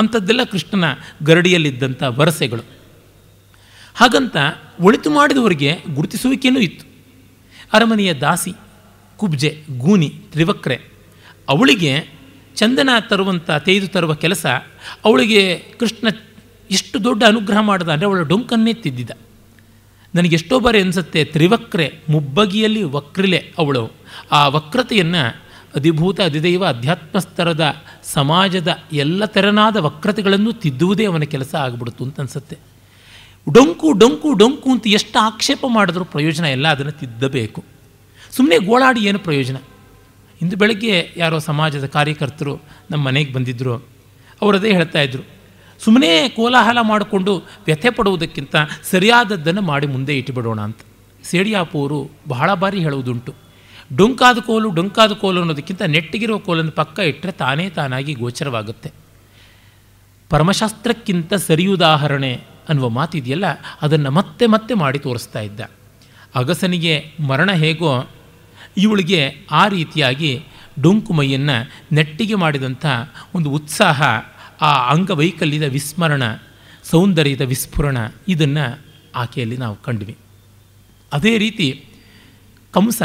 ಅಂಥದ್ದೆಲ್ಲ ಕೃಷ್ಣನ ಗರಡಿಯಲ್ಲಿದ್ದಂಥ ವರಸೆಗಳು ಹಾಗಂತ ಒಳಿತು ಮಾಡಿದವರಿಗೆ ಗುರುತಿಸುವಿಕೆಯೂ ಇತ್ತು ಅರಮನೆಯ ದಾಸಿ ಕುಬ್ಜೆ ಗೂನಿ ತ್ರಿವಕ್ರೆ ಅವಳಿಗೆ ಚಂದನ ತರುವಂಥ ತೇದು ತರುವ ಕೆಲಸ ಅವಳಿಗೆ ಕೃಷ್ಣ ಎಷ್ಟು ದೊಡ್ಡ ಅನುಗ್ರಹ ಮಾಡಿದ ಅಂದರೆ ಅವಳ ಡೊಂಕನ್ನೇ ತಿದ್ದಿದ್ದ ನನಗೆ ಎಷ್ಟೋ ಬಾರಿ ಅನಿಸುತ್ತೆ ತ್ರಿವಕ್ರೆ ಮುಬ್ಬಗಿಯಲ್ಲಿ ವಕ್ರಿಲೆ ಅವಳು ಆ ವಕ್ರತೆಯನ್ನು ಅಧಿಭೂತ ಅಧಿದೈವ ಅಧ್ಯಾತ್ಮಸ್ತರದ ಸಮಾಜದ ಎಲ್ಲ ತೆರನಾದ ವಕ್ರತೆಗಳನ್ನು ತಿದ್ದುವುದೇ ಅವನ ಕೆಲಸ ಆಗ್ಬಿಡ್ತು ಅಂತ ಅನಿಸುತ್ತೆ ಡೊಂಕು ಡೊಂಕು ಡೊಂಕು ಅಂತ ಎಷ್ಟು ಆಕ್ಷೇಪ ಮಾಡಿದ್ರೂ ಪ್ರಯೋಜನ ಎಲ್ಲ ಅದನ್ನು ತಿದ್ದಬೇಕು ಸುಮ್ಮನೆ ಗೋಳಾಡಿ ಏನು ಪ್ರಯೋಜನ ಇಂದು ಬೆಳಗ್ಗೆ ಯಾರೋ ಸಮಾಜದ ಕಾರ್ಯಕರ್ತರು ನಮ್ಮ ಮನೆಗೆ ಬಂದಿದ್ದರು ಅವರದೇ ಹೇಳ್ತಾ ಇದ್ರು ಸುಮ್ಮನೆ ಕೋಲಾಹಲ ಮಾಡಿಕೊಂಡು ವ್ಯಥೆ ಪಡುವುದಕ್ಕಿಂತ ಸರಿಯಾದದ್ದನ್ನು ಮಾಡಿ ಮುಂದೆ ಇಟ್ಟುಬಿಡೋಣ ಅಂತ ಸೇಡಿಯಾಪೂರು ಬಹಳ ಬಾರಿ ಹೇಳುವುದುಂಟು ಡೊಂಕಾದ ಕೋಲು ಡೊಂಕಾದ ಕೋಲು ಅನ್ನೋದಕ್ಕಿಂತ ನೆಟ್ಟಿಗಿರೋ ಕೋಲನ್ನು ಪಕ್ಕ ಇಟ್ಟರೆ ತಾನೇ ತಾನಾಗಿ ಗೋಚರವಾಗುತ್ತೆ ಪರಮಶಾಸ್ತ್ರಕ್ಕಿಂತ ಉದಾಹರಣೆ ಅನ್ನುವ ಮಾತಿದೆಯಲ್ಲ ಅದನ್ನು ಮತ್ತೆ ಮತ್ತೆ ಮಾಡಿ ತೋರಿಸ್ತಾ ಇದ್ದ ಅಗಸನಿಗೆ ಮರಣ ಹೇಗೋ ಇವಳಿಗೆ ಆ ರೀತಿಯಾಗಿ ಡೊಂಕು ಮೈಯನ್ನು ನೆಟ್ಟಿಗೆ ಮಾಡಿದಂಥ ಒಂದು ಉತ್ಸಾಹ ಆ ಅಂಗವೈಕಲ್ಯದ ವಿಸ್ಮರಣ ಸೌಂದರ್ಯದ ವಿಸ್ಫುರಣ ಇದನ್ನು ಆಕೆಯಲ್ಲಿ ನಾವು ಕಂಡ್ವಿ ಅದೇ ರೀತಿ ಕಂಸ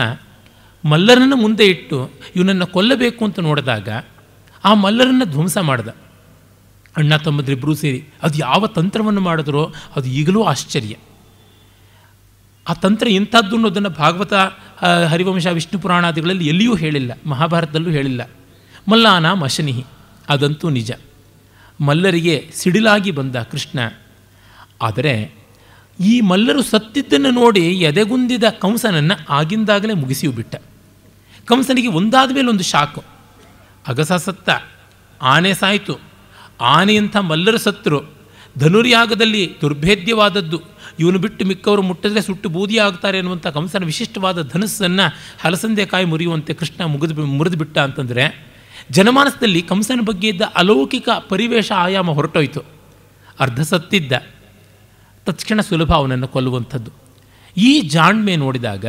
ಮಲ್ಲರನ್ನು ಮುಂದೆ ಇಟ್ಟು ಇವನನ್ನು ಕೊಲ್ಲಬೇಕು ಅಂತ ನೋಡಿದಾಗ ಆ ಮಲ್ಲರನ್ನು ಧ್ವಂಸ ಮಾಡಿದ ಅಣ್ಣ ತಮ್ಮದ್ರಿಬ್ಬರೂ ಸೇರಿ ಅದು ಯಾವ ತಂತ್ರವನ್ನು ಮಾಡಿದ್ರೋ ಅದು ಈಗಲೂ ಆಶ್ಚರ್ಯ ಆ ತಂತ್ರ ಇಂಥದ್ದು ಅನ್ನೋದನ್ನು ಭಾಗವತ ಹರಿವಂಶ ವಿಷ್ಣು ಪುರಾಣಾದಿಗಳಲ್ಲಿ ಎಲ್ಲಿಯೂ ಹೇಳಿಲ್ಲ ಮಹಾಭಾರತದಲ್ಲೂ ಹೇಳಿಲ್ಲ ಮಲ್ಲಾನ ಮಶನಿಹಿ ಅದಂತೂ ನಿಜ ಮಲ್ಲರಿಗೆ ಸಿಡಿಲಾಗಿ ಬಂದ ಕೃಷ್ಣ ಆದರೆ ಈ ಮಲ್ಲರು ಸತ್ತಿದ್ದನ್ನು ನೋಡಿ ಎದೆಗುಂದಿದ ಕಂಸನನ್ನು ಆಗಿಂದಾಗಲೇ ಮುಗಿಸಿಯು ಬಿಟ್ಟ ಕಂಸನಿಗೆ ಒಂದಾದ ಮೇಲೆ ಒಂದು ಶಾಕು ಅಗಸ ಸತ್ತ ಆನೆ ಸಾಯಿತು ಆನೆಯಂಥ ಮಲ್ಲರು ಸತ್ತರು ಧನುರ್ಯಾಗದಲ್ಲಿ ದುರ್ಭೇದ್ಯವಾದದ್ದು ಇವನು ಬಿಟ್ಟು ಮಿಕ್ಕವರು ಮುಟ್ಟಿದ್ರೆ ಸುಟ್ಟು ಬೂದಿ ಆಗ್ತಾರೆ ಅನ್ನುವಂಥ ಕಂಸನ ವಿಶಿಷ್ಟವಾದ ಧನಸ್ಸನ್ನು ಹಲಸಂದೆಕಾಯಿ ಮುರಿಯುವಂತೆ ಕೃಷ್ಣ ಮುಗಿದು ಮುರಿದು ಬಿಟ್ಟ ಅಂತಂದರೆ ಜನಮಾನಸದಲ್ಲಿ ಕಂಸನ ಬಗ್ಗೆ ಇದ್ದ ಅಲೌಕಿಕ ಪರಿವೇಶ ಆಯಾಮ ಹೊರಟೋಯ್ತು ಅರ್ಧ ಸತ್ತಿದ್ದ ತಕ್ಷಣ ಸುಲಭ ಅವನನ್ನು ಕೊಲ್ಲುವಂಥದ್ದು ಈ ಜಾಣ್ಮೆ ನೋಡಿದಾಗ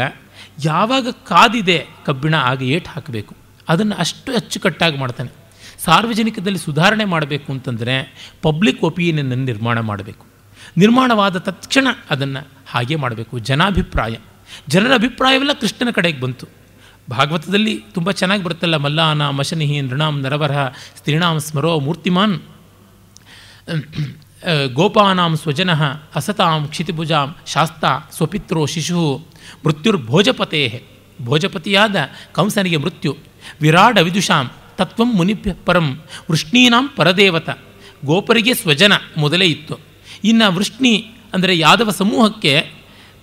ಯಾವಾಗ ಕಾದಿದೆ ಕಬ್ಬಿಣ ಆಗ ಏಟು ಹಾಕಬೇಕು ಅದನ್ನು ಅಷ್ಟು ಅಚ್ಚುಕಟ್ಟಾಗಿ ಮಾಡ್ತಾನೆ ಸಾರ್ವಜನಿಕದಲ್ಲಿ ಸುಧಾರಣೆ ಮಾಡಬೇಕು ಅಂತಂದರೆ ಪಬ್ಲಿಕ್ ಒಪಿನಿಯನನ್ನು ನಿರ್ಮಾಣ ಮಾಡಬೇಕು ನಿರ್ಮಾಣವಾದ ತಕ್ಷಣ ಅದನ್ನು ಹಾಗೆ ಮಾಡಬೇಕು ಜನಾಭಿಪ್ರಾಯ ಜನರ ಅಭಿಪ್ರಾಯವೆಲ್ಲ ಕೃಷ್ಣನ ಕಡೆಗೆ ಬಂತು ಭಾಗವತದಲ್ಲಿ ತುಂಬ ಚೆನ್ನಾಗಿ ಬರುತ್ತಲ್ಲ ಮಲ್ಲಾನ ಮಶನಿಹಿ ನೃಣಾಂ ನರವರಹ ಸ್ತ್ರೀಣಾಂ ಸ್ಮರೋ ಮೂರ್ತಿಮಾನ್ ಗೋಪಾನಾಂ ಸ್ವಜನ ಅಸತಾಂ ಕ್ಷಿತಿಭುಜಾಂ ಶಾಸ್ತ ಸ್ವಪಿತ್ರೋ ಶಿಶು ಮೃತ್ಯುರ್ಭೋಜಪತೆ ಭೋಜಪತಿಯಾದ ಕಂಸನಿಗೆ ಮೃತ್ಯು ವಿರಾಡ ವಿದುಷಾಂ ತತ್ವಂ ಮುನಿ ಪರಂ ವೃಷ್ಣೀನಾಂ ಪರದೇವತ ಗೋಪರಿಗೆ ಸ್ವಜನ ಮೊದಲೇ ಇತ್ತು ಇನ್ನು ವೃಷ್ಣಿ ಅಂದರೆ ಯಾದವ ಸಮೂಹಕ್ಕೆ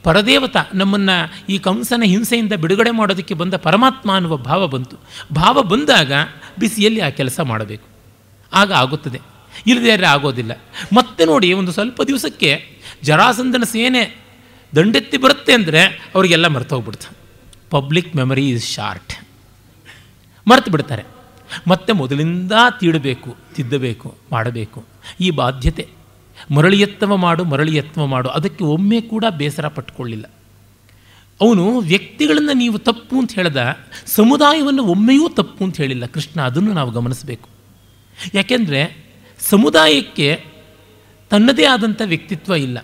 ಪರದೇವತ ನಮ್ಮನ್ನು ಈ ಕಂಸನ ಹಿಂಸೆಯಿಂದ ಬಿಡುಗಡೆ ಮಾಡೋದಕ್ಕೆ ಬಂದ ಪರಮಾತ್ಮ ಅನ್ನುವ ಭಾವ ಬಂತು ಭಾವ ಬಂದಾಗ ಬಿಸಿಯಲ್ಲಿ ಆ ಕೆಲಸ ಮಾಡಬೇಕು ಆಗ ಆಗುತ್ತದೆ ಇಲ್ಲದೇ ಆಗೋದಿಲ್ಲ ಮತ್ತೆ ನೋಡಿ ಒಂದು ಸ್ವಲ್ಪ ದಿವಸಕ್ಕೆ ಜರಾಸಂದನ ಸೇನೆ ದಂಡೆತ್ತಿ ಬರುತ್ತೆ ಅಂದರೆ ಅವರಿಗೆಲ್ಲ ಮರ್ತೋಗ್ಬಿಡ್ತು ಪಬ್ಲಿಕ್ ಮೆಮರಿ ಈಸ್ ಶಾರ್ಟ್ ಮರೆತು ಬಿಡ್ತಾರೆ ಮತ್ತೆ ಮೊದಲಿಂದ ತೀಡಬೇಕು ತಿದ್ದಬೇಕು ಮಾಡಬೇಕು ಈ ಬಾಧ್ಯತೆ ಮರಳಿಯತ್ವ ಮಾಡು ಮರಳಿಯತ್ವ ಮಾಡು ಅದಕ್ಕೆ ಒಮ್ಮೆ ಕೂಡ ಬೇಸರ ಪಟ್ಟುಕೊಳ್ಳಿಲ್ಲ ಅವನು ವ್ಯಕ್ತಿಗಳನ್ನು ನೀವು ತಪ್ಪು ಅಂತ ಹೇಳ್ದ ಸಮುದಾಯವನ್ನು ಒಮ್ಮೆಯೂ ತಪ್ಪು ಅಂತ ಹೇಳಿಲ್ಲ ಕೃಷ್ಣ ಅದನ್ನು ನಾವು ಗಮನಿಸಬೇಕು ಯಾಕೆಂದರೆ ಸಮುದಾಯಕ್ಕೆ ತನ್ನದೇ ಆದಂಥ ವ್ಯಕ್ತಿತ್ವ ಇಲ್ಲ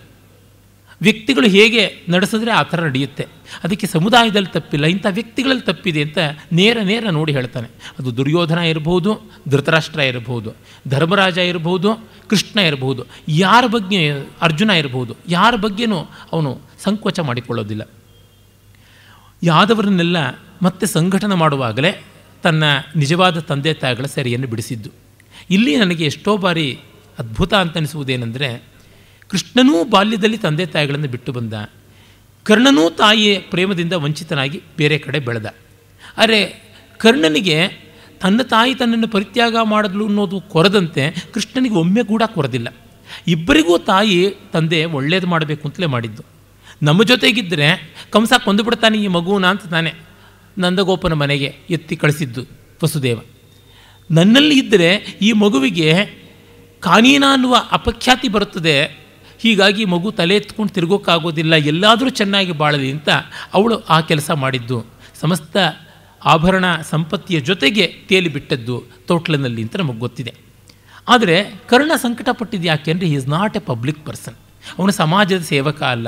ವ್ಯಕ್ತಿಗಳು ಹೇಗೆ ನಡೆಸಿದ್ರೆ ಆ ಥರ ನಡೆಯುತ್ತೆ ಅದಕ್ಕೆ ಸಮುದಾಯದಲ್ಲಿ ತಪ್ಪಿಲ್ಲ ಇಂಥ ವ್ಯಕ್ತಿಗಳಲ್ಲಿ ತಪ್ಪಿದೆ ಅಂತ ನೇರ ನೇರ ನೋಡಿ ಹೇಳ್ತಾನೆ ಅದು ದುರ್ಯೋಧನ ಇರಬಹುದು ಧೃತರಾಷ್ಟ್ರ ಇರಬಹುದು ಧರ್ಮರಾಜ ಇರಬಹುದು ಕೃಷ್ಣ ಇರಬಹುದು ಯಾರ ಬಗ್ಗೆ ಅರ್ಜುನ ಇರಬಹುದು ಯಾರ ಬಗ್ಗೆನೂ ಅವನು ಸಂಕೋಚ ಮಾಡಿಕೊಳ್ಳೋದಿಲ್ಲ ಯಾದವರನ್ನೆಲ್ಲ ಮತ್ತೆ ಸಂಘಟನೆ ಮಾಡುವಾಗಲೇ ತನ್ನ ನಿಜವಾದ ತಂದೆ ತಾಯಿಗಳ ಸೆರೆಯನ್ನು ಬಿಡಿಸಿದ್ದು ಇಲ್ಲಿ ನನಗೆ ಎಷ್ಟೋ ಬಾರಿ ಅದ್ಭುತ ಅಂತನಿಸುವುದೇನೆಂದರೆ ಕೃಷ್ಣನೂ ಬಾಲ್ಯದಲ್ಲಿ ತಂದೆ ತಾಯಿಗಳನ್ನು ಬಿಟ್ಟು ಬಂದ ಕರ್ಣನೂ ತಾಯಿಯ ಪ್ರೇಮದಿಂದ ವಂಚಿತನಾಗಿ ಬೇರೆ ಕಡೆ ಬೆಳೆದ ಆದರೆ ಕರ್ಣನಿಗೆ ತನ್ನ ತಾಯಿ ತನ್ನನ್ನು ಪರಿತ್ಯಾಗ ಮಾಡಿದ್ಲು ಅನ್ನೋದು ಕೊರದಂತೆ ಕೃಷ್ಣನಿಗೆ ಒಮ್ಮೆ ಕೂಡ ಕೊರದಿಲ್ಲ ಇಬ್ಬರಿಗೂ ತಾಯಿ ತಂದೆ ಒಳ್ಳೇದು ಮಾಡಬೇಕು ಅಂತಲೇ ಮಾಡಿದ್ದು ನಮ್ಮ ಜೊತೆಗಿದ್ದರೆ ಕಂಸ ಕೊಂದುಬಿಡ್ತಾನೆ ಈ ಮಗುವನ ಅಂತ ತಾನೆ ನಂದಗೋಪನ ಮನೆಗೆ ಎತ್ತಿ ಕಳಿಸಿದ್ದು ವಸುದೇವ ನನ್ನಲ್ಲಿ ಇದ್ದರೆ ಈ ಮಗುವಿಗೆ ಕಾನೀನ ಅನ್ನುವ ಅಪಖ್ಯಾತಿ ಬರುತ್ತದೆ ಹೀಗಾಗಿ ಮಗು ತಲೆ ಎತ್ಕೊಂಡು ತಿರುಗೋಕ್ಕಾಗೋದಿಲ್ಲ ಎಲ್ಲಾದರೂ ಚೆನ್ನಾಗಿ ಬಾಳಲಿ ಅಂತ ಅವಳು ಆ ಕೆಲಸ ಮಾಡಿದ್ದು ಸಮಸ್ತ ಆಭರಣ ಸಂಪತ್ತಿಯ ಜೊತೆಗೆ ತೇಲಿ ಬಿಟ್ಟದ್ದು ತೋಟ್ಲನಲ್ಲಿ ಅಂತ ನಮಗೆ ಗೊತ್ತಿದೆ ಆದರೆ ಕರ್ಣ ಸಂಕಟಪಟ್ಟಿದ್ದು ಯಾಕೆ ಅಂದರೆ he is not a public person ಅವನು ಸಮಾಜದ ಸೇವಕ ಅಲ್ಲ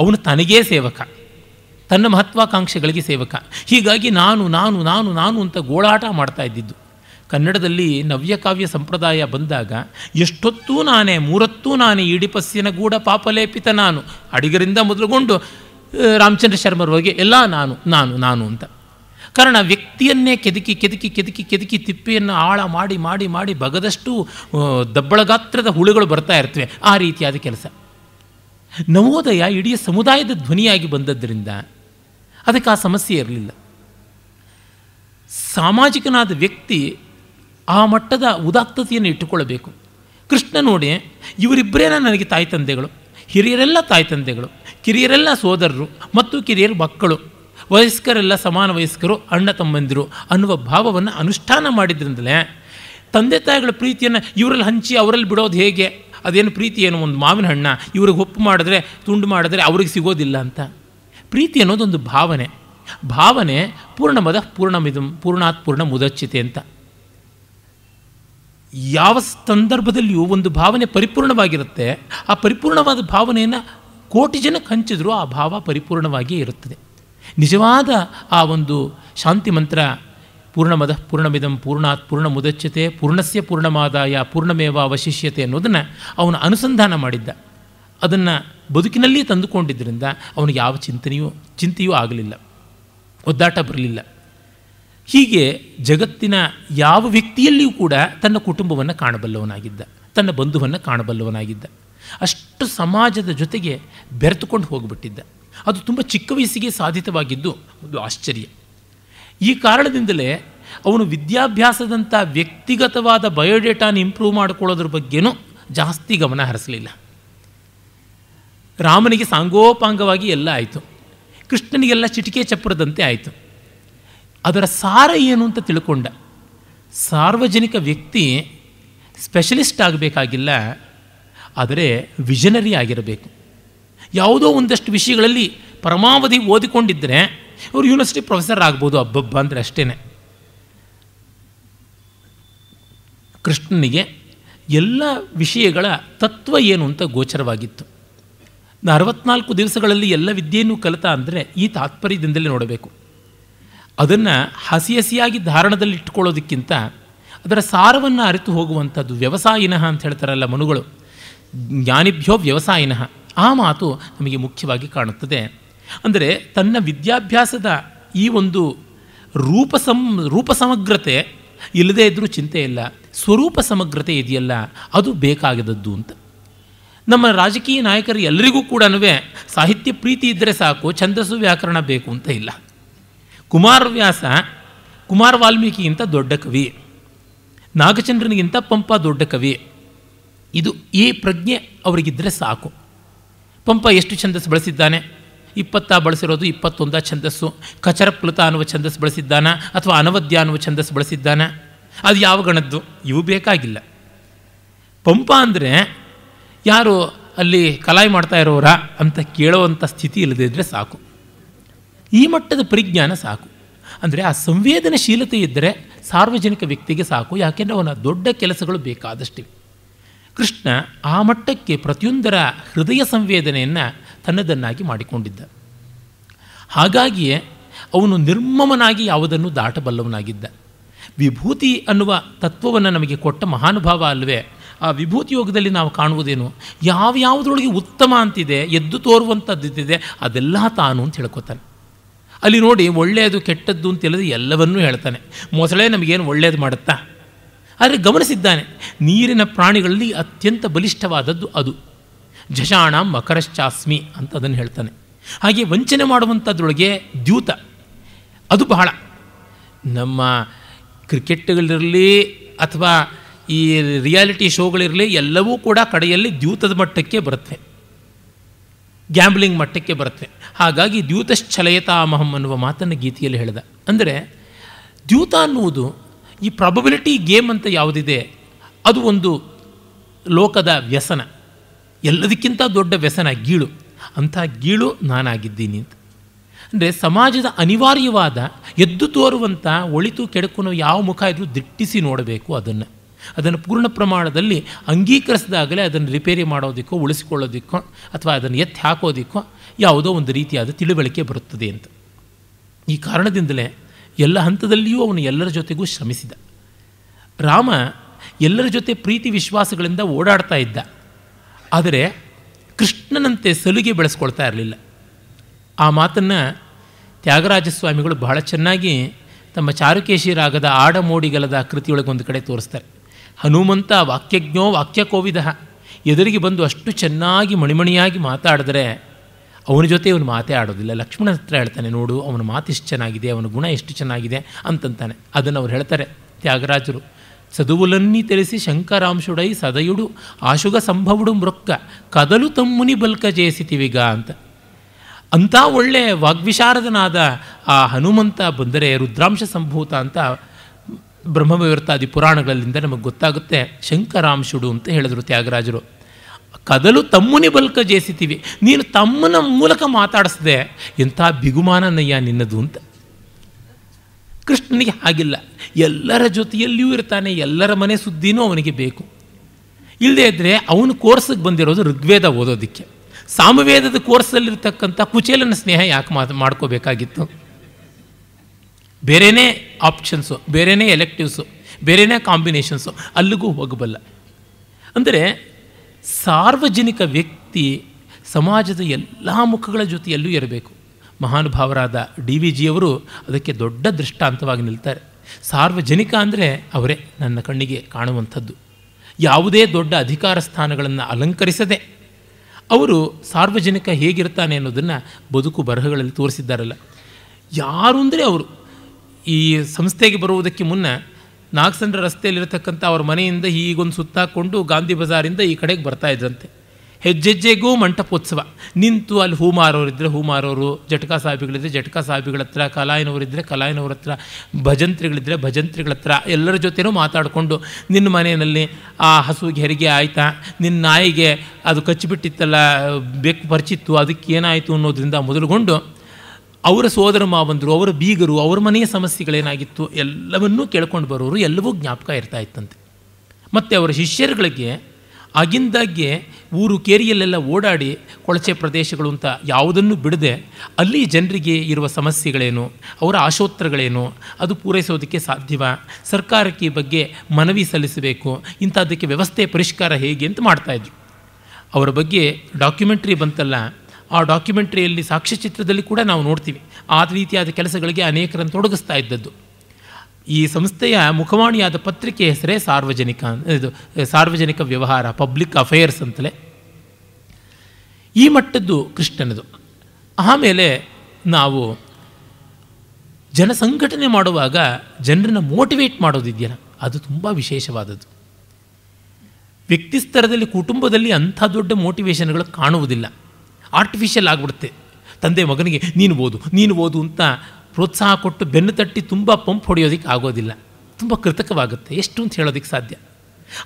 ಅವನು ತನಗೇ ಸೇವಕ ತನ್ನ ಮಹತ್ವಾಕಾಂಕ್ಷೆಗಳಿಗೆ ಸೇವಕ ಹೀಗಾಗಿ ನಾನು ನಾನು ನಾನು ನಾನು ಅಂತ ಗೋಳಾಟ ಮಾಡ್ತಾ ಇದ್ದಿದ್ದು ಕನ್ನಡದಲ್ಲಿ ನವ್ಯಕಾವ್ಯ ಸಂಪ್ರದಾಯ ಬಂದಾಗ ಎಷ್ಟೊತ್ತೂ ನಾನೇ ಮೂರತ್ತೂ ನಾನೇ ಈಡಿಪಸ್ಸಿನ ಗೂಢ ಪಾಪಲೇಪಿತ ನಾನು ಅಡಿಗರಿಂದ ಮೊದಲುಗೊಂಡು ರಾಮಚಂದ್ರ ಶರ್ಮರವರೆಗೆ ಎಲ್ಲ ನಾನು ನಾನು ನಾನು ಅಂತ ಕಾರಣ ವ್ಯಕ್ತಿಯನ್ನೇ ಕೆದಕಿ ಕೆದಕಿ ಕೆದಕಿ ಕೆದಕಿ ತಿಪ್ಪೆಯನ್ನು ಆಳ ಮಾಡಿ ಮಾಡಿ ಮಾಡಿ ಬಗದಷ್ಟು ದಬ್ಬಳಗಾತ್ರದ ಹುಳುಗಳು ಬರ್ತಾ ಇರ್ತವೆ ಆ ರೀತಿಯಾದ ಕೆಲಸ ನವೋದಯ ಇಡೀ ಸಮುದಾಯದ ಧ್ವನಿಯಾಗಿ ಬಂದದ್ದರಿಂದ ಅದಕ್ಕೆ ಆ ಸಮಸ್ಯೆ ಇರಲಿಲ್ಲ ಸಾಮಾಜಿಕನಾದ ವ್ಯಕ್ತಿ ಆ ಮಟ್ಟದ ಉದಾತ್ತತೆಯನ್ನು ಇಟ್ಟುಕೊಳ್ಳಬೇಕು ಕೃಷ್ಣ ನೋಡಿ ಇವರಿಬ್ಬರೇನ ನನಗೆ ತಾಯಿ ತಂದೆಗಳು ಹಿರಿಯರೆಲ್ಲ ತಾಯಿ ತಂದೆಗಳು ಕಿರಿಯರೆಲ್ಲ ಸೋದರರು ಮತ್ತು ಕಿರಿಯರು ಮಕ್ಕಳು ವಯಸ್ಕರೆಲ್ಲ ಸಮಾನ ವಯಸ್ಕರು ಅಣ್ಣ ತಮ್ಮಂದಿರು ಅನ್ನುವ ಭಾವವನ್ನು ಅನುಷ್ಠಾನ ಮಾಡಿದ್ರಿಂದಲೇ ತಂದೆ ತಾಯಿಗಳ ಪ್ರೀತಿಯನ್ನು ಇವರಲ್ಲಿ ಹಂಚಿ ಅವರಲ್ಲಿ ಬಿಡೋದು ಹೇಗೆ ಅದೇನು ಪ್ರೀತಿ ಏನು ಒಂದು ಮಾವಿನ ಹಣ್ಣ ಇವ್ರಿಗೆ ಒಪ್ಪು ಮಾಡಿದ್ರೆ ತುಂಡು ಮಾಡಿದ್ರೆ ಅವ್ರಿಗೆ ಸಿಗೋದಿಲ್ಲ ಅಂತ ಪ್ರೀತಿ ಅನ್ನೋದೊಂದು ಭಾವನೆ ಭಾವನೆ ಪೂರ್ಣಮದ ಪೂರ್ಣಮಿದು ಪೂರ್ಣಾತ್ಪೂರ್ಣ ಮುದಚ್ಚಿತೆ ಅಂತ ಯಾವ ಸಂದರ್ಭದಲ್ಲಿಯೂ ಒಂದು ಭಾವನೆ ಪರಿಪೂರ್ಣವಾಗಿರುತ್ತೆ ಆ ಪರಿಪೂರ್ಣವಾದ ಭಾವನೆಯನ್ನು ಕೋಟಿ ಜನಕ್ಕೆ ಹಂಚಿದರೂ ಆ ಭಾವ ಪರಿಪೂರ್ಣವಾಗಿಯೇ ಇರುತ್ತದೆ ನಿಜವಾದ ಆ ಒಂದು ಶಾಂತಿ ಮಂತ್ರ ಪೂರ್ಣಮದ ಪೂರ್ಣಮಿದಂ ಪೂರ್ಣಾತ್ ಪೂರ್ಣ ಮುದಚ್ಛತೆ ಪೂರ್ಣಸ್ಯ ಪೂರ್ಣಮಾದಾಯ ಪೂರ್ಣಮೇವ ಅವಶಿಷ್ಯತೆ ಅನ್ನೋದನ್ನು ಅವನು ಅನುಸಂಧಾನ ಮಾಡಿದ್ದ ಅದನ್ನು ಬದುಕಿನಲ್ಲಿಯೇ ತಂದುಕೊಂಡಿದ್ದರಿಂದ ಅವನಿಗೆ ಯಾವ ಚಿಂತನೆಯೂ ಚಿಂತೆಯೂ ಆಗಲಿಲ್ಲ ಒದ್ದಾಟ ಬರಲಿಲ್ಲ ಹೀಗೆ ಜಗತ್ತಿನ ಯಾವ ವ್ಯಕ್ತಿಯಲ್ಲಿಯೂ ಕೂಡ ತನ್ನ ಕುಟುಂಬವನ್ನು ಕಾಣಬಲ್ಲವನಾಗಿದ್ದ ತನ್ನ ಬಂಧುವನ್ನು ಕಾಣಬಲ್ಲವನಾಗಿದ್ದ ಅಷ್ಟು ಸಮಾಜದ ಜೊತೆಗೆ ಬೆರೆತುಕೊಂಡು ಹೋಗಿಬಿಟ್ಟಿದ್ದ ಅದು ತುಂಬ ಚಿಕ್ಕ ವಯಸ್ಸಿಗೆ ಸಾಧಿತವಾಗಿದ್ದು ಒಂದು ಆಶ್ಚರ್ಯ ಈ ಕಾರಣದಿಂದಲೇ ಅವನು ವಿದ್ಯಾಭ್ಯಾಸದಂಥ ವ್ಯಕ್ತಿಗತವಾದ ಬಯೋಡೇಟಾನ ಇಂಪ್ರೂವ್ ಮಾಡಿಕೊಳ್ಳೋದ್ರ ಬಗ್ಗೆನೂ ಜಾಸ್ತಿ ಗಮನ ಹರಿಸಲಿಲ್ಲ ರಾಮನಿಗೆ ಸಾಂಗೋಪಾಂಗವಾಗಿ ಎಲ್ಲ ಆಯಿತು ಕೃಷ್ಣನಿಗೆಲ್ಲ ಚಿಟಿಕೆ ಚಪ್ಪರದಂತೆ ಆಯಿತು ಅದರ ಸಾರ ಏನು ಅಂತ ತಿಳ್ಕೊಂಡ ಸಾರ್ವಜನಿಕ ವ್ಯಕ್ತಿ ಸ್ಪೆಷಲಿಸ್ಟ್ ಆಗಬೇಕಾಗಿಲ್ಲ ಆದರೆ ವಿಷನರಿ ಆಗಿರಬೇಕು ಯಾವುದೋ ಒಂದಷ್ಟು ವಿಷಯಗಳಲ್ಲಿ ಪರಮಾವಧಿ ಓದಿಕೊಂಡಿದ್ದರೆ ಅವರು ಯೂನಿವರ್ಸಿಟಿ ಪ್ರೊಫೆಸರ್ ಆಗ್ಬೋದು ಹಬ್ಬಬ್ಬ ಅಂದರೆ ಅಷ್ಟೇ ಕೃಷ್ಣನಿಗೆ ಎಲ್ಲ ವಿಷಯಗಳ ತತ್ವ ಏನು ಅಂತ ಗೋಚರವಾಗಿತ್ತು ಅರವತ್ನಾಲ್ಕು ದಿವಸಗಳಲ್ಲಿ ಎಲ್ಲ ವಿದ್ಯೆಯನ್ನು ಕಲಿತ ಅಂದರೆ ಈ ತಾತ್ಪರ್ಯದಿಂದಲೇ ನೋಡಬೇಕು ಅದನ್ನು ಹಸಿ ಹಸಿಯಾಗಿ ಧಾರಣದಲ್ಲಿ ಅದರ ಸಾರವನ್ನು ಅರಿತು ಹೋಗುವಂಥದ್ದು ವ್ಯವಸಾಯಿನಃ ಅಂತ ಹೇಳ್ತಾರಲ್ಲ ಮನುಗಳು ಜ್ಞಾನಿಭ್ಯೋ ವ್ಯವಸಾಯಿನಃ ಆ ಮಾತು ನಮಗೆ ಮುಖ್ಯವಾಗಿ ಕಾಣುತ್ತದೆ ಅಂದರೆ ತನ್ನ ವಿದ್ಯಾಭ್ಯಾಸದ ಈ ಒಂದು ರೂಪ ಸಮ ರೂಪ ಸಮಗ್ರತೆ ಇಲ್ಲದೇ ಇದ್ದರೂ ಚಿಂತೆ ಇಲ್ಲ ಸ್ವರೂಪ ಸಮಗ್ರತೆ ಇದೆಯಲ್ಲ ಅದು ಬೇಕಾಗದದ್ದು ಅಂತ ನಮ್ಮ ರಾಜಕೀಯ ನಾಯಕರು ಎಲ್ಲರಿಗೂ ಕೂಡ ಸಾಹಿತ್ಯ ಪ್ರೀತಿ ಇದ್ದರೆ ಸಾಕು ಛಂದಸ್ಸು ವ್ಯಾಕರಣ ಬೇಕು ಅಂತ ಇಲ್ಲ ಕುಮಾರವ್ಯಾಸ ಕುಮಾರ ವಾಲ್ಮೀಕಿಗಿಂತ ದೊಡ್ಡ ಕವಿ ನಾಗಚಂದ್ರನಿಗಿಂತ ಪಂಪ ದೊಡ್ಡ ಕವಿ ಇದು ಈ ಪ್ರಜ್ಞೆ ಅವರಿಗಿದ್ದರೆ ಸಾಕು ಪಂಪ ಎಷ್ಟು ಛಂದಸ್ಸು ಬಳಸಿದ್ದಾನೆ ಇಪ್ಪತ್ತ ಬಳಸಿರೋದು ಇಪ್ಪತ್ತೊಂದ ಛಂದಸ್ಸು ಕಚರಪ್ಲುತ ಅನ್ನುವ ಛಂದಸ್ಸು ಬಳಸಿದ್ದಾನ ಅಥವಾ ಅನವದ್ಯ ಅನ್ನುವ ಛಂದಸ್ಸು ಬಳಸಿದ್ದಾನೆ ಅದು ಯಾವ ಗಣದ್ದು ಇವು ಬೇಕಾಗಿಲ್ಲ ಪಂಪ ಅಂದರೆ ಯಾರು ಅಲ್ಲಿ ಕಲಾಯಿ ಮಾಡ್ತಾ ಇರೋರ ಅಂತ ಕೇಳೋವಂಥ ಸ್ಥಿತಿ ಇದ್ದರೆ ಸಾಕು ಈ ಮಟ್ಟದ ಪರಿಜ್ಞಾನ ಸಾಕು ಅಂದರೆ ಆ ಸಂವೇದನಶೀಲತೆ ಇದ್ದರೆ ಸಾರ್ವಜನಿಕ ವ್ಯಕ್ತಿಗೆ ಸಾಕು ಯಾಕೆಂದರೆ ಅವನ ದೊಡ್ಡ ಕೆಲಸಗಳು ಬೇಕಾದಷ್ಟಿವೆ ಕೃಷ್ಣ ಆ ಮಟ್ಟಕ್ಕೆ ಪ್ರತಿಯೊಂದರ ಹೃದಯ ಸಂವೇದನೆಯನ್ನು ತನ್ನದನ್ನಾಗಿ ಮಾಡಿಕೊಂಡಿದ್ದ ಹಾಗಾಗಿಯೇ ಅವನು ನಿರ್ಮಮನಾಗಿ ಯಾವುದನ್ನು ದಾಟಬಲ್ಲವನಾಗಿದ್ದ ವಿಭೂತಿ ಅನ್ನುವ ತತ್ವವನ್ನು ನಮಗೆ ಕೊಟ್ಟ ಮಹಾನುಭಾವ ಅಲ್ವೇ ಆ ವಿಭೂತಿ ಯೋಗದಲ್ಲಿ ನಾವು ಕಾಣುವುದೇನು ಯಾವ್ಯಾವುದ್ರೊಳಗೆ ಉತ್ತಮ ಅಂತಿದೆ ಎದ್ದು ತೋರುವಂಥದ್ದಿದೆ ಅದೆಲ್ಲ ತಾನು ಅಂತ ಹೇಳ್ಕೊತಾನೆ ಅಲ್ಲಿ ನೋಡಿ ಒಳ್ಳೆಯದು ಕೆಟ್ಟದ್ದು ಅಂತೇಳಿದ್ರೆ ಎಲ್ಲವನ್ನೂ ಹೇಳ್ತಾನೆ ಮೊಸಳೆ ನಮಗೇನು ಒಳ್ಳೆಯದು ಮಾಡುತ್ತಾ ಆದರೆ ಗಮನಿಸಿದ್ದಾನೆ ನೀರಿನ ಪ್ರಾಣಿಗಳಲ್ಲಿ ಅತ್ಯಂತ ಬಲಿಷ್ಠವಾದದ್ದು ಅದು ಝಷಾಣ ಮಕರಶ್ಚಾಸ್ಮಿ ಅಂತ ಅದನ್ನು ಹೇಳ್ತಾನೆ ಹಾಗೆ ವಂಚನೆ ಮಾಡುವಂಥದ್ರೊಳಗೆ ದ್ಯೂತ ಅದು ಬಹಳ ನಮ್ಮ ಕ್ರಿಕೆಟ್ಗಳಿರಲಿ ಅಥವಾ ಈ ರಿಯಾಲಿಟಿ ಶೋಗಳಿರಲಿ ಎಲ್ಲವೂ ಕೂಡ ಕಡೆಯಲ್ಲಿ ದ್ಯೂತದ ಮಟ್ಟಕ್ಕೆ ಬರುತ್ತೆ ಗ್ಯಾಂಬ್ಲಿಂಗ್ ಮಟ್ಟಕ್ಕೆ ಬರುತ್ತೆ ಹಾಗಾಗಿ ಮಹಮ್ ಅನ್ನುವ ಮಾತನ್ನು ಗೀತೆಯಲ್ಲಿ ಹೇಳಿದ ಅಂದರೆ ದ್ಯೂತ ಅನ್ನುವುದು ಈ ಪ್ರಾಬಬಿಲಿಟಿ ಗೇಮ್ ಅಂತ ಯಾವುದಿದೆ ಅದು ಒಂದು ಲೋಕದ ವ್ಯಸನ ಎಲ್ಲದಕ್ಕಿಂತ ದೊಡ್ಡ ವ್ಯಸನ ಗೀಳು ಅಂಥ ಗೀಳು ನಾನಾಗಿದ್ದೀನಿ ಅಂತ ಅಂದರೆ ಸಮಾಜದ ಅನಿವಾರ್ಯವಾದ ಎದ್ದು ತೋರುವಂಥ ಒಳಿತು ಕೆಡಕುನೋ ಯಾವ ಮುಖ ಇದ್ರೂ ದಿಟ್ಟಿಸಿ ನೋಡಬೇಕು ಅದನ್ನು ಅದನ್ನು ಪೂರ್ಣ ಪ್ರಮಾಣದಲ್ಲಿ ಅಂಗೀಕರಿಸಿದಾಗಲೇ ಅದನ್ನು ರಿಪೇರಿ ಮಾಡೋದಕ್ಕೋ ಉಳಿಸಿಕೊಳ್ಳೋದಕ್ಕೋ ಅಥವಾ ಅದನ್ನು ಎತ್ತಿ ಹಾಕೋದಕ್ಕೋ ಯಾವುದೋ ಒಂದು ರೀತಿಯಾದ ತಿಳುವಳಿಕೆ ಬರುತ್ತದೆ ಅಂತ ಈ ಕಾರಣದಿಂದಲೇ ಎಲ್ಲ ಹಂತದಲ್ಲಿಯೂ ಅವನು ಎಲ್ಲರ ಜೊತೆಗೂ ಶ್ರಮಿಸಿದ ರಾಮ ಎಲ್ಲರ ಜೊತೆ ಪ್ರೀತಿ ವಿಶ್ವಾಸಗಳಿಂದ ಓಡಾಡ್ತಾ ಇದ್ದ ಆದರೆ ಕೃಷ್ಣನಂತೆ ಸಲುಗೆ ಬೆಳೆಸ್ಕೊಳ್ತಾ ಇರಲಿಲ್ಲ ಆ ಮಾತನ್ನು ತ್ಯಾಗರಾಜ ಸ್ವಾಮಿಗಳು ಬಹಳ ಚೆನ್ನಾಗಿ ತಮ್ಮ ಚಾರುಕೇಶಿ ರಾಗದ ಆಡಮೋಡಿಗಲದ ಕೃತಿಯೊಳಗೆ ಒಂದು ಕಡೆ ತೋರಿಸ್ತಾರೆ ಹನುಮಂತ ವಾಕ್ಯಜ್ಞೋ ವಾಕ್ಯಕೋವಿದ ಎದುರಿಗೆ ಬಂದು ಅಷ್ಟು ಚೆನ್ನಾಗಿ ಮಣಿಮಣಿಯಾಗಿ ಮಾತಾಡಿದ್ರೆ ಅವನ ಜೊತೆ ಇವನು ಮಾತೇ ಆಡೋದಿಲ್ಲ ಲಕ್ಷ್ಮಣ ಹತ್ರ ಹೇಳ್ತಾನೆ ನೋಡು ಅವನ ಎಷ್ಟು ಚೆನ್ನಾಗಿದೆ ಅವನ ಗುಣ ಎಷ್ಟು ಚೆನ್ನಾಗಿದೆ ಅಂತಂತಾನೆ ಅದನ್ನು ಅವ್ರು ಹೇಳ್ತಾರೆ ತ್ಯಾಗರಾಜರು ಸದುವುಲನ್ನಿ ತಿಳಿಸಿ ಶಂಕರಾಂಶುಡೈ ಸದಯುಡು ಆಶುಗ ಸಂಭವಡು ಮೃಕ್ಕ ಕದಲು ತಮ್ಮುನಿ ಬಲ್ಕ ಜಯಿಸಿತೀವಿಗ ಅಂತ ಅಂಥ ಒಳ್ಳೆಯ ವಾಗ್ವಿಶಾರದನಾದ ಆ ಹನುಮಂತ ಬಂದರೆ ರುದ್ರಾಂಶ ಸಂಭೂತ ಅಂತ ಬ್ರಹ್ಮವಿವೃತ್ತಾದಿ ಪುರಾಣಗಳಿಂದ ನಮಗೆ ಗೊತ್ತಾಗುತ್ತೆ ಶಂಕರಾಂಶುಡು ಅಂತ ಹೇಳಿದರು ತ್ಯಾಗರಾಜರು ಕದಲು ತಮ್ಮನೇ ಬಲ್ಕ ಜೇಸಿತೀವಿ ನೀನು ತಮ್ಮನ ಮೂಲಕ ಮಾತಾಡಿಸ್ದೆ ಎಂಥ ಬಿಗುಮಾನನಯ್ಯ ನಿನ್ನದು ಅಂತ ಕೃಷ್ಣನಿಗೆ ಹಾಗಿಲ್ಲ ಎಲ್ಲರ ಜೊತೆಯಲ್ಲಿಯೂ ಇರ್ತಾನೆ ಎಲ್ಲರ ಮನೆ ಸುದ್ದಿನೂ ಅವನಿಗೆ ಬೇಕು ಇಲ್ಲದೇ ಇದ್ದರೆ ಅವನು ಕೋರ್ಸಿಗೆ ಬಂದಿರೋದು ಋಗ್ವೇದ ಓದೋದಕ್ಕೆ ಸಾಮವೇದದ ಕೋರ್ಸಲ್ಲಿರ್ತಕ್ಕಂಥ ಕುಚೇಲನ ಸ್ನೇಹ ಯಾಕೆ ಮಾತು ಮಾಡ್ಕೋಬೇಕಾಗಿತ್ತು ಬೇರೆಯೇ ಆಪ್ಷನ್ಸು ಬೇರೆಯೇ ಎಲೆಕ್ಟಿವ್ಸು ಬೇರೆಯೇ ಕಾಂಬಿನೇಷನ್ಸು ಅಲ್ಲಿಗೂ ಹೋಗಬಲ್ಲ ಅಂದರೆ ಸಾರ್ವಜನಿಕ ವ್ಯಕ್ತಿ ಸಮಾಜದ ಎಲ್ಲ ಮುಖಗಳ ಜೊತೆಯಲ್ಲೂ ಇರಬೇಕು ಮಹಾನುಭಾವರಾದ ಡಿ ವಿ ಜಿಯವರು ಅದಕ್ಕೆ ದೊಡ್ಡ ದೃಷ್ಟಾಂತವಾಗಿ ನಿಲ್ತಾರೆ ಸಾರ್ವಜನಿಕ ಅಂದರೆ ಅವರೇ ನನ್ನ ಕಣ್ಣಿಗೆ ಕಾಣುವಂಥದ್ದು ಯಾವುದೇ ದೊಡ್ಡ ಅಧಿಕಾರ ಸ್ಥಾನಗಳನ್ನು ಅಲಂಕರಿಸದೆ ಅವರು ಸಾರ್ವಜನಿಕ ಹೇಗಿರ್ತಾನೆ ಅನ್ನೋದನ್ನು ಬದುಕು ಬರಹಗಳಲ್ಲಿ ತೋರಿಸಿದ್ದಾರಲ್ಲ ಯಾರು ಅಂದರೆ ಅವರು ಈ ಸಂಸ್ಥೆಗೆ ಬರುವುದಕ್ಕೆ ಮುನ್ನ ನಾಗಸಂದ್ರ ರಸ್ತೆಯಲ್ಲಿರತಕ್ಕಂಥ ಅವ್ರ ಮನೆಯಿಂದ ಹೀಗೊಂದು ಸುತ್ತಾಕೊಂಡು ಗಾಂಧಿ ಬಜಾರಿಂದ ಈ ಕಡೆಗೆ ಬರ್ತಾ ಇದ್ರಂತೆ ಹೆಜ್ಜೆಜ್ಜೆಗೂ ಮಂಟಪೋತ್ಸವ ನಿಂತು ಅಲ್ಲಿ ಹೂ ಮಾರೋರಿದ್ದರೆ ಹೂ ಮಾರೋರು ಜಟಕಾ ಸಾಹಿಬಿಗಳಿದ್ದರೆ ಜಟಕಾ ಸಾಹಿಬಿಗಳ ಹತ್ರ ಕಲಾಯಿನವರಿದ್ದರೆ ಕಲಾಯಿನವ್ರ ಹತ್ರ ಭಜಂತ್ರಿಗಳಿದ್ದರೆ ಭಜಂತ್ರಿಗಳ ಹತ್ರ ಎಲ್ಲರ ಜೊತೆನೂ ಮಾತಾಡಿಕೊಂಡು ನಿನ್ನ ಮನೆಯಲ್ಲಿ ಆ ಹಸುವಿಗೆ ಹೆರಿಗೆ ಆಯಿತಾ ನಿನ್ನ ನಾಯಿಗೆ ಅದು ಕಚ್ಚಿಬಿಟ್ಟಿತ್ತಲ್ಲ ಬೆಕ್ಕು ಪರಿಚಿತ್ತು ಅದಕ್ಕೆ ಏನಾಯಿತು ಅನ್ನೋದರಿಂದ ಮೊದಲುಗೊಂಡು ಅವರ ಸೋದರ ಮಾವಂದರು ಅವರ ಬೀಗರು ಅವರ ಮನೆಯ ಸಮಸ್ಯೆಗಳೇನಾಗಿತ್ತು ಎಲ್ಲವನ್ನೂ ಕೇಳ್ಕೊಂಡು ಬರೋರು ಎಲ್ಲವೂ ಜ್ಞಾಪಕ ಇರ್ತಾ ಇತ್ತಂತೆ ಮತ್ತು ಅವರ ಶಿಷ್ಯರುಗಳಿಗೆ ಆಗಿಂದಾಗ್ಗೆ ಊರು ಕೇರಿಯಲ್ಲೆಲ್ಲ ಓಡಾಡಿ ಕೊಳಚೆ ಪ್ರದೇಶಗಳು ಅಂತ ಯಾವುದನ್ನು ಬಿಡದೆ ಅಲ್ಲಿ ಜನರಿಗೆ ಇರುವ ಸಮಸ್ಯೆಗಳೇನು ಅವರ ಆಶೋತ್ತರಗಳೇನು ಅದು ಪೂರೈಸೋದಕ್ಕೆ ಸಾಧ್ಯವ ಸರ್ಕಾರಕ್ಕೆ ಈ ಬಗ್ಗೆ ಮನವಿ ಸಲ್ಲಿಸಬೇಕು ಇಂಥದ್ದಕ್ಕೆ ವ್ಯವಸ್ಥೆ ಪರಿಷ್ಕಾರ ಹೇಗೆ ಅಂತ ಮಾಡ್ತಾಯಿದ್ರು ಅವರ ಬಗ್ಗೆ ಡಾಕ್ಯುಮೆಂಟ್ರಿ ಬಂತಲ್ಲ ಆ ಡಾಕ್ಯುಮೆಂಟ್ರಿಯಲ್ಲಿ ಸಾಕ್ಷ್ಯಚಿತ್ರದಲ್ಲಿ ಕೂಡ ನಾವು ನೋಡ್ತೀವಿ ಆ ರೀತಿಯಾದ ಕೆಲಸಗಳಿಗೆ ಅನೇಕರನ್ನು ತೊಡಗಿಸ್ತಾ ಇದ್ದದ್ದು ಈ ಸಂಸ್ಥೆಯ ಮುಖವಾಣಿಯಾದ ಪತ್ರಿಕೆ ಹೆಸರೇ ಸಾರ್ವಜನಿಕ ಇದು ಸಾರ್ವಜನಿಕ ವ್ಯವಹಾರ ಪಬ್ಲಿಕ್ ಅಫೇರ್ಸ್ ಅಂತಲೇ ಈ ಮಟ್ಟದ್ದು ಕೃಷ್ಣನದು ಆಮೇಲೆ ನಾವು ಜನಸಂಘಟನೆ ಮಾಡುವಾಗ ಜನರನ್ನು ಮೋಟಿವೇಟ್ ಮಾಡೋದಿದೆಯಲ್ಲ ಅದು ತುಂಬ ವಿಶೇಷವಾದದ್ದು ವ್ಯಕ್ತಿ ಸ್ತರದಲ್ಲಿ ಕುಟುಂಬದಲ್ಲಿ ಅಂಥ ದೊಡ್ಡ ಮೋಟಿವೇಶನ್ಗಳು ಕಾಣುವುದಿಲ್ಲ ಆರ್ಟಿಫಿಷಿಯಲ್ ಆಗಿಬಿಡುತ್ತೆ ತಂದೆ ಮಗನಿಗೆ ನೀನು ಓದು ನೀನು ಓದು ಅಂತ ಪ್ರೋತ್ಸಾಹ ಕೊಟ್ಟು ಬೆನ್ನು ತಟ್ಟಿ ತುಂಬ ಪಂಪ್ ಹೊಡೆಯೋದಕ್ಕೆ ಆಗೋದಿಲ್ಲ ತುಂಬ ಕೃತಕವಾಗುತ್ತೆ ಎಷ್ಟು ಅಂತ ಹೇಳೋದಕ್ಕೆ ಸಾಧ್ಯ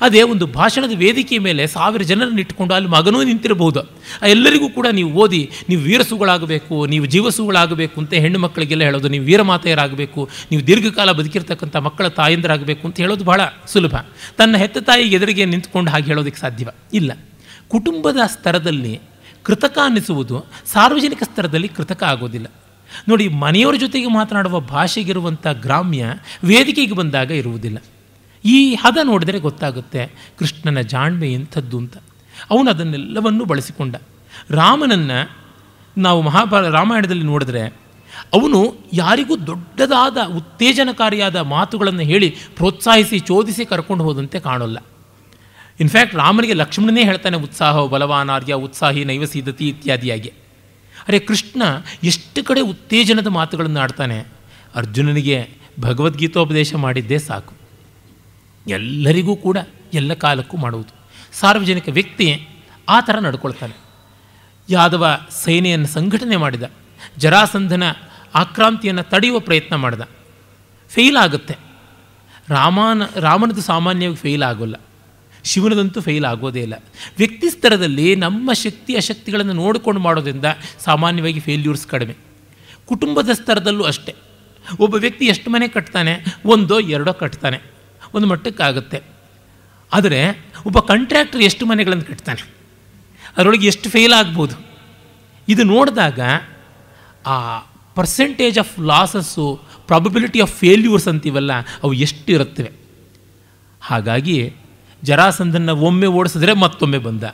ಅದೇ ಒಂದು ಭಾಷಣದ ವೇದಿಕೆ ಮೇಲೆ ಸಾವಿರ ಜನರನ್ನು ಇಟ್ಟುಕೊಂಡು ಅಲ್ಲಿ ಮಗನೂ ನಿಂತಿರಬಹುದು ಆ ಎಲ್ಲರಿಗೂ ಕೂಡ ನೀವು ಓದಿ ನೀವು ವೀರಸುಗಳಾಗಬೇಕು ನೀವು ಜೀವಸುಗಳಾಗಬೇಕು ಅಂತ ಹೆಣ್ಣು ಮಕ್ಕಳಿಗೆಲ್ಲ ಹೇಳೋದು ನೀವು ವೀರಮಾತೆಯರಾಗಬೇಕು ನೀವು ದೀರ್ಘಕಾಲ ಬದುಕಿರ್ತಕ್ಕಂಥ ಮಕ್ಕಳ ತಾಯಂದರಾಗಬೇಕು ಅಂತ ಹೇಳೋದು ಬಹಳ ಸುಲಭ ತನ್ನ ಹೆತ್ತ ತಾಯಿ ಎದುರಿಗೆ ನಿಂತ್ಕೊಂಡು ಹಾಗೆ ಹೇಳೋದಕ್ಕೆ ಸಾಧ್ಯವ ಇಲ್ಲ ಕುಟುಂಬದ ಸ್ತರದಲ್ಲಿ ಕೃತಕ ಅನ್ನಿಸುವುದು ಸಾರ್ವಜನಿಕ ಸ್ತರದಲ್ಲಿ ಕೃತಕ ಆಗೋದಿಲ್ಲ ನೋಡಿ ಮನೆಯವರ ಜೊತೆಗೆ ಮಾತನಾಡುವ ಭಾಷೆಗಿರುವಂಥ ಗ್ರಾಮ್ಯ ವೇದಿಕೆಗೆ ಬಂದಾಗ ಇರುವುದಿಲ್ಲ ಈ ಹದ ನೋಡಿದರೆ ಗೊತ್ತಾಗುತ್ತೆ ಕೃಷ್ಣನ ಜಾಣ್ಮೆ ಎಂಥದ್ದು ಅಂತ ಅವನು ಅದನ್ನೆಲ್ಲವನ್ನೂ ಬಳಸಿಕೊಂಡ ರಾಮನನ್ನು ನಾವು ಮಹಾಭಾರ ರಾಮಾಯಣದಲ್ಲಿ ನೋಡಿದ್ರೆ ಅವನು ಯಾರಿಗೂ ದೊಡ್ಡದಾದ ಉತ್ತೇಜನಕಾರಿಯಾದ ಮಾತುಗಳನ್ನು ಹೇಳಿ ಪ್ರೋತ್ಸಾಹಿಸಿ ಚೋದಿಸಿ ಕರ್ಕೊಂಡು ಹೋದಂತೆ ಕಾಣೋಲ್ಲ ಇನ್ಫ್ಯಾಕ್ಟ್ ರಾಮನಿಗೆ ಲಕ್ಷ್ಮಣನೇ ಹೇಳ್ತಾನೆ ಉತ್ಸಾಹ ಬಲವಾನಾರ್ಯ ಉತ್ಸಾಹಿ ನೈವಸಿದ್ಧತಿ ಇತ್ಯಾದಿಯಾಗಿ ಅರೆ ಕೃಷ್ಣ ಎಷ್ಟು ಕಡೆ ಉತ್ತೇಜನದ ಮಾತುಗಳನ್ನು ಆಡ್ತಾನೆ ಅರ್ಜುನನಿಗೆ ಭಗವದ್ಗೀತೋಪದೇಶ ಮಾಡಿದ್ದೇ ಸಾಕು ಎಲ್ಲರಿಗೂ ಕೂಡ ಎಲ್ಲ ಕಾಲಕ್ಕೂ ಮಾಡುವುದು ಸಾರ್ವಜನಿಕ ವ್ಯಕ್ತಿ ಆ ಥರ ನಡ್ಕೊಳ್ತಾನೆ ಯಾದವ ಸೇನೆಯನ್ನು ಸಂಘಟನೆ ಮಾಡಿದ ಜರಾಸಂಧನ ಆಕ್ರಾಂತಿಯನ್ನು ತಡೆಯುವ ಪ್ರಯತ್ನ ಮಾಡಿದ ಫೇಲ್ ಆಗುತ್ತೆ ರಾಮನ ರಾಮನದು ಸಾಮಾನ್ಯವಾಗಿ ಫೇಲ್ ಆಗೋಲ್ಲ ಶಿವನದಂತೂ ಫೇಲ್ ಆಗೋದೇ ಇಲ್ಲ ವ್ಯಕ್ತಿ ಸ್ತರದಲ್ಲಿ ನಮ್ಮ ಶಕ್ತಿ ಅಶಕ್ತಿಗಳನ್ನು ನೋಡಿಕೊಂಡು ಮಾಡೋದ್ರಿಂದ ಸಾಮಾನ್ಯವಾಗಿ ಫೇಲ್ಯೂರ್ಸ್ ಕಡಿಮೆ ಕುಟುಂಬದ ಸ್ತರದಲ್ಲೂ ಅಷ್ಟೇ ಒಬ್ಬ ವ್ಯಕ್ತಿ ಎಷ್ಟು ಮನೆ ಕಟ್ತಾನೆ ಒಂದೋ ಎರಡೋ ಕಟ್ತಾನೆ ಒಂದು ಮಟ್ಟಕ್ಕಾಗುತ್ತೆ ಆದರೆ ಒಬ್ಬ ಕಾಂಟ್ರಾಕ್ಟರ್ ಎಷ್ಟು ಮನೆಗಳನ್ನು ಕಟ್ತಾನೆ ಅದರೊಳಗೆ ಎಷ್ಟು ಫೇಲ್ ಆಗ್ಬೋದು ಇದು ನೋಡಿದಾಗ ಆ percentage of losses probability of failures ಅಂತೀವಲ್ಲ ಅವು ಎಷ್ಟಿರುತ್ತವೆ ಹಾಗಾಗಿ ಜರಾಸಂಧನ ಒಮ್ಮೆ ಓಡಿಸಿದ್ರೆ ಮತ್ತೊಮ್ಮೆ ಬಂದ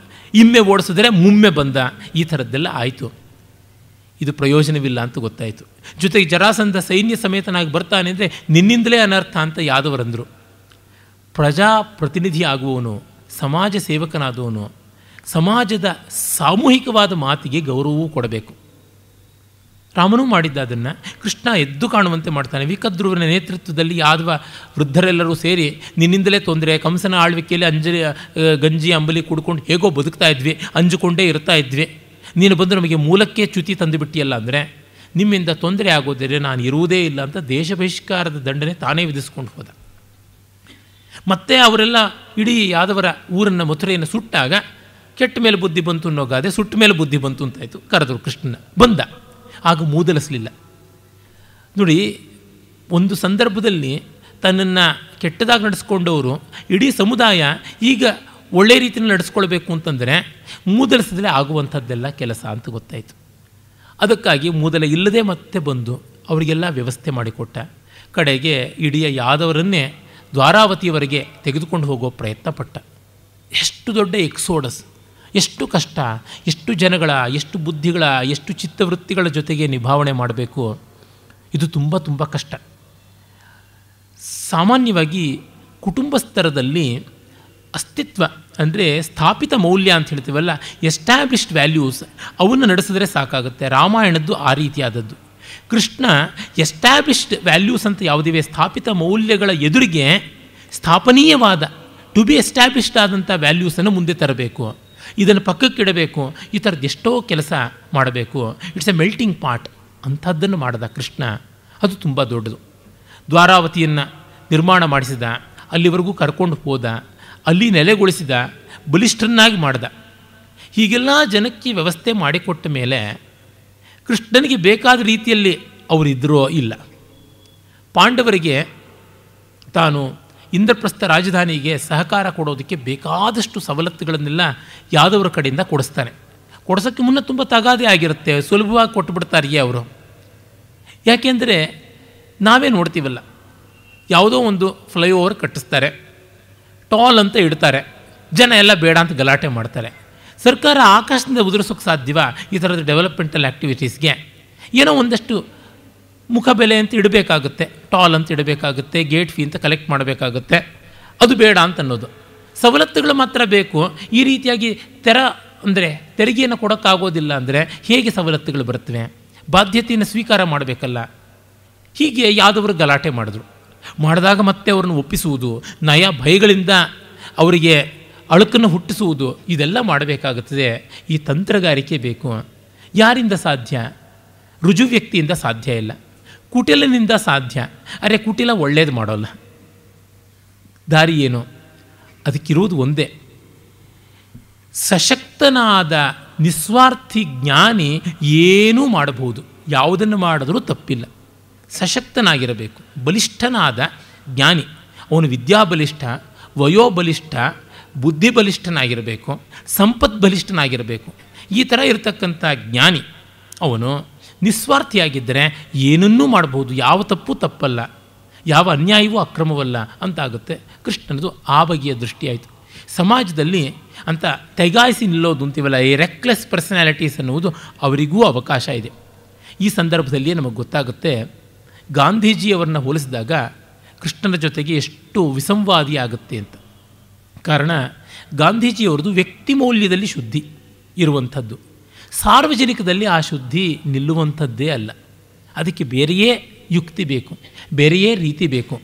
ಇಮ್ಮೆ ಓಡಿಸಿದ್ರೆ ಮುಮ್ಮೆ ಬಂದ ಈ ಥರದ್ದೆಲ್ಲ ಆಯಿತು ಇದು ಪ್ರಯೋಜನವಿಲ್ಲ ಅಂತ ಗೊತ್ತಾಯಿತು ಜೊತೆಗೆ ಜರಾಸಂಧ ಸೈನ್ಯ ಸಮೇತನಾಗಿ ಬರ್ತಾನೆ ಅಂದರೆ ನಿನ್ನಿಂದಲೇ ಅನರ್ಥ ಅಂತ ಯಾದವರಂದರು ಪ್ರಜಾಪ್ರತಿನಿಧಿ ಆಗುವವನು ಸಮಾಜ ಸೇವಕನಾದವನು ಸಮಾಜದ ಸಾಮೂಹಿಕವಾದ ಮಾತಿಗೆ ಗೌರವವೂ ಕೊಡಬೇಕು ರಾಮನೂ ಮಾಡಿದ್ದ ಅದನ್ನು ಕೃಷ್ಣ ಎದ್ದು ಕಾಣುವಂತೆ ಮಾಡ್ತಾನೆ ವಿಕದ್ರುವನ ನೇತೃತ್ವದಲ್ಲಿ ಯಾದವ ವೃದ್ಧರೆಲ್ಲರೂ ಸೇರಿ ನಿನ್ನಿಂದಲೇ ತೊಂದರೆ ಕಂಸನ ಆಳ್ವಿಕೆಯಲ್ಲಿ ಅಂಜರಿ ಗಂಜಿ ಅಂಬಲಿ ಕುಡ್ಕೊಂಡು ಹೇಗೋ ಬದುಕ್ತಾ ಇದ್ವಿ ಅಂಜುಕೊಂಡೇ ಇರ್ತಾ ಇದ್ವಿ ನೀನು ಬಂದು ನಮಗೆ ಮೂಲಕ್ಕೆ ಚ್ಯುತಿ ತಂದುಬಿಟ್ಟಿಯಲ್ಲ ಅಂದರೆ ನಿಮ್ಮಿಂದ ತೊಂದರೆ ಆಗೋದರೆ ನಾನು ಇರುವುದೇ ಇಲ್ಲ ಅಂತ ದೇಶ ಬಹಿಷ್ಕಾರದ ದಂಡನೆ ತಾನೇ ವಿಧಿಸ್ಕೊಂಡು ಹೋದ ಮತ್ತೆ ಅವರೆಲ್ಲ ಇಡೀ ಯಾದವರ ಊರನ್ನು ಮಥುರೆಯನ್ನು ಸುಟ್ಟಾಗ ಕೆಟ್ಟ ಮೇಲೆ ಬುದ್ಧಿ ಬಂತು ಅನ್ನೋ ಗಾದೆ ಸುಟ್ಟ ಮೇಲೆ ಬುದ್ಧಿ ಬಂತು ಅಂತಾಯಿತು ಕರೆದರು ಕೃಷ್ಣನ ಬಂದ ಆಗ ಮೂದಲಿಸಲಿಲ್ಲ ನೋಡಿ ಒಂದು ಸಂದರ್ಭದಲ್ಲಿ ತನ್ನನ್ನು ಕೆಟ್ಟದಾಗಿ ನಡೆಸ್ಕೊಂಡವರು ಇಡೀ ಸಮುದಾಯ ಈಗ ಒಳ್ಳೆ ರೀತಿಯಲ್ಲಿ ನಡೆಸ್ಕೊಳ್ಬೇಕು ಅಂತಂದರೆ ಮೂದಲಿಸದಲ್ಲೇ ಆಗುವಂಥದ್ದೆಲ್ಲ ಕೆಲಸ ಅಂತ ಗೊತ್ತಾಯಿತು ಅದಕ್ಕಾಗಿ ಮೂದಲ ಇಲ್ಲದೆ ಮತ್ತೆ ಬಂದು ಅವರಿಗೆಲ್ಲ ವ್ಯವಸ್ಥೆ ಮಾಡಿಕೊಟ್ಟ ಕಡೆಗೆ ಇಡೀ ಯಾದವರನ್ನೇ ದ್ವಾರಾವತಿಯವರೆಗೆ ತೆಗೆದುಕೊಂಡು ಹೋಗೋ ಪ್ರಯತ್ನ ಪಟ್ಟ ಎಷ್ಟು ದೊಡ್ಡ ಎಕ್ಸೋಡಸ್ ಎಷ್ಟು ಕಷ್ಟ ಎಷ್ಟು ಜನಗಳ ಎಷ್ಟು ಬುದ್ಧಿಗಳ ಎಷ್ಟು ಚಿತ್ತವೃತ್ತಿಗಳ ಜೊತೆಗೆ ನಿಭಾವಣೆ ಮಾಡಬೇಕು ಇದು ತುಂಬ ತುಂಬ ಕಷ್ಟ ಸಾಮಾನ್ಯವಾಗಿ ಕುಟುಂಬ ಸ್ತರದಲ್ಲಿ ಅಸ್ತಿತ್ವ ಅಂದರೆ ಸ್ಥಾಪಿತ ಮೌಲ್ಯ ಅಂತ ಹೇಳ್ತೀವಲ್ಲ ಎಸ್ಟ್ಯಾಬ್ಲಿಷ್ಡ್ ವ್ಯಾಲ್ಯೂಸ್ ಅವನ್ನು ನಡೆಸಿದ್ರೆ ಸಾಕಾಗುತ್ತೆ ರಾಮಾಯಣದ್ದು ಆ ರೀತಿಯಾದದ್ದು ಕೃಷ್ಣ ಎಸ್ಟ್ಯಾಬ್ಲಿಷ್ಡ್ ವ್ಯಾಲ್ಯೂಸ್ ಅಂತ ಯಾವುದಿವೆ ಸ್ಥಾಪಿತ ಮೌಲ್ಯಗಳ ಎದುರಿಗೆ ಸ್ಥಾಪನೀಯವಾದ ಟು ಬಿ ಎಸ್ಟ್ಯಾಬ್ಲಿಷ್ಡ್ ಆದಂಥ ವ್ಯಾಲ್ಯೂಸನ್ನು ಮುಂದೆ ತರಬೇಕು ಇದನ್ನು ಪಕ್ಕಕ್ಕಿಡಬೇಕು ಈ ಥರದ್ದು ಎಷ್ಟೋ ಕೆಲಸ ಮಾಡಬೇಕು ಇಟ್ಸ್ ಎ ಮೆಲ್ಟಿಂಗ್ ಪಾಟ್ ಅಂಥದ್ದನ್ನು ಮಾಡಿದ ಕೃಷ್ಣ ಅದು ತುಂಬ ದೊಡ್ಡದು ದ್ವಾರಾವತಿಯನ್ನು ನಿರ್ಮಾಣ ಮಾಡಿಸಿದ ಅಲ್ಲಿವರೆಗೂ ಕರ್ಕೊಂಡು ಹೋದ ಅಲ್ಲಿ ನೆಲೆಗೊಳಿಸಿದ ಬಲಿಷ್ಠನ್ನಾಗಿ ಮಾಡ್ದ ಹೀಗೆಲ್ಲ ಜನಕ್ಕೆ ವ್ಯವಸ್ಥೆ ಮಾಡಿಕೊಟ್ಟ ಮೇಲೆ ಕೃಷ್ಣನಿಗೆ ಬೇಕಾದ ರೀತಿಯಲ್ಲಿ ಅವರಿದ್ದರೋ ಇಲ್ಲ ಪಾಂಡವರಿಗೆ ತಾನು ಇಂದ್ರಪ್ರಸ್ಥ ರಾಜಧಾನಿಗೆ ಸಹಕಾರ ಕೊಡೋದಕ್ಕೆ ಬೇಕಾದಷ್ಟು ಸವಲತ್ತುಗಳನ್ನೆಲ್ಲ ಯಾದವರ ಕಡೆಯಿಂದ ಕೊಡಿಸ್ತಾನೆ ಕೊಡಿಸೋಕ್ಕೆ ಮುನ್ನ ತುಂಬ ತಗಾದೆ ಆಗಿರುತ್ತೆ ಸುಲಭವಾಗಿ ಕೊಟ್ಟು ಬಿಡ್ತಾರಿಯೇ ಅವರು ಯಾಕೆಂದರೆ ನಾವೇ ನೋಡ್ತೀವಲ್ಲ ಯಾವುದೋ ಒಂದು ಫ್ಲೈಓವರ್ ಕಟ್ಟಿಸ್ತಾರೆ ಟಾಲ್ ಅಂತ ಇಡ್ತಾರೆ ಜನ ಎಲ್ಲ ಬೇಡ ಅಂತ ಗಲಾಟೆ ಮಾಡ್ತಾರೆ ಸರ್ಕಾರ ಆಕಾಶದಿಂದ ಉದುರಿಸೋಕ್ಕೆ ಸಾಧ್ಯವ ಈ ಥರದ ಡೆವಲಪ್ಮೆಂಟಲ್ ಆ್ಯಕ್ಟಿವಿಟೀಸ್ಗೆ ಏನೋ ಒಂದಷ್ಟು ಮುಖಬೆಲೆ ಅಂತ ಇಡಬೇಕಾಗುತ್ತೆ ಟಾಲ್ ಅಂತ ಇಡಬೇಕಾಗುತ್ತೆ ಗೇಟ್ ಫೀ ಅಂತ ಕಲೆಕ್ಟ್ ಮಾಡಬೇಕಾಗುತ್ತೆ ಅದು ಬೇಡ ಅಂತ ಅನ್ನೋದು ಸವಲತ್ತುಗಳು ಮಾತ್ರ ಬೇಕು ಈ ರೀತಿಯಾಗಿ ತೆರ ಅಂದರೆ ತೆರಿಗೆಯನ್ನು ಕೊಡೋಕ್ಕಾಗೋದಿಲ್ಲ ಅಂದರೆ ಹೇಗೆ ಸವಲತ್ತುಗಳು ಬರ್ತವೆ ಬಾಧ್ಯತೆಯನ್ನು ಸ್ವೀಕಾರ ಮಾಡಬೇಕಲ್ಲ ಹೀಗೆ ಯಾದವರು ಗಲಾಟೆ ಮಾಡಿದ್ರು ಮಾಡಿದಾಗ ಮತ್ತೆ ಅವ್ರನ್ನ ಒಪ್ಪಿಸುವುದು ನಯ ಭಯಗಳಿಂದ ಅವರಿಗೆ ಅಳುಕನ್ನು ಹುಟ್ಟಿಸುವುದು ಇದೆಲ್ಲ ಮಾಡಬೇಕಾಗುತ್ತದೆ ಈ ತಂತ್ರಗಾರಿಕೆ ಬೇಕು ಯಾರಿಂದ ಸಾಧ್ಯ ರುಜು ವ್ಯಕ್ತಿಯಿಂದ ಸಾಧ್ಯ ಇಲ್ಲ ಕುಟಿಲನಿಂದ ಸಾಧ್ಯ ಅರೆ ಕುಟಿಲ ಒಳ್ಳೇದು ಮಾಡೋಲ್ಲ ದಾರಿ ಏನು ಅದಕ್ಕಿರೋದು ಒಂದೇ ಸಶಕ್ತನಾದ ನಿಸ್ವಾರ್ಥಿ ಜ್ಞಾನಿ ಏನೂ ಮಾಡಬಹುದು ಯಾವುದನ್ನು ಮಾಡಿದರೂ ತಪ್ಪಿಲ್ಲ ಸಶಕ್ತನಾಗಿರಬೇಕು ಬಲಿಷ್ಠನಾದ ಜ್ಞಾನಿ ಅವನು ವಿದ್ಯಾಬಲಿಷ್ಠ ವಯೋಬಲಿಷ್ಠ ಬುದ್ಧಿಬಲಿಷ್ಠನಾಗಿರಬೇಕು ಬಲಿಷ್ಠನಾಗಿರಬೇಕು ಈ ಥರ ಇರತಕ್ಕಂಥ ಜ್ಞಾನಿ ಅವನು ನಿಸ್ವಾರ್ಥಿಯಾಗಿದ್ದರೆ ಏನನ್ನೂ ಮಾಡಬಹುದು ಯಾವ ತಪ್ಪು ತಪ್ಪಲ್ಲ ಯಾವ ಅನ್ಯಾಯವೂ ಅಕ್ರಮವಲ್ಲ ಅಂತಾಗುತ್ತೆ ಕೃಷ್ಣನದು ಆ ಬಗೆಯ ದೃಷ್ಟಿಯಾಯಿತು ಸಮಾಜದಲ್ಲಿ ಅಂತ ತೆಗಾಯಿಸಿ ನಿಲ್ಲೋದು ಅಂತೀವಲ್ಲ ಈ ರೆಕ್ಲೆಸ್ ಪರ್ಸನಾಲಿಟೀಸ್ ಅನ್ನುವುದು ಅವರಿಗೂ ಅವಕಾಶ ಇದೆ ಈ ಸಂದರ್ಭದಲ್ಲಿ ನಮಗೆ ಗೊತ್ತಾಗುತ್ತೆ ಗಾಂಧೀಜಿಯವರನ್ನ ಹೋಲಿಸಿದಾಗ ಕೃಷ್ಣನ ಜೊತೆಗೆ ಎಷ್ಟು ವಿಸಂವಾದಿ ಆಗುತ್ತೆ ಅಂತ ಕಾರಣ ಗಾಂಧೀಜಿಯವರದು ವ್ಯಕ್ತಿ ಮೌಲ್ಯದಲ್ಲಿ ಶುದ್ಧಿ ಇರುವಂಥದ್ದು ಸಾರ್ವಜನಿಕದಲ್ಲಿ ಆ ಶುದ್ಧಿ ನಿಲ್ಲುವಂಥದ್ದೇ ಅಲ್ಲ ಅದಕ್ಕೆ ಬೇರೆಯೇ ಯುಕ್ತಿ ಬೇಕು ಬೇರೆಯೇ ರೀತಿ ಬೇಕು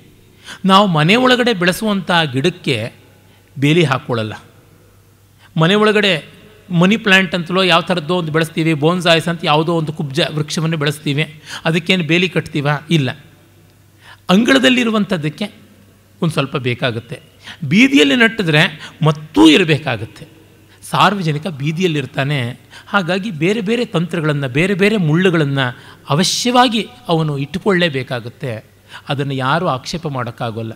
ನಾವು ಮನೆ ಒಳಗಡೆ ಬೆಳೆಸುವಂಥ ಗಿಡಕ್ಕೆ ಬೇಲಿ ಹಾಕ್ಕೊಳ್ಳಲ್ಲ ಮನೆ ಒಳಗಡೆ ಮನಿ ಪ್ಲ್ಯಾಂಟ್ ಅಂತಲೋ ಯಾವ ಥರದ್ದೋ ಒಂದು ಬೆಳೆಸ್ತೀವಿ ಬೋನ್ಸಾಯ್ಸ್ ಅಂತ ಯಾವುದೋ ಒಂದು ಕುಬ್ಜ ವೃಕ್ಷವನ್ನು ಬೆಳೆಸ್ತೀವಿ ಅದಕ್ಕೇನು ಬೇಲಿ ಕಟ್ತೀವ ಇಲ್ಲ ಅಂಗಳದಲ್ಲಿರುವಂಥದ್ದಕ್ಕೆ ಒಂದು ಸ್ವಲ್ಪ ಬೇಕಾಗುತ್ತೆ ಬೀದಿಯಲ್ಲಿ ನಟ್ಟಿದ್ರೆ ಮತ್ತೂ ಇರಬೇಕಾಗುತ್ತೆ ಸಾರ್ವಜನಿಕ ಬೀದಿಯಲ್ಲಿರ್ತಾನೆ ಹಾಗಾಗಿ ಬೇರೆ ಬೇರೆ ತಂತ್ರಗಳನ್ನು ಬೇರೆ ಬೇರೆ ಮುಳ್ಳುಗಳನ್ನು ಅವಶ್ಯವಾಗಿ ಅವನು ಇಟ್ಟುಕೊಳ್ಳೇಬೇಕಾಗುತ್ತೆ ಅದನ್ನು ಯಾರೂ ಆಕ್ಷೇಪ ಮಾಡೋಕ್ಕಾಗೋಲ್ಲ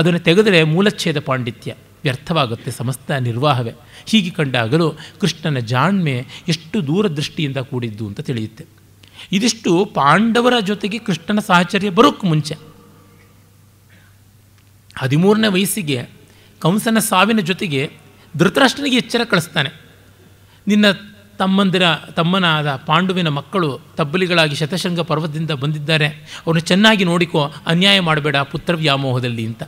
ಅದನ್ನು ತೆಗೆದರೆ ಮೂಲಚ್ಛೇದ ಪಾಂಡಿತ್ಯ ವ್ಯರ್ಥವಾಗುತ್ತೆ ಸಮಸ್ತ ನಿರ್ವಾಹವೇ ಹೀಗೆ ಕಂಡಾಗಲೂ ಕೃಷ್ಣನ ಜಾಣ್ಮೆ ಎಷ್ಟು ದೂರದೃಷ್ಟಿಯಿಂದ ಕೂಡಿದ್ದು ಅಂತ ತಿಳಿಯುತ್ತೆ ಇದಿಷ್ಟು ಪಾಂಡವರ ಜೊತೆಗೆ ಕೃಷ್ಣನ ಸಾಹಚರ್ಯ ಬರೋಕ್ಕೆ ಮುಂಚೆ ಹದಿಮೂರನೇ ವಯಸ್ಸಿಗೆ ಕಂಸನ ಸಾವಿನ ಜೊತೆಗೆ ಧೃತರಾಷ್ಟ್ರನಿಗೆ ಎಚ್ಚರ ಕಳಿಸ್ತಾನೆ ನಿನ್ನ ತಮ್ಮಂದಿರ ತಮ್ಮನಾದ ಪಾಂಡುವಿನ ಮಕ್ಕಳು ತಬ್ಬಲಿಗಳಾಗಿ ಶತಶೃಂಗ ಪರ್ವತದಿಂದ ಬಂದಿದ್ದಾರೆ ಅವನು ಚೆನ್ನಾಗಿ ನೋಡಿಕೋ ಅನ್ಯಾಯ ಮಾಡಬೇಡ ಪುತ್ರ ವ್ಯಾಮೋಹದಲ್ಲಿ ಅಂತ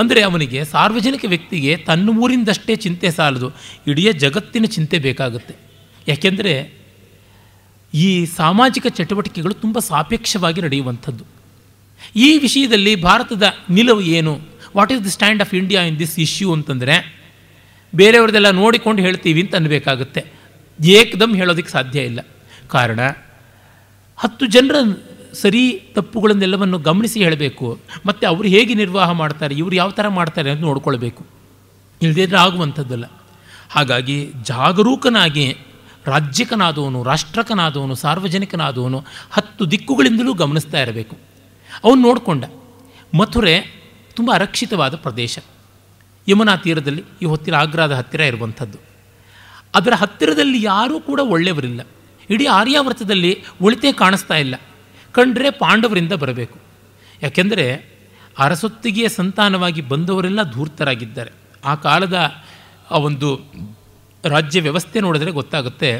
ಅಂದರೆ ಅವನಿಗೆ ಸಾರ್ವಜನಿಕ ವ್ಯಕ್ತಿಗೆ ತನ್ನ ಊರಿಂದಷ್ಟೇ ಚಿಂತೆ ಸಾಲದು ಇಡೀ ಜಗತ್ತಿನ ಚಿಂತೆ ಬೇಕಾಗುತ್ತೆ ಯಾಕೆಂದರೆ ಈ ಸಾಮಾಜಿಕ ಚಟುವಟಿಕೆಗಳು ತುಂಬ ಸಾಪೇಕ್ಷವಾಗಿ ನಡೆಯುವಂಥದ್ದು ಈ ವಿಷಯದಲ್ಲಿ ಭಾರತದ ನಿಲುವು ಏನು what is the stand of India in this issue ಅಂತಂದರೆ ಬೇರೆಯವ್ರದೆಲ್ಲ ನೋಡಿಕೊಂಡು ಹೇಳ್ತೀವಿ ಅಂತ ಅನ್ಬೇಕಾಗುತ್ತೆ ಏಕದಮ್ ಹೇಳೋದಕ್ಕೆ ಸಾಧ್ಯ ಇಲ್ಲ ಕಾರಣ ಹತ್ತು ಜನರ ಸರಿ ತಪ್ಪುಗಳನ್ನೆಲ್ಲವನ್ನು ಗಮನಿಸಿ ಹೇಳಬೇಕು ಮತ್ತು ಅವರು ಹೇಗೆ ನಿರ್ವಾಹ ಮಾಡ್ತಾರೆ ಇವರು ಯಾವ ಥರ ಮಾಡ್ತಾರೆ ಅಂತ ನೋಡ್ಕೊಳ್ಬೇಕು ಇಲ್ಲದಿದ್ದರೆ ಆಗುವಂಥದ್ದಲ್ಲ ಹಾಗಾಗಿ ಜಾಗರೂಕನಾಗಿ ರಾಜ್ಯಕನಾದವನು ರಾಷ್ಟ್ರಕನಾದವನು ಸಾರ್ವಜನಿಕನಾದವನು ಹತ್ತು ದಿಕ್ಕುಗಳಿಂದಲೂ ಗಮನಿಸ್ತಾ ಇರಬೇಕು ಅವನು ನೋಡಿಕೊಂಡ ಮಥುರೆ ತುಂಬ ಅರಕ್ಷಿತವಾದ ಪ್ರದೇಶ ಯಮುನಾ ತೀರದಲ್ಲಿ ಈ ಹೊತ್ತಿನ ಆಗ್ರಾದ ಹತ್ತಿರ ಇರುವಂಥದ್ದು ಅದರ ಹತ್ತಿರದಲ್ಲಿ ಯಾರೂ ಕೂಡ ಒಳ್ಳೆಯವರಿಲ್ಲ ಇಡೀ ಆರ್ಯಾವ್ರತದಲ್ಲಿ ಒಳಿತೇ ಕಾಣಿಸ್ತಾ ಇಲ್ಲ ಕಂಡ್ರೆ ಪಾಂಡವರಿಂದ ಬರಬೇಕು ಯಾಕೆಂದರೆ ಅರಸೊತ್ತಿಗೆಯ ಸಂತಾನವಾಗಿ ಬಂದವರೆಲ್ಲ ಧೂರ್ತರಾಗಿದ್ದಾರೆ ಆ ಕಾಲದ ಆ ಒಂದು ರಾಜ್ಯ ವ್ಯವಸ್ಥೆ ನೋಡಿದ್ರೆ ಗೊತ್ತಾಗುತ್ತೆ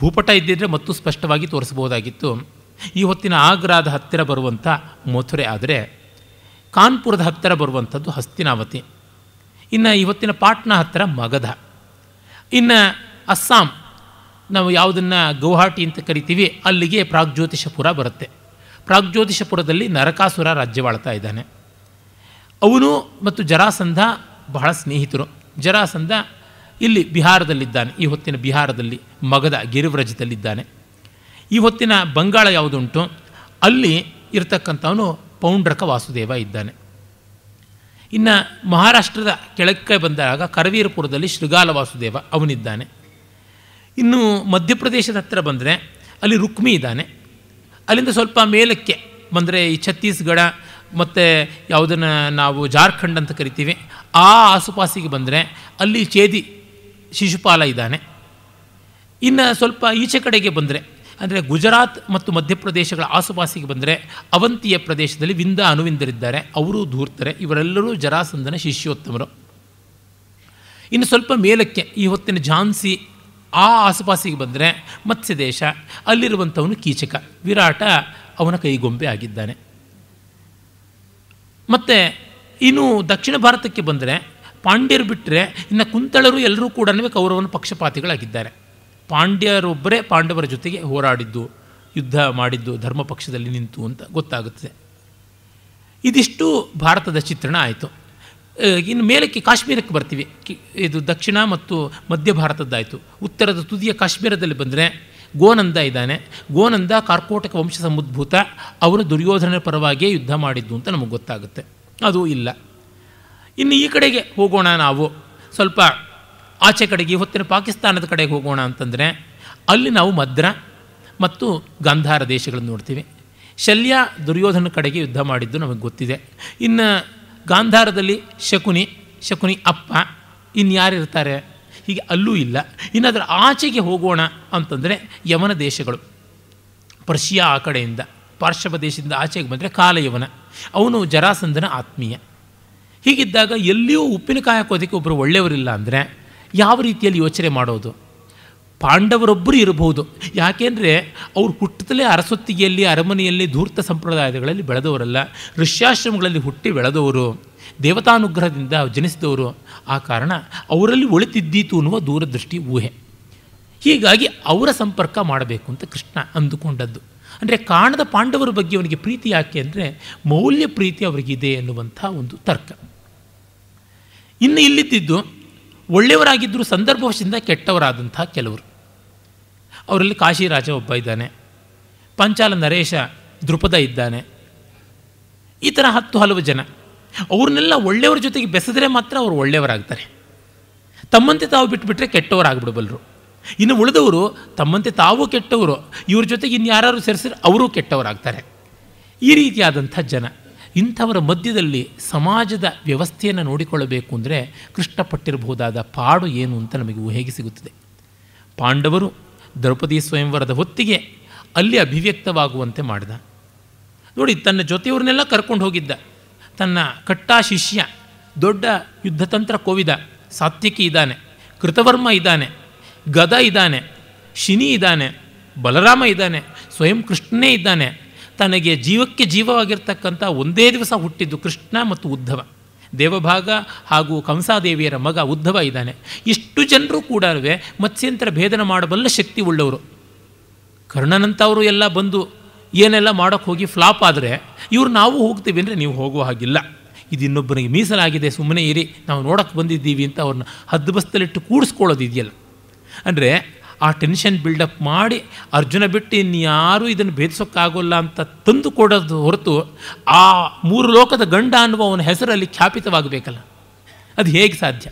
ಭೂಪಟ ಇದ್ದಿದ್ದರೆ ಮತ್ತೂ ಸ್ಪಷ್ಟವಾಗಿ ತೋರಿಸ್ಬೋದಾಗಿತ್ತು ಈ ಹೊತ್ತಿನ ಆಗ್ರಾದ ಹತ್ತಿರ ಬರುವಂಥ ಮಥುರೆ ಆದರೆ ಕಾನ್ಪುರದ ಹತ್ತಿರ ಬರುವಂಥದ್ದು ಹಸ್ತಿನಾವತಿ ಇನ್ನು ಇವತ್ತಿನ ಪಾಟ್ನ ಹತ್ತಿರ ಮಗಧ ಇನ್ನು ಅಸ್ಸಾಂ ನಾವು ಯಾವುದನ್ನು ಗೌಹಾಟಿ ಅಂತ ಕರಿತೀವಿ ಅಲ್ಲಿಗೆ ಪ್ರಾಗ್ಜ್ಯೋತಿಷಪುರ ಬರುತ್ತೆ ಪ್ರಾಗ್ಜ್ಯೋತಿಷಪುರದಲ್ಲಿ ನರಕಾಸುರ ರಾಜ್ಯವಾಳ್ತಾ ಇದ್ದಾನೆ ಅವನು ಮತ್ತು ಜರಾಸಂಧ ಬಹಳ ಸ್ನೇಹಿತರು ಜರಾಸಂಧ ಇಲ್ಲಿ ಬಿಹಾರದಲ್ಲಿದ್ದಾನೆ ಈ ಹೊತ್ತಿನ ಬಿಹಾರದಲ್ಲಿ ಮಗದ ಗಿರಿವ್ರಜದಲ್ಲಿದ್ದಾನೆ ಈ ಹೊತ್ತಿನ ಬಂಗಾಳ ಯಾವುದುಂಟು ಅಲ್ಲಿ ಇರತಕ್ಕಂಥವನು ಪೌಂಡ್ರಕ ವಾಸುದೇವ ಇದ್ದಾನೆ ಇನ್ನು ಮಹಾರಾಷ್ಟ್ರದ ಕೆಳಕ್ಕೆ ಬಂದಾಗ ಕರವೀರಪುರದಲ್ಲಿ ಶೃಗಾಲ ವಾಸುದೇವ ಅವನಿದ್ದಾನೆ ಇನ್ನು ಮಧ್ಯಪ್ರದೇಶದ ಹತ್ತಿರ ಬಂದರೆ ಅಲ್ಲಿ ರುಕ್ಮಿ ಇದ್ದಾನೆ ಅಲ್ಲಿಂದ ಸ್ವಲ್ಪ ಮೇಲಕ್ಕೆ ಬಂದರೆ ಈ ಛತ್ತೀಸ್ಗಢ ಮತ್ತು ಯಾವುದನ್ನು ನಾವು ಜಾರ್ಖಂಡ್ ಅಂತ ಕರಿತೀವಿ ಆ ಆಸುಪಾಸಿಗೆ ಬಂದರೆ ಅಲ್ಲಿ ಚೇದಿ ಶಿಶುಪಾಲ ಇದ್ದಾನೆ ಇನ್ನು ಸ್ವಲ್ಪ ಈಚೆ ಕಡೆಗೆ ಬಂದರೆ ಅಂದರೆ ಗುಜರಾತ್ ಮತ್ತು ಮಧ್ಯಪ್ರದೇಶಗಳ ಆಸುಪಾಸಿಗೆ ಬಂದರೆ ಅವಂತಿಯ ಪ್ರದೇಶದಲ್ಲಿ ವಿಂದ ಅನುವಿಂದರಿದ್ದಾರೆ ಅವರು ದೂರ್ತಾರೆ ಇವರೆಲ್ಲರೂ ಜರಾಸಂದನ ಶಿಷ್ಯೋತ್ತಮರು ಇನ್ನು ಸ್ವಲ್ಪ ಮೇಲಕ್ಕೆ ಈ ಹೊತ್ತಿನ ಝಾನ್ಸಿ ಆ ಆಸುಪಾಸಿಗೆ ಬಂದರೆ ಮತ್ಸ್ಯ ದೇಶ ಅಲ್ಲಿರುವಂಥವನು ಕೀಚಕ ವಿರಾಟ ಅವನ ಕೈಗೊಂಬೆ ಆಗಿದ್ದಾನೆ ಮತ್ತು ಇನ್ನು ದಕ್ಷಿಣ ಭಾರತಕ್ಕೆ ಬಂದರೆ ಪಾಂಡ್ಯರು ಬಿಟ್ಟರೆ ಇನ್ನು ಕುಂತಳರು ಎಲ್ಲರೂ ಕೂಡ ಕೌರವನ ಪಕ್ಷಪಾತಿಗಳಾಗಿದ್ದಾರೆ ಪಾಂಡ್ಯರೊಬ್ಬರೇ ಪಾಂಡವರ ಜೊತೆಗೆ ಹೋರಾಡಿದ್ದು ಯುದ್ಧ ಮಾಡಿದ್ದು ಧರ್ಮ ಪಕ್ಷದಲ್ಲಿ ನಿಂತು ಅಂತ ಗೊತ್ತಾಗುತ್ತದೆ ಇದಿಷ್ಟು ಭಾರತದ ಚಿತ್ರಣ ಆಯಿತು ಇನ್ನು ಮೇಲಕ್ಕೆ ಕಾಶ್ಮೀರಕ್ಕೆ ಬರ್ತೀವಿ ಇದು ದಕ್ಷಿಣ ಮತ್ತು ಮಧ್ಯ ಭಾರತದ್ದಾಯಿತು ಉತ್ತರದ ತುದಿಯ ಕಾಶ್ಮೀರದಲ್ಲಿ ಬಂದರೆ ಗೋನಂದ ಇದ್ದಾನೆ ಗೋನಂದ ಕಾರ್ಕೋಟಕ ವಂಶ ಸಮುದ್ಭೂತ ಅವನು ದುರ್ಯೋಧನ ಪರವಾಗಿಯೇ ಯುದ್ಧ ಮಾಡಿದ್ದು ಅಂತ ನಮಗೆ ಗೊತ್ತಾಗುತ್ತೆ ಅದು ಇಲ್ಲ ಇನ್ನು ಈ ಕಡೆಗೆ ಹೋಗೋಣ ನಾವು ಸ್ವಲ್ಪ ಆಚೆ ಕಡೆಗೆ ಹೊತ್ತಿನ ಪಾಕಿಸ್ತಾನದ ಕಡೆಗೆ ಹೋಗೋಣ ಅಂತಂದರೆ ಅಲ್ಲಿ ನಾವು ಮದ್ರ ಮತ್ತು ಗಾಂಧಾರ ದೇಶಗಳನ್ನು ನೋಡ್ತೀವಿ ಶಲ್ಯ ದುರ್ಯೋಧನ ಕಡೆಗೆ ಯುದ್ಧ ಮಾಡಿದ್ದು ನಮಗೆ ಗೊತ್ತಿದೆ ಇನ್ನು ಗಾಂಧಾರದಲ್ಲಿ ಶಕುನಿ ಶಕುನಿ ಅಪ್ಪ ಇನ್ಯಾರಿರ್ತಾರೆ ಹೀಗೆ ಅಲ್ಲೂ ಇಲ್ಲ ಅದರ ಆಚೆಗೆ ಹೋಗೋಣ ಅಂತಂದರೆ ಯವನ ದೇಶಗಳು ಪರ್ಷಿಯಾ ಆ ಕಡೆಯಿಂದ ಪಾರ್ಶ್ವ ದೇಶದಿಂದ ಆಚೆಗೆ ಬಂದರೆ ಕಾಲಯವನ ಅವನು ಜರಾಸಂಧನ ಆತ್ಮೀಯ ಹೀಗಿದ್ದಾಗ ಎಲ್ಲಿಯೂ ಉಪ್ಪಿನಕಾಯಿ ಹಾಕೋದಕ್ಕೆ ಒಬ್ಬರು ಒಳ್ಳೆಯವರಿಲ್ಲ ಅಂದರೆ ಯಾವ ರೀತಿಯಲ್ಲಿ ಯೋಚನೆ ಮಾಡೋದು ಪಾಂಡವರೊಬ್ಬರು ಇರಬಹುದು ಯಾಕೆಂದರೆ ಅವರು ಹುಟ್ಟದಲ್ಲೇ ಅರಸೊತ್ತಿಗೆಯಲ್ಲಿ ಅರಮನೆಯಲ್ಲಿ ಧೂರ್ತ ಸಂಪ್ರದಾಯಗಳಲ್ಲಿ ಬೆಳೆದವರಲ್ಲ ಋಷ್ಯಾಶ್ರಮಗಳಲ್ಲಿ ಹುಟ್ಟಿ ಬೆಳೆದವರು ದೇವತಾನುಗ್ರಹದಿಂದ ಜನಿಸಿದವರು ಆ ಕಾರಣ ಅವರಲ್ಲಿ ಒಳಿತಿದ್ದೀತು ಅನ್ನುವ ದೂರದೃಷ್ಟಿ ಊಹೆ ಹೀಗಾಗಿ ಅವರ ಸಂಪರ್ಕ ಮಾಡಬೇಕು ಅಂತ ಕೃಷ್ಣ ಅಂದುಕೊಂಡದ್ದು ಅಂದರೆ ಕಾಣದ ಪಾಂಡವರ ಬಗ್ಗೆ ಅವನಿಗೆ ಪ್ರೀತಿ ಯಾಕೆ ಅಂದರೆ ಮೌಲ್ಯ ಪ್ರೀತಿ ಅವರಿಗಿದೆ ಎನ್ನುವಂಥ ಒಂದು ತರ್ಕ ಇನ್ನು ಇಲ್ಲಿದ್ದು ಒಳ್ಳೆಯವರಾಗಿದ್ದರೂ ಸಂದರ್ಭವಶದಿಂದ ಕೆಟ್ಟವರಾದಂಥ ಕೆಲವರು ಅವರಲ್ಲಿ ಕಾಶಿ ರಾಜ ಒಬ್ಬ ಇದ್ದಾನೆ ಪಂಚಾಲ ನರೇಶ ದೃಪದ ಇದ್ದಾನೆ ಈ ಥರ ಹತ್ತು ಹಲವು ಜನ ಅವ್ರನ್ನೆಲ್ಲ ಒಳ್ಳೆಯವ್ರ ಜೊತೆಗೆ ಬೆಸೆದರೆ ಮಾತ್ರ ಅವರು ಒಳ್ಳೆಯವರಾಗ್ತಾರೆ ತಮ್ಮಂತೆ ತಾವು ಬಿಟ್ಟುಬಿಟ್ರೆ ಕೆಟ್ಟವರಾಗ್ಬಿಡಬಲ್ಲರು ಇನ್ನು ಉಳಿದವರು ತಮ್ಮಂತೆ ತಾವು ಕೆಟ್ಟವರು ಇವ್ರ ಜೊತೆಗೆ ಇನ್ನು ಯಾರು ಸೇರಿಸಿದ್ರೆ ಅವರೂ ಕೆಟ್ಟವರಾಗ್ತಾರೆ ಈ ರೀತಿಯಾದಂಥ ಜನ ಇಂಥವರ ಮಧ್ಯದಲ್ಲಿ ಸಮಾಜದ ವ್ಯವಸ್ಥೆಯನ್ನು ನೋಡಿಕೊಳ್ಳಬೇಕು ಅಂದರೆ ಕೃಷ್ಣಪಟ್ಟಿರಬಹುದಾದ ಪಾಡು ಏನು ಅಂತ ನಮಗೆ ಹೇಗೆ ಸಿಗುತ್ತದೆ ಪಾಂಡವರು ದ್ರೌಪದಿ ಸ್ವಯಂವರದ ಹೊತ್ತಿಗೆ ಅಲ್ಲಿ ಅಭಿವ್ಯಕ್ತವಾಗುವಂತೆ ಮಾಡಿದ ನೋಡಿ ತನ್ನ ಜೊತೆಯವ್ರನ್ನೆಲ್ಲ ಕರ್ಕೊಂಡು ಹೋಗಿದ್ದ ತನ್ನ ಕಟ್ಟಾ ಶಿಷ್ಯ ದೊಡ್ಡ ಯುದ್ಧತಂತ್ರ ಕೋವಿದ ಸಾತ್ವಿಕಿ ಇದ್ದಾನೆ ಕೃತವರ್ಮ ಇದ್ದಾನೆ ಗದ ಇದ್ದಾನೆ ಶಿನಿ ಇದ್ದಾನೆ ಬಲರಾಮ ಇದ್ದಾನೆ ಸ್ವಯಂ ಕೃಷ್ಣನೇ ಇದ್ದಾನೆ ತನಗೆ ಜೀವಕ್ಕೆ ಜೀವವಾಗಿರ್ತಕ್ಕಂಥ ಒಂದೇ ದಿವಸ ಹುಟ್ಟಿದ್ದು ಕೃಷ್ಣ ಮತ್ತು ಉದ್ಧವ ದೇವಭಾಗ ಹಾಗೂ ಕಂಸಾದೇವಿಯರ ಮಗ ಉದ್ಧವ ಇದ್ದಾನೆ ಇಷ್ಟು ಜನರು ಕೂಡ ಮತ್ಸ್ಯಂತರ ಭೇದನ ಮಾಡಬಲ್ಲ ಶಕ್ತಿ ಉಳ್ಳವರು ಕರ್ಣನಂಥವರು ಎಲ್ಲ ಬಂದು ಏನೆಲ್ಲ ಮಾಡೋಕ್ಕೆ ಹೋಗಿ ಫ್ಲಾಪ್ ಆದರೆ ಇವರು ನಾವು ಹೋಗ್ತೀವಿ ಅಂದರೆ ನೀವು ಹೋಗುವ ಹಾಗಿಲ್ಲ ಇದು ಇನ್ನೊಬ್ಬರಿಗೆ ಮೀಸಲಾಗಿದೆ ಸುಮ್ಮನೆ ಇರಿ ನಾವು ನೋಡೋಕ್ಕೆ ಬಂದಿದ್ದೀವಿ ಅಂತ ಅವ್ರನ್ನ ಹದ್ದುಬಸ್ತಲಿಟ್ಟು ಕೂಡಿಸ್ಕೊಳ್ಳೋದು ಇದೆಯಲ್ಲ ಅಂದರೆ ಆ ಟೆನ್ಷನ್ ಬಿಲ್ಡಪ್ ಮಾಡಿ ಅರ್ಜುನ ಬಿಟ್ಟು ಇನ್ಯಾರೂ ಇದನ್ನು ಭೇದಿಸೋಕ್ಕಾಗೋಲ್ಲ ಅಂತ ತಂದು ಕೊಡೋದು ಹೊರತು ಆ ಮೂರು ಲೋಕದ ಗಂಡ ಅನ್ನುವ ಅವನ ಹೆಸರಲ್ಲಿ ಖ್ಯಾಪಿತವಾಗಬೇಕಲ್ಲ ಅದು ಹೇಗೆ ಸಾಧ್ಯ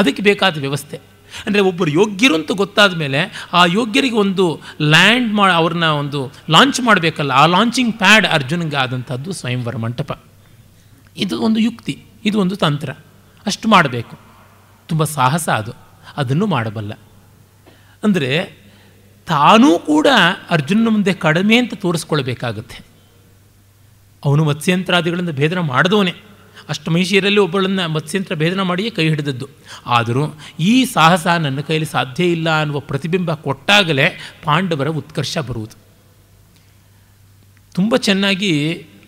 ಅದಕ್ಕೆ ಬೇಕಾದ ವ್ಯವಸ್ಥೆ ಅಂದರೆ ಒಬ್ಬರು ಯೋಗ್ಯರು ಅಂತ ಗೊತ್ತಾದ ಮೇಲೆ ಆ ಯೋಗ್ಯರಿಗೆ ಒಂದು ಲ್ಯಾಂಡ್ ಮಾ ಅವ್ರನ್ನ ಒಂದು ಲಾಂಚ್ ಮಾಡಬೇಕಲ್ಲ ಆ ಲಾಂಚಿಂಗ್ ಪ್ಯಾಡ್ ಅರ್ಜುನಿಗೆ ಆದಂಥದ್ದು ಸ್ವಯಂವರ ಮಂಟಪ ಇದು ಒಂದು ಯುಕ್ತಿ ಇದು ಒಂದು ತಂತ್ರ ಅಷ್ಟು ಮಾಡಬೇಕು ತುಂಬ ಸಾಹಸ ಅದು ಅದನ್ನು ಮಾಡಬಲ್ಲ ಅಂದರೆ ತಾನೂ ಕೂಡ ಅರ್ಜುನನ ಮುಂದೆ ಕಡಿಮೆ ಅಂತ ತೋರಿಸ್ಕೊಳ್ಬೇಕಾಗತ್ತೆ ಅವನು ಮತ್ಸ್ಯಂತ್ರಾದಿಗಳನ್ನು ಭೇದನ ಮಾಡಿದವನೇ ಅಷ್ಟಮೈಷಿಯರಲ್ಲಿ ಒಬ್ಬಳನ್ನು ಮತ್ಸ್ಯಂತ್ರ ಭೇದನ ಮಾಡಿಯೇ ಕೈ ಹಿಡಿದದ್ದು ಆದರೂ ಈ ಸಾಹಸ ನನ್ನ ಕೈಯಲ್ಲಿ ಸಾಧ್ಯ ಇಲ್ಲ ಅನ್ನುವ ಪ್ರತಿಬಿಂಬ ಕೊಟ್ಟಾಗಲೇ ಪಾಂಡವರ ಉತ್ಕರ್ಷ ಬರುವುದು ತುಂಬ ಚೆನ್ನಾಗಿ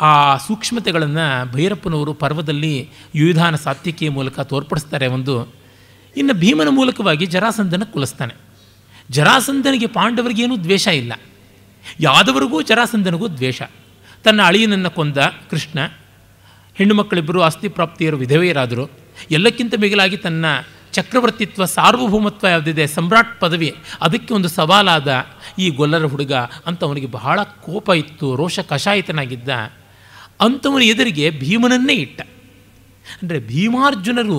ಆ ಸೂಕ್ಷ್ಮತೆಗಳನ್ನು ಭೈರಪ್ಪನವರು ಪರ್ವದಲ್ಲಿ ಯುವಿಧಾನ ಸಾತ್ವಿಕೆಯ ಮೂಲಕ ತೋರ್ಪಡಿಸ್ತಾರೆ ಒಂದು ಇನ್ನು ಭೀಮನ ಮೂಲಕವಾಗಿ ಜರಾಸಂಧನ ಕುಲಿಸ್ತಾನೆ ಜರಾಸಂಧನಿಗೆ ಪಾಂಡವರಿಗೇನೂ ದ್ವೇಷ ಇಲ್ಲ ಯಾದವರಿಗೂ ಜರಾಸಂಧನಿಗೂ ದ್ವೇಷ ತನ್ನ ಅಳಿಯನನ್ನು ಕೊಂದ ಕೃಷ್ಣ ಹೆಣ್ಣು ಮಕ್ಕಳಿಬ್ಬರು ಆಸ್ತಿ ವಿಧವೆಯರಾದರು ಎಲ್ಲಕ್ಕಿಂತ ಮಿಗಿಲಾಗಿ ತನ್ನ ಚಕ್ರವರ್ತಿತ್ವ ಸಾರ್ವಭೌಮತ್ವ ಯಾವುದಿದೆ ಸಮ್ರಾಟ್ ಪದವಿ ಅದಕ್ಕೆ ಒಂದು ಸವಾಲಾದ ಈ ಗೊಲ್ಲರ ಹುಡುಗ ಅಂತ ಅವನಿಗೆ ಬಹಳ ಕೋಪ ಇತ್ತು ರೋಷ ಕಷಾಯಿತನಾಗಿದ್ದ ಅಂಥವನ ಎದುರಿಗೆ ಭೀಮನನ್ನೇ ಇಟ್ಟ ಅಂದರೆ ಭೀಮಾರ್ಜುನರು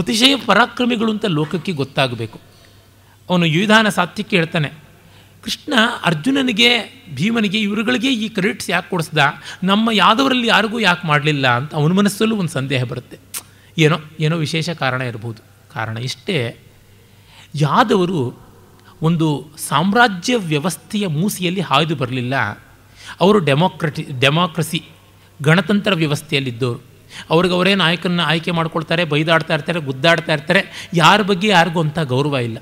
ಅತಿಶಯ ಪರಾಕ್ರಮಿಗಳು ಅಂತ ಲೋಕಕ್ಕೆ ಗೊತ್ತಾಗಬೇಕು ಅವನು ಯುವಿಧಾನ ಸಾತ್ಯಕ್ಕೆ ಹೇಳ್ತಾನೆ ಕೃಷ್ಣ ಅರ್ಜುನನಿಗೆ ಭೀಮನಿಗೆ ಇವರುಗಳಿಗೆ ಈ ಕ್ರೆಡಿಟ್ಸ್ ಯಾಕೆ ಕೊಡಿಸ್ದ ನಮ್ಮ ಯಾದವರಲ್ಲಿ ಯಾರಿಗೂ ಯಾಕೆ ಮಾಡಲಿಲ್ಲ ಅಂತ ಅವನ ಮನಸ್ಸಲ್ಲೂ ಒಂದು ಸಂದೇಹ ಬರುತ್ತೆ ಏನೋ ಏನೋ ವಿಶೇಷ ಕಾರಣ ಇರಬಹುದು ಕಾರಣ ಇಷ್ಟೇ ಯಾದವರು ಒಂದು ಸಾಮ್ರಾಜ್ಯ ವ್ಯವಸ್ಥೆಯ ಮೂಸಿಯಲ್ಲಿ ಹಾಯ್ದು ಬರಲಿಲ್ಲ ಅವರು ಡೆಮೋಕ್ರಟಿ ಡೆಮೋಕ್ರಸಿ ಗಣತಂತ್ರ ವ್ಯವಸ್ಥೆಯಲ್ಲಿದ್ದವರು ಅವ್ರಿಗೆ ಅವರೇ ನಾಯಕನ ಆಯ್ಕೆ ಮಾಡ್ಕೊಳ್ತಾರೆ ಬೈದಾಡ್ತಾ ಇರ್ತಾರೆ ಗುದ್ದಾಡ್ತಾ ಇರ್ತಾರೆ ಯಾರ ಬಗ್ಗೆ ಯಾರಿಗೂ ಅಂಥ ಗೌರವ ಇಲ್ಲ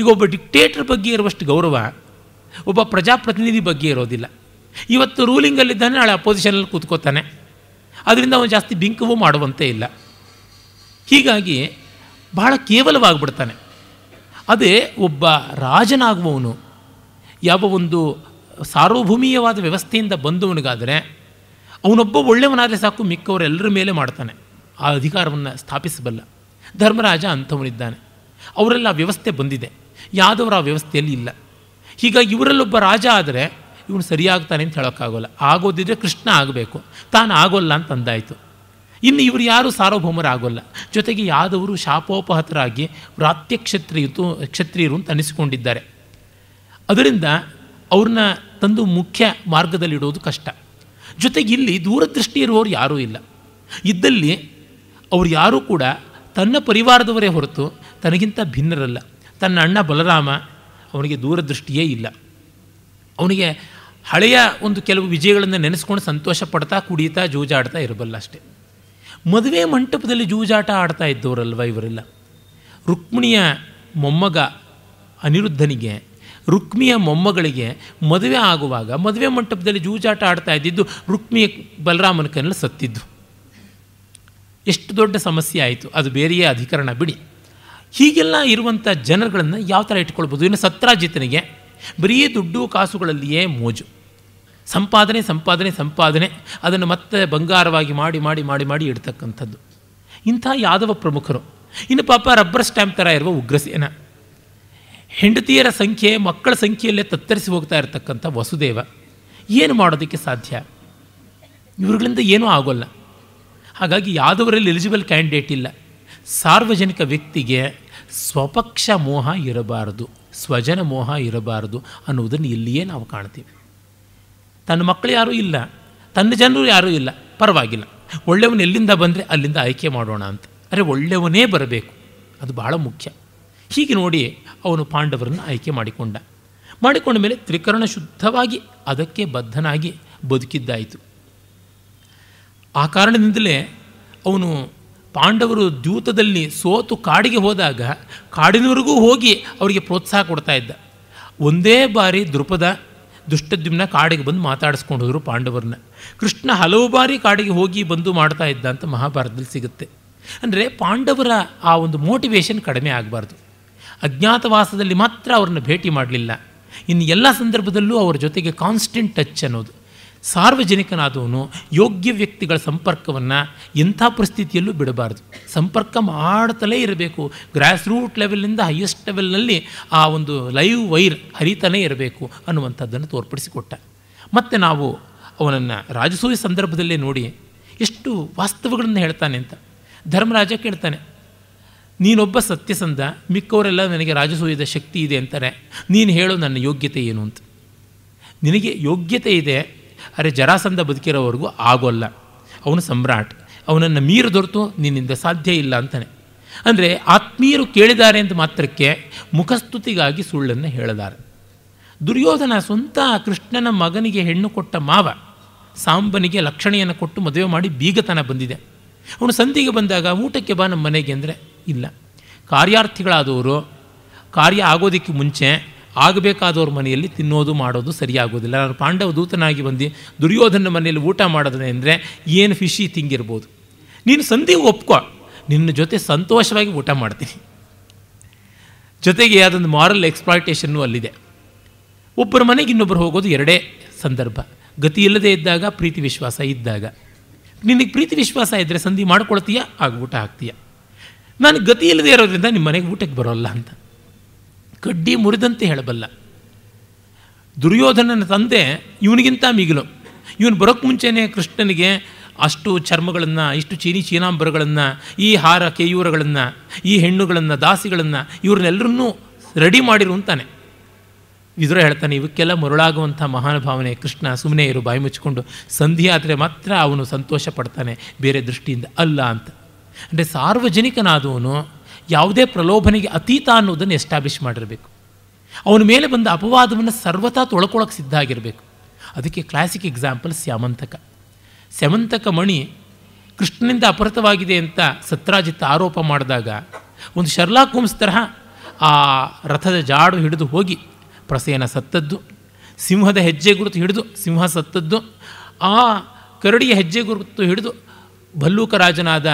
ಈಗ ಒಬ್ಬ ಡಿಕ್ಟೇಟರ್ ಬಗ್ಗೆ ಇರುವಷ್ಟು ಗೌರವ ಒಬ್ಬ ಪ್ರಜಾಪ್ರತಿನಿಧಿ ಬಗ್ಗೆ ಇರೋದಿಲ್ಲ ಇವತ್ತು ರೂಲಿಂಗಲ್ಲಿದ್ದಾನೆ ನಾಳೆ ಅಪೋಸಿಷನಲ್ಲಿ ಕೂತ್ಕೋತಾನೆ ಅದರಿಂದ ಅವನು ಜಾಸ್ತಿ ಬಿಂಕವೂ ಮಾಡುವಂತೆ ಇಲ್ಲ ಹೀಗಾಗಿ ಬಹಳ ಕೇವಲವಾಗ್ಬಿಡ್ತಾನೆ ಅದೇ ಒಬ್ಬ ರಾಜನಾಗುವವನು ಯಾವ ಒಂದು ಸಾರ್ವಭೌಮೀಯವಾದ ವ್ಯವಸ್ಥೆಯಿಂದ ಬಂದವನಿಗಾದರೆ ಅವನೊಬ್ಬ ಒಳ್ಳೆಯವನಾದರೆ ಸಾಕು ಮಿಕ್ಕವರೆಲ್ಲರ ಮೇಲೆ ಮಾಡ್ತಾನೆ ಆ ಅಧಿಕಾರವನ್ನು ಸ್ಥಾಪಿಸಬಲ್ಲ ಧರ್ಮರಾಜ ಅಂಥವನಿದ್ದಾನೆ ಅವರೆಲ್ಲ ವ್ಯವಸ್ಥೆ ಬಂದಿದೆ ಯಾದವರ ವ್ಯವಸ್ಥೆಯಲ್ಲಿ ಇಲ್ಲ ಈಗ ಇವರಲ್ಲೊಬ್ಬ ರಾಜ ಆದರೆ ಇವನು ಸರಿಯಾಗ್ತಾನೆ ಅಂತ ಹೇಳೋಕ್ಕಾಗೋಲ್ಲ ಆಗೋದಿದ್ರೆ ಕೃಷ್ಣ ಆಗಬೇಕು ತಾನು ಆಗೋಲ್ಲ ಅಂತ ಅಂದಾಯಿತು ಇನ್ನು ಇವರು ಯಾರೂ ಸಾರ್ವಭೌಮರಾಗೋಲ್ಲ ಜೊತೆಗೆ ಯಾದವರು ಶಾಪೋಪಹತರಾಗಿ ವ್ರಾತ್ಯ ಕ್ಷತ್ರಿಯು ಕ್ಷತ್ರಿಯರು ಅಂತ ಅನಿಸಿಕೊಂಡಿದ್ದಾರೆ ಅದರಿಂದ ಅವ್ರನ್ನ ತಂದು ಮುಖ್ಯ ಮಾರ್ಗದಲ್ಲಿಡೋದು ಕಷ್ಟ ಜೊತೆಗೆ ಇಲ್ಲಿ ದೂರದೃಷ್ಟಿ ಇರುವವರು ಯಾರೂ ಇಲ್ಲ ಇದ್ದಲ್ಲಿ ಅವರು ಯಾರೂ ಕೂಡ ತನ್ನ ಪರಿವಾರದವರೇ ಹೊರತು ತನಗಿಂತ ಭಿನ್ನರಲ್ಲ ತನ್ನ ಅಣ್ಣ ಬಲರಾಮ ಅವನಿಗೆ ದೂರದೃಷ್ಟಿಯೇ ಇಲ್ಲ ಅವನಿಗೆ ಹಳೆಯ ಒಂದು ಕೆಲವು ವಿಜಯಗಳನ್ನು ನೆನೆಸ್ಕೊಂಡು ಸಂತೋಷ ಪಡ್ತಾ ಕುಡಿಯುತ್ತಾ ಜೂಜಾಡ್ತಾ ಇರಬಲ್ಲ ಅಷ್ಟೇ ಮದುವೆ ಮಂಟಪದಲ್ಲಿ ಜೂಜಾಟ ಆಡ್ತಾ ಇದ್ದವರಲ್ವ ಇವರೆಲ್ಲ ರುಕ್ಮಿಣಿಯ ಮೊಮ್ಮಗ ಅನಿರುದ್ಧನಿಗೆ ರುಕ್ಮಿಯ ಮೊಮ್ಮಗಳಿಗೆ ಮದುವೆ ಆಗುವಾಗ ಮದುವೆ ಮಂಟಪದಲ್ಲಿ ಜೂಜಾಟ ಆಡ್ತಾ ಇದ್ದಿದ್ದು ರುಕ್ಮಿಯ ಬಲರಾಮನ ಕನ್ನಲ್ಲಿ ಸತ್ತಿದ್ದು ಎಷ್ಟು ದೊಡ್ಡ ಸಮಸ್ಯೆ ಆಯಿತು ಅದು ಬೇರೆಯೇ ಅಧಿಕರಣ ಬಿಡಿ ಹೀಗೆಲ್ಲ ಇರುವಂಥ ಜನರುಗಳನ್ನು ಯಾವ ಥರ ಇಟ್ಕೊಳ್ಬೋದು ಇನ್ನು ಸತ್ರಾಜಿತನಿಗೆ ಬರೀ ದುಡ್ಡು ಕಾಸುಗಳಲ್ಲಿಯೇ ಮೋಜು ಸಂಪಾದನೆ ಸಂಪಾದನೆ ಸಂಪಾದನೆ ಅದನ್ನು ಮತ್ತೆ ಬಂಗಾರವಾಗಿ ಮಾಡಿ ಮಾಡಿ ಮಾಡಿ ಮಾಡಿ ಇಡ್ತಕ್ಕಂಥದ್ದು ಇಂಥ ಯಾದವ ಪ್ರಮುಖರು ಇನ್ನು ಪಾಪ ರಬ್ಬರ್ ಸ್ಟ್ಯಾಂಪ್ ಥರ ಇರುವ ಉಗ್ರಸೇನ ಹೆಂಡತಿಯರ ಸಂಖ್ಯೆ ಮಕ್ಕಳ ಸಂಖ್ಯೆಯಲ್ಲೇ ತತ್ತರಿಸಿ ಹೋಗ್ತಾ ಇರತಕ್ಕಂಥ ವಸುದೇವ ಏನು ಮಾಡೋದಕ್ಕೆ ಸಾಧ್ಯ ಇವ್ರಗಳಿಂದ ಏನೂ ಆಗೋಲ್ಲ ಹಾಗಾಗಿ ಯಾದವರಲ್ಲಿ ಎಲಿಜಿಬಲ್ ಕ್ಯಾಂಡಿಡೇಟ್ ಇಲ್ಲ ಸಾರ್ವಜನಿಕ ವ್ಯಕ್ತಿಗೆ ಸ್ವಪಕ್ಷ ಮೋಹ ಇರಬಾರದು ಸ್ವಜನ ಮೋಹ ಇರಬಾರದು ಅನ್ನುವುದನ್ನು ಇಲ್ಲಿಯೇ ನಾವು ಕಾಣ್ತೀವಿ ತನ್ನ ಮಕ್ಕಳು ಯಾರೂ ಇಲ್ಲ ತನ್ನ ಜನರು ಯಾರೂ ಇಲ್ಲ ಪರವಾಗಿಲ್ಲ ಒಳ್ಳೆಯವನು ಎಲ್ಲಿಂದ ಬಂದರೆ ಅಲ್ಲಿಂದ ಆಯ್ಕೆ ಮಾಡೋಣ ಅಂತ ಅರೆ ಒಳ್ಳೆಯವನೇ ಬರಬೇಕು ಅದು ಬಹಳ ಮುಖ್ಯ ಹೀಗೆ ನೋಡಿ ಅವನು ಪಾಂಡವರನ್ನು ಆಯ್ಕೆ ಮಾಡಿಕೊಂಡ ಮಾಡಿಕೊಂಡ ಮೇಲೆ ತ್ರಿಕರಣ ಶುದ್ಧವಾಗಿ ಅದಕ್ಕೆ ಬದ್ಧನಾಗಿ ಬದುಕಿದ್ದಾಯಿತು ಆ ಕಾರಣದಿಂದಲೇ ಅವನು ಪಾಂಡವರು ದ್ಯೂತದಲ್ಲಿ ಸೋತು ಕಾಡಿಗೆ ಹೋದಾಗ ಕಾಡಿನವರೆಗೂ ಹೋಗಿ ಅವರಿಗೆ ಪ್ರೋತ್ಸಾಹ ಕೊಡ್ತಾ ಇದ್ದ ಒಂದೇ ಬಾರಿ ದೃಪದ ದುಷ್ಟದ್ಯುಮ್ನ ಕಾಡಿಗೆ ಬಂದು ಮಾತಾಡಿಸ್ಕೊಂಡು ಹೋದರು ಪಾಂಡವರನ್ನ ಕೃಷ್ಣ ಹಲವು ಬಾರಿ ಕಾಡಿಗೆ ಹೋಗಿ ಬಂದು ಮಾಡ್ತಾ ಇದ್ದ ಅಂತ ಮಹಾಭಾರತದಲ್ಲಿ ಸಿಗುತ್ತೆ ಅಂದರೆ ಪಾಂಡವರ ಆ ಒಂದು ಮೋಟಿವೇಶನ್ ಕಡಿಮೆ ಆಗಬಾರ್ದು ಅಜ್ಞಾತವಾಸದಲ್ಲಿ ಮಾತ್ರ ಅವ್ರನ್ನ ಭೇಟಿ ಮಾಡಲಿಲ್ಲ ಇನ್ನು ಎಲ್ಲ ಸಂದರ್ಭದಲ್ಲೂ ಅವರ ಜೊತೆಗೆ ಕಾನ್ಸ್ಟೆಂಟ್ ಟಚ್ ಅನ್ನೋದು ಸಾರ್ವಜನಿಕನಾದವನು ಯೋಗ್ಯ ವ್ಯಕ್ತಿಗಳ ಸಂಪರ್ಕವನ್ನು ಎಂಥ ಪರಿಸ್ಥಿತಿಯಲ್ಲೂ ಬಿಡಬಾರ್ದು ಸಂಪರ್ಕ ಮಾಡ್ತಲೇ ಇರಬೇಕು ಗ್ರಾಸ್ ರೂಟ್ ಲೆವೆಲ್ನಿಂದ ಹೈಯೆಸ್ಟ್ ಲೆವೆಲ್ನಲ್ಲಿ ಆ ಒಂದು ಲೈವ್ ವೈರ್ ಹರಿತಾನೇ ಇರಬೇಕು ಅನ್ನುವಂಥದ್ದನ್ನು ತೋರ್ಪಡಿಸಿಕೊಟ್ಟ ಮತ್ತು ನಾವು ಅವನನ್ನು ರಾಜಸೂಯ ಸಂದರ್ಭದಲ್ಲೇ ನೋಡಿ ಎಷ್ಟು ವಾಸ್ತವಗಳನ್ನು ಹೇಳ್ತಾನೆ ಅಂತ ಧರ್ಮರಾಜ ಕೇಳ್ತಾನೆ ನೀನೊಬ್ಬ ಸತ್ಯಸಂಧ ಮಿಕ್ಕವರೆಲ್ಲ ನನಗೆ ರಾಜಸೂಯದ ಶಕ್ತಿ ಇದೆ ಅಂತಾರೆ ನೀನು ಹೇಳೋ ನನ್ನ ಯೋಗ್ಯತೆ ಏನು ಅಂತ ನಿನಗೆ ಯೋಗ್ಯತೆ ಇದೆ ಅರೆ ಜರಾಸಂಧ ಬದುಕಿರೋವರೆಗೂ ಆಗೋಲ್ಲ ಅವನು ಸಮ್ರಾಟ್ ಅವನನ್ನು ಮೀರು ದೊರೆತು ನಿನ್ನಿಂದ ಸಾಧ್ಯ ಇಲ್ಲ ಅಂತಾನೆ ಅಂದರೆ ಆತ್ಮೀಯರು ಕೇಳಿದ್ದಾರೆ ಅಂತ ಮಾತ್ರಕ್ಕೆ ಮುಖಸ್ತುತಿಗಾಗಿ ಸುಳ್ಳನ್ನು ಹೇಳದಾರೆ ದುರ್ಯೋಧನ ಸ್ವಂತ ಕೃಷ್ಣನ ಮಗನಿಗೆ ಹೆಣ್ಣು ಕೊಟ್ಟ ಮಾವ ಸಾಂಬನಿಗೆ ಲಕ್ಷಣೆಯನ್ನು ಕೊಟ್ಟು ಮದುವೆ ಮಾಡಿ ಬೀಗತನ ಬಂದಿದೆ ಅವನು ಸಂಧಿಗೆ ಬಂದಾಗ ಊಟಕ್ಕೆ ಬಾ ನಮ್ಮ ಮನೆಗೆ ಅಂದರೆ ಇಲ್ಲ ಕಾರ್ಯಾರ್ಥಿಗಳಾದವರು ಕಾರ್ಯ ಆಗೋದಕ್ಕೆ ಮುಂಚೆ ಆಗಬೇಕಾದವ್ರ ಮನೆಯಲ್ಲಿ ತಿನ್ನೋದು ಮಾಡೋದು ಸರಿಯಾಗೋದಿಲ್ಲ ನಾನು ಪಾಂಡವ ದೂತನಾಗಿ ಬಂದು ದುರ್ಯೋಧನ ಮನೆಯಲ್ಲಿ ಊಟ ಮಾಡೋದನೆ ಅಂದರೆ ಏನು ಫಿಶಿ ತಿಂಗಿರ್ಬೋದು ನೀನು ಸಂಧಿ ಒಪ್ಕೊ ನಿನ್ನ ಜೊತೆ ಸಂತೋಷವಾಗಿ ಊಟ ಮಾಡ್ತೀನಿ ಜೊತೆಗೆ ಅದೊಂದು ಮಾರಲ್ ಎಕ್ಸ್ಪ್ಲಾಯ್ಟೇಷನ್ನು ಅಲ್ಲಿದೆ ಒಬ್ಬರ ಮನೆಗೆ ಇನ್ನೊಬ್ಬರು ಹೋಗೋದು ಎರಡೇ ಸಂದರ್ಭ ಗತಿ ಇಲ್ಲದೆ ಇದ್ದಾಗ ಪ್ರೀತಿ ವಿಶ್ವಾಸ ಇದ್ದಾಗ ನಿನಗೆ ಪ್ರೀತಿ ವಿಶ್ವಾಸ ಇದ್ದರೆ ಸಂಧಿ ಮಾಡ್ಕೊಳ್ತೀಯಾ ಆಗ ಊಟ ಹಾಕ್ತೀಯ ನಾನು ಗತಿ ಇಲ್ಲದೆ ಇರೋದ್ರಿಂದ ನಿಮ್ಮ ಮನೆಗೆ ಊಟಕ್ಕೆ ಬರೋಲ್ಲ ಅಂತ ಕಡ್ಡಿ ಮುರಿದಂತೆ ಹೇಳಬಲ್ಲ ದುರ್ಯೋಧನನ ತಂದೆ ಇವನಿಗಿಂತ ಮಿಗಿಲು ಇವನು ಬರೋಕ್ಕೆ ಮುಂಚೆನೇ ಕೃಷ್ಣನಿಗೆ ಅಷ್ಟು ಚರ್ಮಗಳನ್ನು ಇಷ್ಟು ಚೀನಿ ಚೀನಾಂಬರಗಳನ್ನು ಈ ಹಾರ ಕೇಯೂರಗಳನ್ನು ಈ ಹೆಣ್ಣುಗಳನ್ನು ದಾಸಿಗಳನ್ನು ಇವ್ರನ್ನೆಲ್ಲರನ್ನೂ ರೆಡಿ ಮಾಡಿರುವಂತಾನೆ ಇದರ ಹೇಳ್ತಾನೆ ಇವಕ್ಕೆಲ್ಲ ಮರುಳಾಗುವಂಥ ಮಹಾನುಭಾವನೆ ಕೃಷ್ಣ ಸುಮ್ಮನೆ ಇರು ಬಾಯಿ ಮುಚ್ಚಿಕೊಂಡು ಸಂಧಿ ಆದರೆ ಮಾತ್ರ ಅವನು ಸಂತೋಷ ಪಡ್ತಾನೆ ಬೇರೆ ದೃಷ್ಟಿಯಿಂದ ಅಲ್ಲ ಅಂತ ಅಂದರೆ ಸಾರ್ವಜನಿಕನಾದವನು ಯಾವುದೇ ಪ್ರಲೋಭನೆಗೆ ಅತೀತ ಅನ್ನೋದನ್ನು ಎಸ್ಟಾಬ್ಲಿಷ್ ಮಾಡಿರಬೇಕು ಅವನ ಮೇಲೆ ಬಂದ ಅಪವಾದವನ್ನು ಸರ್ವತಾ ತೊಳ್ಕೊಳ್ಳೋಕೆ ಸಿದ್ಧ ಆಗಿರಬೇಕು ಅದಕ್ಕೆ ಕ್ಲಾಸಿಕ್ ಎಕ್ಸಾಂಪಲ್ ಸ್ಯಾಮಂತಕ ಸ್ಯಮಂತಕ ಮಣಿ ಕೃಷ್ಣನಿಂದ ಅಪರತವಾಗಿದೆ ಅಂತ ಸತ್ರಾಜಿತ್ ಆರೋಪ ಮಾಡಿದಾಗ ಒಂದು ಶರ್ಲಾ ಕುಂಬ್ಸ್ ತರಹ ಆ ರಥದ ಜಾಡು ಹಿಡಿದು ಹೋಗಿ ಪ್ರಸೇನ ಸತ್ತದ್ದು ಸಿಂಹದ ಹೆಜ್ಜೆ ಗುರುತು ಹಿಡಿದು ಸಿಂಹ ಸತ್ತದ್ದು ಆ ಕರಡಿಯ ಹೆಜ್ಜೆ ಗುರುತು ಹಿಡಿದು ರಾಜನಾದ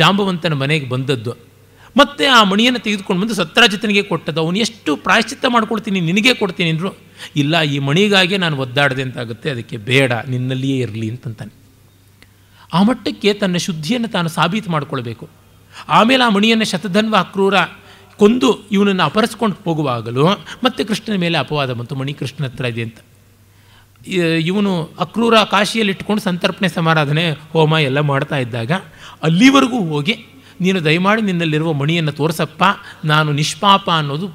ಜಾಂಬವಂತನ ಮನೆಗೆ ಬಂದದ್ದು ಮತ್ತೆ ಆ ಮಣಿಯನ್ನು ತೆಗೆದುಕೊಂಡು ಬಂದು ಸತ್ರಾಜಿತನಿಗೆ ಕೊಟ್ಟದ್ದು ಅವನು ಎಷ್ಟು ಪ್ರಾಯಶ್ಚಿತ್ತ ಮಾಡ್ಕೊಳ್ತೀನಿ ನಿನಗೆ ಕೊಡ್ತೀನಿ ಅಂದರು ಇಲ್ಲ ಈ ಮಣಿಗಾಗೆ ನಾನು ಒದ್ದಾಡದೆ ಅಂತಾಗುತ್ತೆ ಅದಕ್ಕೆ ಬೇಡ ನಿನ್ನಲ್ಲಿಯೇ ಇರಲಿ ಅಂತಂತಾನೆ ಆ ಮಟ್ಟಕ್ಕೆ ತನ್ನ ಶುದ್ಧಿಯನ್ನು ತಾನು ಸಾಬೀತು ಮಾಡಿಕೊಳ್ಬೇಕು ಆಮೇಲೆ ಆ ಮಣಿಯನ್ನು ಶತಧನ್ವ ಅಕ್ರೂರ ಕೊಂದು ಇವನನ್ನು ಅಪರಿಸ್ಕೊಂಡು ಹೋಗುವಾಗಲೂ ಮತ್ತೆ ಕೃಷ್ಣನ ಮೇಲೆ ಅಪವಾದ ಬಂತು ಮಣಿ ಕೃಷ್ಣನ ಹತ್ರ ಇದೆ ಅಂತ ಇವನು ಅಕ್ರೂರ ಕಾಶಿಯಲ್ಲಿ ಇಟ್ಕೊಂಡು ಸಂತರ್ಪಣೆ ಸಮಾರಾಧನೆ ಹೋಮ ಎಲ್ಲ ಮಾಡ್ತಾ ಇದ್ದಾಗ ಅಲ್ಲಿವರೆಗೂ ಹೋಗಿ ನೀನು ದಯಮಾಡಿ ನಿನ್ನಲ್ಲಿರುವ ಮಣಿಯನ್ನು ತೋರಿಸಪ್ಪ ನಾನು ನಿಷ್ಪಾಪ ಅನ್ನೋದು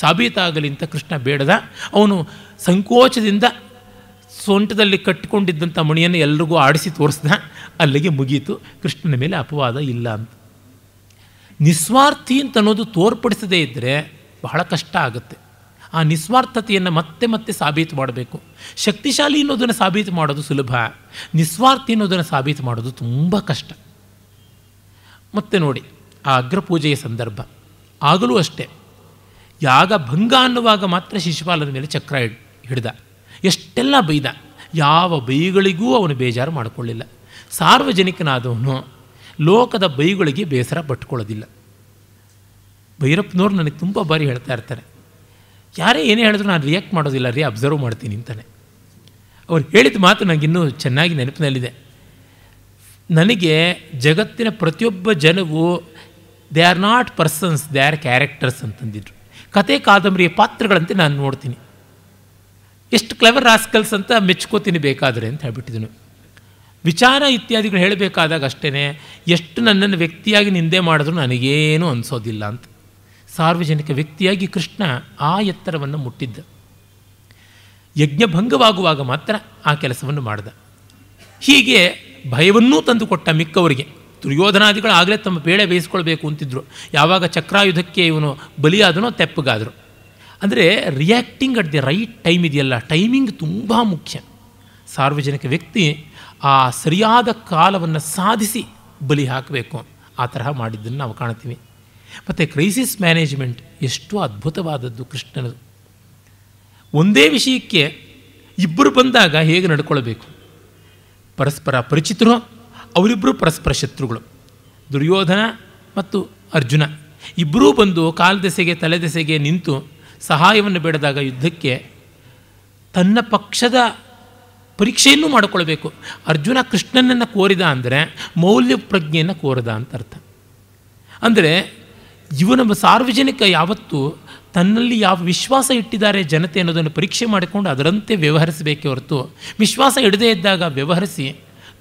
ಸಾಬೀತಾಗಲಿ ಅಂತ ಕೃಷ್ಣ ಬೇಡದ ಅವನು ಸಂಕೋಚದಿಂದ ಸೊಂಟದಲ್ಲಿ ಕಟ್ಟಿಕೊಂಡಿದ್ದಂಥ ಮಣಿಯನ್ನು ಎಲ್ರಿಗೂ ಆಡಿಸಿ ತೋರಿಸ್ದ ಅಲ್ಲಿಗೆ ಮುಗೀತು ಕೃಷ್ಣನ ಮೇಲೆ ಅಪವಾದ ಇಲ್ಲ ಅಂತ ನಿಸ್ವಾರ್ಥಿ ಅಂತ ಅನ್ನೋದು ತೋರ್ಪಡಿಸದೇ ಇದ್ದರೆ ಬಹಳ ಕಷ್ಟ ಆಗುತ್ತೆ ಆ ನಿಸ್ವಾರ್ಥತೆಯನ್ನು ಮತ್ತೆ ಮತ್ತೆ ಸಾಬೀತು ಮಾಡಬೇಕು ಶಕ್ತಿಶಾಲಿ ಅನ್ನೋದನ್ನು ಸಾಬೀತು ಮಾಡೋದು ಸುಲಭ ನಿಸ್ವಾರ್ಥಿ ಅನ್ನೋದನ್ನು ಸಾಬೀತು ಮಾಡೋದು ತುಂಬ ಕಷ್ಟ ಮತ್ತೆ ನೋಡಿ ಆ ಅಗ್ರಪೂಜೆಯ ಸಂದರ್ಭ ಆಗಲೂ ಅಷ್ಟೇ ಯಾಗ ಭಂಗ ಅನ್ನುವಾಗ ಮಾತ್ರ ಶಿಶುಪಾಲನ ಮೇಲೆ ಚಕ್ರ ಹಿಡಿದ ಎಷ್ಟೆಲ್ಲ ಬೈದ ಯಾವ ಬೈಗಳಿಗೂ ಅವನು ಬೇಜಾರು ಮಾಡಿಕೊಳ್ಳಿಲ್ಲ ಸಾರ್ವಜನಿಕನಾದವನು ಲೋಕದ ಬೈಗಳಿಗೆ ಬೇಸರ ಪಟ್ಕೊಳ್ಳೋದಿಲ್ಲ ಭೈರಪ್ಪನವ್ರು ನನಗೆ ತುಂಬ ಬಾರಿ ಹೇಳ್ತಾ ಇರ್ತಾರೆ ಯಾರೇ ಏನೇ ಹೇಳಿದ್ರು ನಾನು ರಿಯಾಕ್ಟ್ ಮಾಡೋದಿಲ್ಲ ರೀ ಅಬ್ಸರ್ವ್ ಮಾಡ್ತೀನಿ ಅಂತಾನೆ ಅವ್ರು ಹೇಳಿದ ಮಾತು ನನಗಿನ್ನೂ ಚೆನ್ನಾಗಿ ನೆನಪಿನಲ್ಲಿದೆ ನನಗೆ ಜಗತ್ತಿನ ಪ್ರತಿಯೊಬ್ಬ ಜನವು they are not persons they are characters ಅಂತಂದಿದ್ರು ಕತೆ ಕಾದಂಬರಿಯ ಪಾತ್ರಗಳಂತೆ ನಾನು ನೋಡ್ತೀನಿ ಎಷ್ಟು ಕ್ಲೆವರ್ ರಾಸ್ಕಲ್ಸ್ ಅಂತ ಮೆಚ್ಕೋತೀನಿ ಬೇಕಾದರೆ ಅಂತ ಹೇಳ್ಬಿಟ್ಟಿದ್ದನು ವಿಚಾರ ಇತ್ಯಾದಿಗಳು ಹೇಳಬೇಕಾದಾಗ ಅಷ್ಟೇ ಎಷ್ಟು ನನ್ನನ್ನು ವ್ಯಕ್ತಿಯಾಗಿ ನಿಂದೆ ಮಾಡಿದ್ರು ನನಗೇನು ಅನಿಸೋದಿಲ್ಲ ಅಂತ ಸಾರ್ವಜನಿಕ ವ್ಯಕ್ತಿಯಾಗಿ ಕೃಷ್ಣ ಆ ಎತ್ತರವನ್ನು ಮುಟ್ಟಿದ್ದ ಯಜ್ಞಭಂಗವಾಗುವಾಗ ಮಾತ್ರ ಆ ಕೆಲಸವನ್ನು ಮಾಡಿದ ಹೀಗೆ ಭಯವನ್ನೂ ತಂದುಕೊಟ್ಟ ಮಿಕ್ಕವರಿಗೆ ದುರ್ಯೋಧನಾದಿಗಳು ಆಗಲೇ ತಮ್ಮ ಬೇಳೆ ಬೇಯಿಸ್ಕೊಳ್ಬೇಕು ಅಂತಿದ್ರು ಯಾವಾಗ ಚಕ್ರಾಯುಧಕ್ಕೆ ಇವನು ಬಲಿಯಾದನೋ ತೆಪ್ಪಗಾದರು ಅಂದರೆ reacting at the right time ಇದೆಯಲ್ಲ ಟೈಮಿಂಗ್ ತುಂಬ ಮುಖ್ಯ ಸಾರ್ವಜನಿಕ ವ್ಯಕ್ತಿ ಆ ಸರಿಯಾದ ಕಾಲವನ್ನು ಸಾಧಿಸಿ ಬಲಿ ಹಾಕಬೇಕು ಆ ತರಹ ಮಾಡಿದ್ದನ್ನು ನಾವು ಕಾಣ್ತೀವಿ ಮತ್ತು ಕ್ರೈಸಿಸ್ ಮ್ಯಾನೇಜ್ಮೆಂಟ್ ಎಷ್ಟು ಅದ್ಭುತವಾದದ್ದು ಕೃಷ್ಣನದು ಒಂದೇ ವಿಷಯಕ್ಕೆ ಇಬ್ಬರು ಬಂದಾಗ ಹೇಗೆ ನಡ್ಕೊಳ್ಬೇಕು ಪರಸ್ಪರ ಪರಿಚಿತರು ಅವರಿಬ್ಬರು ಪರಸ್ಪರ ಶತ್ರುಗಳು ದುರ್ಯೋಧನ ಮತ್ತು ಅರ್ಜುನ ಇಬ್ಬರೂ ಬಂದು ಕಾಲ್ದೆಸೆಗೆ ತಲೆದೆಸೆಗೆ ನಿಂತು ಸಹಾಯವನ್ನು ಬೇಡದಾಗ ಯುದ್ಧಕ್ಕೆ ತನ್ನ ಪಕ್ಷದ ಪರೀಕ್ಷೆಯನ್ನು ಮಾಡಿಕೊಳ್ಬೇಕು ಅರ್ಜುನ ಕೃಷ್ಣನನ್ನು ಕೋರಿದ ಅಂದರೆ ಮೌಲ್ಯ ಪ್ರಜ್ಞೆಯನ್ನು ಕೋರದ ಅಂತ ಅರ್ಥ ಅಂದರೆ ಇವನ ಸಾರ್ವಜನಿಕ ಯಾವತ್ತೂ ತನ್ನಲ್ಲಿ ಯಾವ ವಿಶ್ವಾಸ ಇಟ್ಟಿದ್ದಾರೆ ಜನತೆ ಅನ್ನೋದನ್ನು ಪರೀಕ್ಷೆ ಮಾಡಿಕೊಂಡು ಅದರಂತೆ ವ್ಯವಹರಿಸಬೇಕೇ ಹೊರತು ವಿಶ್ವಾಸ ಇಡದೇ ಇದ್ದಾಗ ವ್ಯವಹರಿಸಿ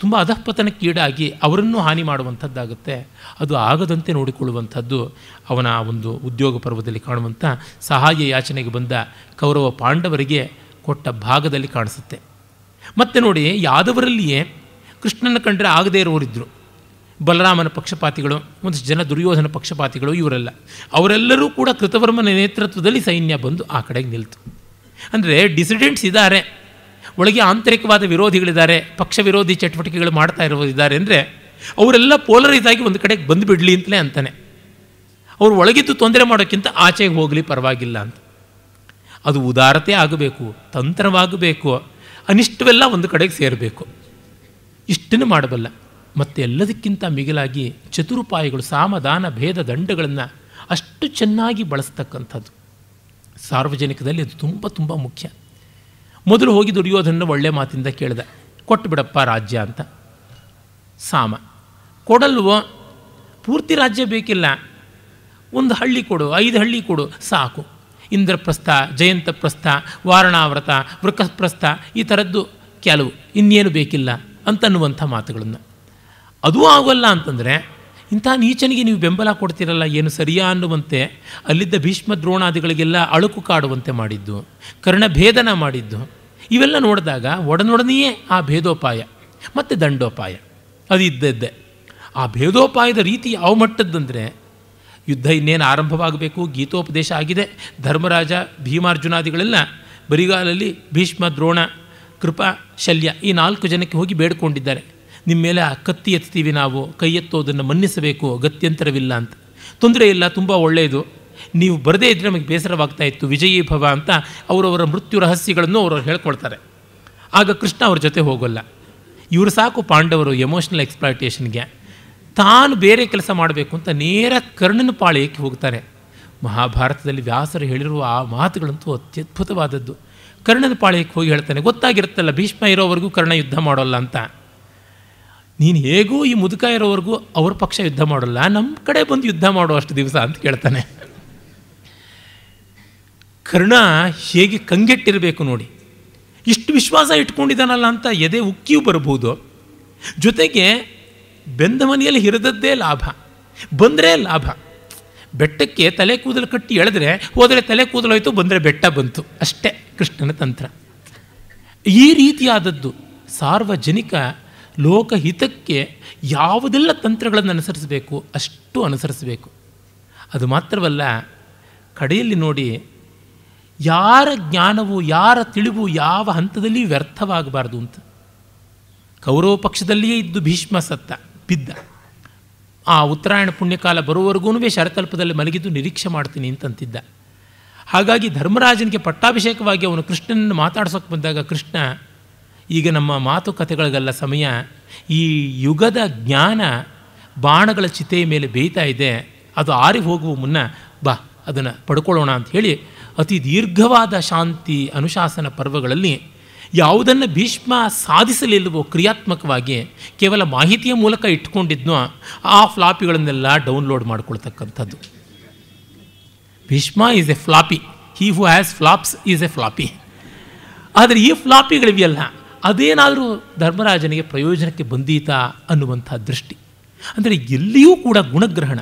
ತುಂಬ ಅಧಃಪತನಕ್ಕೀಡಾಗಿ ಅವರನ್ನು ಹಾನಿ ಮಾಡುವಂಥದ್ದಾಗುತ್ತೆ ಅದು ಆಗದಂತೆ ನೋಡಿಕೊಳ್ಳುವಂಥದ್ದು ಅವನ ಒಂದು ಉದ್ಯೋಗ ಪರ್ವದಲ್ಲಿ ಕಾಣುವಂಥ ಸಹಾಯ ಯಾಚನೆಗೆ ಬಂದ ಕೌರವ ಪಾಂಡವರಿಗೆ ಕೊಟ್ಟ ಭಾಗದಲ್ಲಿ ಕಾಣಿಸುತ್ತೆ ಮತ್ತೆ ನೋಡಿ ಯಾದವರಲ್ಲಿಯೇ ಕೃಷ್ಣನ ಕಂಡರೆ ಆಗದೇ ಇರೋರಿದ್ದರು ಬಲರಾಮನ ಪಕ್ಷಪಾತಿಗಳು ಒಂದು ಜನ ದುರ್ಯೋಧನ ಪಕ್ಷಪಾತಿಗಳು ಇವರೆಲ್ಲ ಅವರೆಲ್ಲರೂ ಕೂಡ ಕೃತವರ್ಮನ ನೇತೃತ್ವದಲ್ಲಿ ಸೈನ್ಯ ಬಂದು ಆ ಕಡೆಗೆ ನಿಲ್ತು ಅಂದರೆ ಡಿಸಿಡೆಂಟ್ಸ್ ಇದ್ದಾರೆ ಒಳಗೆ ಆಂತರಿಕವಾದ ವಿರೋಧಿಗಳಿದ್ದಾರೆ ಪಕ್ಷ ವಿರೋಧಿ ಚಟುವಟಿಕೆಗಳು ಮಾಡ್ತಾ ಇದ್ದಾರೆ ಅಂದರೆ ಅವರೆಲ್ಲ ಪೋಲರೈಸ್ ಆಗಿ ಒಂದು ಕಡೆಗೆ ಬಿಡಲಿ ಅಂತಲೇ ಅಂತಾನೆ ಅವರು ಒಳಗಿದ್ದು ತೊಂದರೆ ಮಾಡೋಕ್ಕಿಂತ ಆಚೆಗೆ ಹೋಗಲಿ ಪರವಾಗಿಲ್ಲ ಅಂತ ಅದು ಉದಾರತೆ ಆಗಬೇಕು ತಂತ್ರವಾಗಬೇಕು ಅನಿಷ್ಟವೆಲ್ಲ ಒಂದು ಕಡೆಗೆ ಸೇರಬೇಕು ಇಷ್ಟನ್ನು ಮಾಡಬಲ್ಲ ಮತ್ತು ಎಲ್ಲದಕ್ಕಿಂತ ಮಿಗಿಲಾಗಿ ಚತುರುಪಾಯಿಗಳು ಸಾಮದಾನ ಭೇದ ದಂಡಗಳನ್ನು ಅಷ್ಟು ಚೆನ್ನಾಗಿ ಬಳಸ್ತಕ್ಕಂಥದ್ದು ಸಾರ್ವಜನಿಕದಲ್ಲಿ ಅದು ತುಂಬ ತುಂಬ ಮುಖ್ಯ ಮೊದಲು ಹೋಗಿ ದುರ್ಯೋಧನ ಒಳ್ಳೆ ಮಾತಿಂದ ಕೇಳಿದೆ ಕೊಟ್ಟು ಬಿಡಪ್ಪ ರಾಜ್ಯ ಅಂತ ಸಾಮ ಕೊಡಲ್ವೋ ಪೂರ್ತಿ ರಾಜ್ಯ ಬೇಕಿಲ್ಲ ಒಂದು ಹಳ್ಳಿ ಕೊಡು ಐದು ಹಳ್ಳಿ ಕೊಡು ಸಾಕು ಇಂದ್ರಪ್ರಸ್ಥ ಜಯಂತ ಪ್ರಸ್ಥ ವಾರಣಾವ್ರತ ವೃಕ್ಕಪ್ರಸ್ಥ ಈ ಥರದ್ದು ಕೆಲವು ಇನ್ನೇನು ಬೇಕಿಲ್ಲ ಅಂತನ್ನುವಂಥ ಮಾತುಗಳನ್ನು ಅದೂ ಆಗೋಲ್ಲ ಅಂತಂದರೆ ಇಂಥ ನೀಚನಿಗೆ ನೀವು ಬೆಂಬಲ ಕೊಡ್ತಿರಲ್ಲ ಏನು ಸರಿಯಾ ಅನ್ನುವಂತೆ ಅಲ್ಲಿದ್ದ ಭೀಷ್ಮ ದ್ರೋಣಾದಿಗಳಿಗೆಲ್ಲ ಅಳುಕು ಕಾಡುವಂತೆ ಮಾಡಿದ್ದು ಕರ್ಣಭೇದನ ಮಾಡಿದ್ದು ಇವೆಲ್ಲ ನೋಡಿದಾಗ ಒಡನೊಡನೆಯೇ ಆ ಭೇದೋಪಾಯ ಮತ್ತು ದಂಡೋಪಾಯ ಅದು ಇದ್ದದ್ದೇ ಆ ಭೇದೋಪಾಯದ ರೀತಿ ಯಾವ ಮಟ್ಟದ್ದಂದರೆ ಯುದ್ಧ ಇನ್ನೇನು ಆರಂಭವಾಗಬೇಕು ಗೀತೋಪದೇಶ ಆಗಿದೆ ಧರ್ಮರಾಜ ಭೀಮಾರ್ಜುನಾದಿಗಳೆಲ್ಲ ಬರಿಗಾಲಲ್ಲಿ ಭೀಷ್ಮ ದ್ರೋಣ ಕೃಪಾ ಶಲ್ಯ ಈ ನಾಲ್ಕು ಜನಕ್ಕೆ ಹೋಗಿ ಬೇಡಿಕೊಂಡಿದ್ದಾರೆ ನಿಮ್ಮ ಮೇಲೆ ಕತ್ತಿ ಎತ್ತೀವಿ ನಾವು ಕೈ ಎತ್ತೋದನ್ನು ಮನ್ನಿಸಬೇಕು ಗತ್ಯಂತರವಿಲ್ಲ ಅಂತ ತೊಂದರೆ ಇಲ್ಲ ತುಂಬ ಒಳ್ಳೆಯದು ನೀವು ಬರದೇ ಇದ್ದರೆ ನಮಗೆ ಬೇಸರವಾಗ್ತಾ ಇತ್ತು ವಿಜಯೀ ಭವ ಅಂತ ಅವರವರ ಮೃತ್ಯು ರಹಸ್ಯಗಳನ್ನು ಅವರು ಹೇಳ್ಕೊಳ್ತಾರೆ ಆಗ ಕೃಷ್ಣ ಅವ್ರ ಜೊತೆ ಹೋಗೋಲ್ಲ ಇವರು ಸಾಕು ಪಾಂಡವರು ಎಮೋಷ್ನಲ್ ಎಕ್ಸ್ಪ್ಲಾಯಿಟೇಷನ್ಗೆ ತಾನು ಬೇರೆ ಕೆಲಸ ಮಾಡಬೇಕು ಅಂತ ನೇರ ಕರ್ಣನ ಪಾಳ್ಯಕ್ಕೆ ಹೋಗ್ತಾರೆ ಮಹಾಭಾರತದಲ್ಲಿ ವ್ಯಾಸರು ಹೇಳಿರುವ ಆ ಮಾತುಗಳಂತೂ ಅತ್ಯದ್ಭುತವಾದದ್ದು ಕರ್ಣನ ಪಾಳ್ಯಕ್ಕೆ ಹೋಗಿ ಹೇಳ್ತಾನೆ ಗೊತ್ತಾಗಿರುತ್ತಲ್ಲ ಭೀಷ್ಮ ಇರೋವರೆಗೂ ಕರ್ಣ ಯುದ್ಧ ಮಾಡೋಲ್ಲ ಅಂತ ನೀನು ಹೇಗೂ ಈ ಮುದುಕ ಇರೋವರೆಗೂ ಅವ್ರ ಪಕ್ಷ ಯುದ್ಧ ಮಾಡೋಲ್ಲ ನಮ್ಮ ಕಡೆ ಬಂದು ಯುದ್ಧ ಮಾಡೋ ಅಷ್ಟು ದಿವಸ ಅಂತ ಕೇಳ್ತಾನೆ ಕರ್ಣ ಹೇಗೆ ಕಂಗೆಟ್ಟಿರಬೇಕು ನೋಡಿ ಇಷ್ಟು ವಿಶ್ವಾಸ ಇಟ್ಕೊಂಡಿದ್ದಾನಲ್ಲ ಅಂತ ಎದೆ ಉಕ್ಕಿಯೂ ಬರ್ಬೋದು ಜೊತೆಗೆ ಬೆಂದ ಮನೆಯಲ್ಲಿ ಹಿರಿದದ್ದೇ ಲಾಭ ಬಂದರೆ ಲಾಭ ಬೆಟ್ಟಕ್ಕೆ ತಲೆ ಕೂದಲು ಕಟ್ಟಿ ಎಳೆದ್ರೆ ಹೋದರೆ ತಲೆ ಕೂದಲೋಯ್ತು ಬಂದರೆ ಬೆಟ್ಟ ಬಂತು ಅಷ್ಟೇ ಕೃಷ್ಣನ ತಂತ್ರ ಈ ರೀತಿಯಾದದ್ದು ಸಾರ್ವಜನಿಕ ಲೋಕಹಿತಕ್ಕೆ ಯಾವುದೆಲ್ಲ ತಂತ್ರಗಳನ್ನು ಅನುಸರಿಸಬೇಕು ಅಷ್ಟು ಅನುಸರಿಸಬೇಕು ಅದು ಮಾತ್ರವಲ್ಲ ಕಡೆಯಲ್ಲಿ ನೋಡಿ ಯಾರ ಜ್ಞಾನವು ಯಾರ ತಿಳಿವು ಯಾವ ಹಂತದಲ್ಲಿ ವ್ಯರ್ಥವಾಗಬಾರ್ದು ಅಂತ ಕೌರವ ಪಕ್ಷದಲ್ಲಿಯೇ ಇದ್ದು ಭೀಷ್ಮ ಸತ್ತ ಬಿದ್ದ ಆ ಉತ್ತರಾಯಣ ಪುಣ್ಯಕಾಲ ಬರುವವರೆಗೂ ಶರತಲ್ಪದಲ್ಲಿ ಮಲಗಿದ್ದು ನಿರೀಕ್ಷೆ ಮಾಡ್ತೀನಿ ಅಂತಂತಿದ್ದ ಹಾಗಾಗಿ ಧರ್ಮರಾಜನಿಗೆ ಪಟ್ಟಾಭಿಷೇಕವಾಗಿ ಅವನು ಕೃಷ್ಣನನ್ನು ಮಾತಾಡ್ಸೋಕ್ಕೆ ಬಂದಾಗ ಕೃಷ್ಣ ಈಗ ನಮ್ಮ ಮಾತುಕತೆಗಳಿಗೆಲ್ಲ ಸಮಯ ಈ ಯುಗದ ಜ್ಞಾನ ಬಾಣಗಳ ಚಿತೆಯ ಮೇಲೆ ಬೇಯ್ತಾ ಇದೆ ಅದು ಆರಿ ಹೋಗುವ ಮುನ್ನ ಬಾ ಅದನ್ನು ಪಡ್ಕೊಳ್ಳೋಣ ಅಂತ ಹೇಳಿ ಅತಿ ದೀರ್ಘವಾದ ಶಾಂತಿ ಅನುಶಾಸನ ಪರ್ವಗಳಲ್ಲಿ ಯಾವುದನ್ನು ಭೀಷ್ಮ ಸಾಧಿಸಲಿಲ್ಲವೋ ಕ್ರಿಯಾತ್ಮಕವಾಗಿ ಕೇವಲ ಮಾಹಿತಿಯ ಮೂಲಕ ಇಟ್ಕೊಂಡಿದ್ನೋ ಆ ಫ್ಲಾಪಿಗಳನ್ನೆಲ್ಲ ಡೌನ್ಲೋಡ್ ಮಾಡ್ಕೊಳ್ತಕ್ಕಂಥದ್ದು Bhishma is a floppy he who has flops is a floppy ಆದರೆ ಈ ಫ್ಲಾಪಿಗಳಿವೆಯಲ್ಲ ಅದೇನಾದರೂ ಧರ್ಮರಾಜನಿಗೆ ಪ್ರಯೋಜನಕ್ಕೆ ಬಂದೀತಾ ಅನ್ನುವಂಥ ದೃಷ್ಟಿ ಅಂದರೆ ಎಲ್ಲಿಯೂ ಕೂಡ ಗುಣಗ್ರಹಣ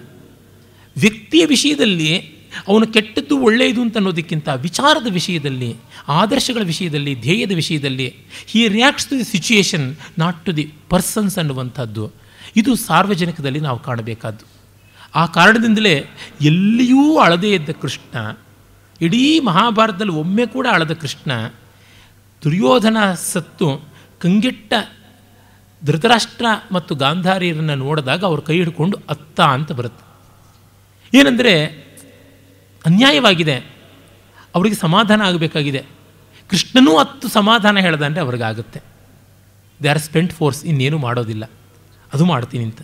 ವ್ಯಕ್ತಿಯ ವಿಷಯದಲ್ಲಿ ಅವನು ಕೆಟ್ಟದ್ದು ಒಳ್ಳೆಯದು ಅಂತ ಅನ್ನೋದಕ್ಕಿಂತ ವಿಚಾರದ ವಿಷಯದಲ್ಲಿ ಆದರ್ಶಗಳ ವಿಷಯದಲ್ಲಿ ಧ್ಯೇಯದ ವಿಷಯದಲ್ಲಿ he reacts to the situation not to the persons ಅನ್ನುವಂಥದ್ದು ಇದು ಸಾರ್ವಜನಿಕದಲ್ಲಿ ನಾವು ಕಾಣಬೇಕಾದ್ದು ಆ ಕಾರಣದಿಂದಲೇ ಎಲ್ಲಿಯೂ ಅಳದೇ ಇದ್ದ ಕೃಷ್ಣ ಇಡೀ ಮಹಾಭಾರತದಲ್ಲಿ ಒಮ್ಮೆ ಕೂಡ ಅಳದ ಕೃಷ್ಣ ದುರ್ಯೋಧನ ಸತ್ತು ಕಂಗೆಟ್ಟ ಧೃತರಾಷ್ಟ್ರ ಮತ್ತು ಗಾಂಧಾರಿಯರನ್ನು ನೋಡಿದಾಗ ಅವರು ಕೈ ಹಿಡ್ಕೊಂಡು ಅತ್ತ ಅಂತ ಬರುತ್ತೆ ಏನಂದರೆ ಅನ್ಯಾಯವಾಗಿದೆ ಅವರಿಗೆ ಸಮಾಧಾನ ಆಗಬೇಕಾಗಿದೆ ಕೃಷ್ಣನೂ ಹತ್ತು ಸಮಾಧಾನ ಹೇಳ್ದ ಅಂದರೆ ಅವ್ರಿಗಾಗುತ್ತೆ ದೇ ಆರ್ ಸ್ಪೆಂಟ್ ಫೋರ್ಸ್ ಇನ್ನೇನು ಮಾಡೋದಿಲ್ಲ ಅದು ಮಾಡ್ತೀನಿ ಅಂತ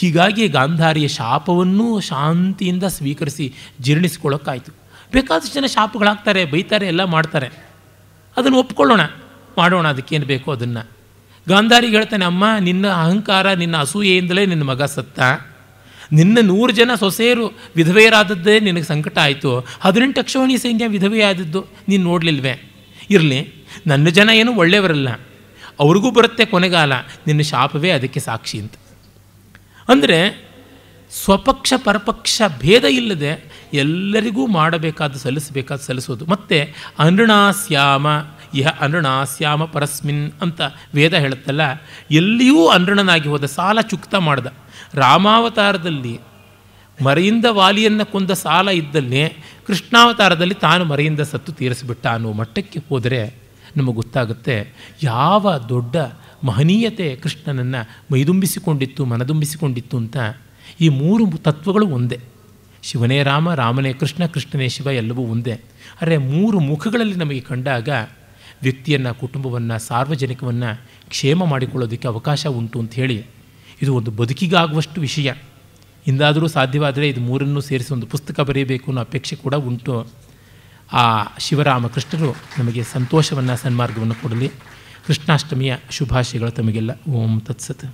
ಹೀಗಾಗಿ ಗಾಂಧಾರಿಯ ಶಾಪವನ್ನೂ ಶಾಂತಿಯಿಂದ ಸ್ವೀಕರಿಸಿ ಜೀರ್ಣಿಸ್ಕೊಳ್ಳೋಕ್ಕಾಯಿತು ಬೇಕಾದಷ್ಟು ಜನ ಶಾಪಗಳಾಗ್ತಾರೆ ಬೈತಾರೆ ಎಲ್ಲ ಮಾಡ್ತಾರೆ ಅದನ್ನು ಒಪ್ಕೊಳ್ಳೋಣ ಮಾಡೋಣ ಅದಕ್ಕೇನು ಬೇಕೋ ಅದನ್ನು ಗಾಂಧಾರಿಗೆ ಹೇಳ್ತಾನೆ ಅಮ್ಮ ನಿನ್ನ ಅಹಂಕಾರ ನಿನ್ನ ಅಸೂಯೆಯಿಂದಲೇ ನಿನ್ನ ಮಗ ಸತ್ತ ನಿನ್ನ ನೂರು ಜನ ಸೊಸೆಯರು ವಿಧವೆಯರಾದದ್ದೇ ನಿನಗೆ ಸಂಕಟ ಆಯಿತು ಹದಿನೆಂಟು ಅಕ್ಷವಣಿ ಸೈನ್ಯ ವಿಧವೆಯಾದದ್ದು ನೀನು ನೋಡಲಿಲ್ವೇ ಇರಲಿ ನನ್ನ ಜನ ಏನು ಒಳ್ಳೆಯವರಲ್ಲ ಅವ್ರಿಗೂ ಬರುತ್ತೆ ಕೊನೆಗಾಲ ನಿನ್ನ ಶಾಪವೇ ಅದಕ್ಕೆ ಸಾಕ್ಷಿ ಅಂತ ಅಂದರೆ ಸ್ವಪಕ್ಷ ಪರಪಕ್ಷ ಭೇದ ಇಲ್ಲದೆ ಎಲ್ಲರಿಗೂ ಮಾಡಬೇಕಾದ ಸಲ್ಲಿಸಬೇಕಾದ ಸಲ್ಲಿಸೋದು ಮತ್ತು ಅನೃಣಾಸ್ಯಾಮ ಇಹ ಅನೃಣಾಸ್ಯಾಮ ಪರಸ್ಮಿನ್ ಅಂತ ವೇದ ಹೇಳುತ್ತಲ್ಲ ಎಲ್ಲಿಯೂ ಅನೃಣನಾಗಿ ಹೋದ ಸಾಲ ಚುಕ್ತ ಮಾಡ್ದ ರಾಮಾವತಾರದಲ್ಲಿ ಮರೆಯಿಂದ ವಾಲಿಯನ್ನು ಕೊಂದ ಸಾಲ ಇದ್ದಲ್ಲಿ ಕೃಷ್ಣಾವತಾರದಲ್ಲಿ ತಾನು ಮರೆಯಿಂದ ಸತ್ತು ತೀರಿಸಿಬಿಟ್ಟ ಅನ್ನೋ ಮಟ್ಟಕ್ಕೆ ಹೋದರೆ ನಮಗೆ ಗೊತ್ತಾಗುತ್ತೆ ಯಾವ ದೊಡ್ಡ ಮಹನೀಯತೆ ಕೃಷ್ಣನನ್ನು ಮೈದುಂಬಿಸಿಕೊಂಡಿತ್ತು ಮನದುಂಬಿಸಿಕೊಂಡಿತ್ತು ಅಂತ ಈ ಮೂರು ತತ್ವಗಳು ಒಂದೇ ಶಿವನೇ ರಾಮ ರಾಮನೇ ಕೃಷ್ಣ ಕೃಷ್ಣನೇ ಶಿವ ಎಲ್ಲವೂ ಒಂದೇ ಆದರೆ ಮೂರು ಮುಖಗಳಲ್ಲಿ ನಮಗೆ ಕಂಡಾಗ ವ್ಯಕ್ತಿಯನ್ನು ಕುಟುಂಬವನ್ನು ಸಾರ್ವಜನಿಕವನ್ನು ಕ್ಷೇಮ ಮಾಡಿಕೊಳ್ಳೋದಕ್ಕೆ ಅವಕಾಶ ಉಂಟು ಅಂತ ಹೇಳಿ ಇದು ಒಂದು ಬದುಕಿಗಾಗುವಷ್ಟು ವಿಷಯ ಇಂದಾದರೂ ಸಾಧ್ಯವಾದರೆ ಇದು ಮೂರನ್ನು ಸೇರಿಸಿ ಒಂದು ಪುಸ್ತಕ ಬರೆಯಬೇಕು ಅನ್ನೋ ಅಪೇಕ್ಷೆ ಕೂಡ ಉಂಟು ಆ ಶಿವರಾಮ ಕೃಷ್ಣರು ನಮಗೆ ಸಂತೋಷವನ್ನು ಸನ್ಮಾರ್ಗವನ್ನು ಕೊಡಲಿ ಕೃಷ್ಣಾಷ್ಟಮಿಯ ಶುಭಾಶಯಗಳು ತಮಗೆಲ್ಲ ಓಂ ತತ್ಸತ್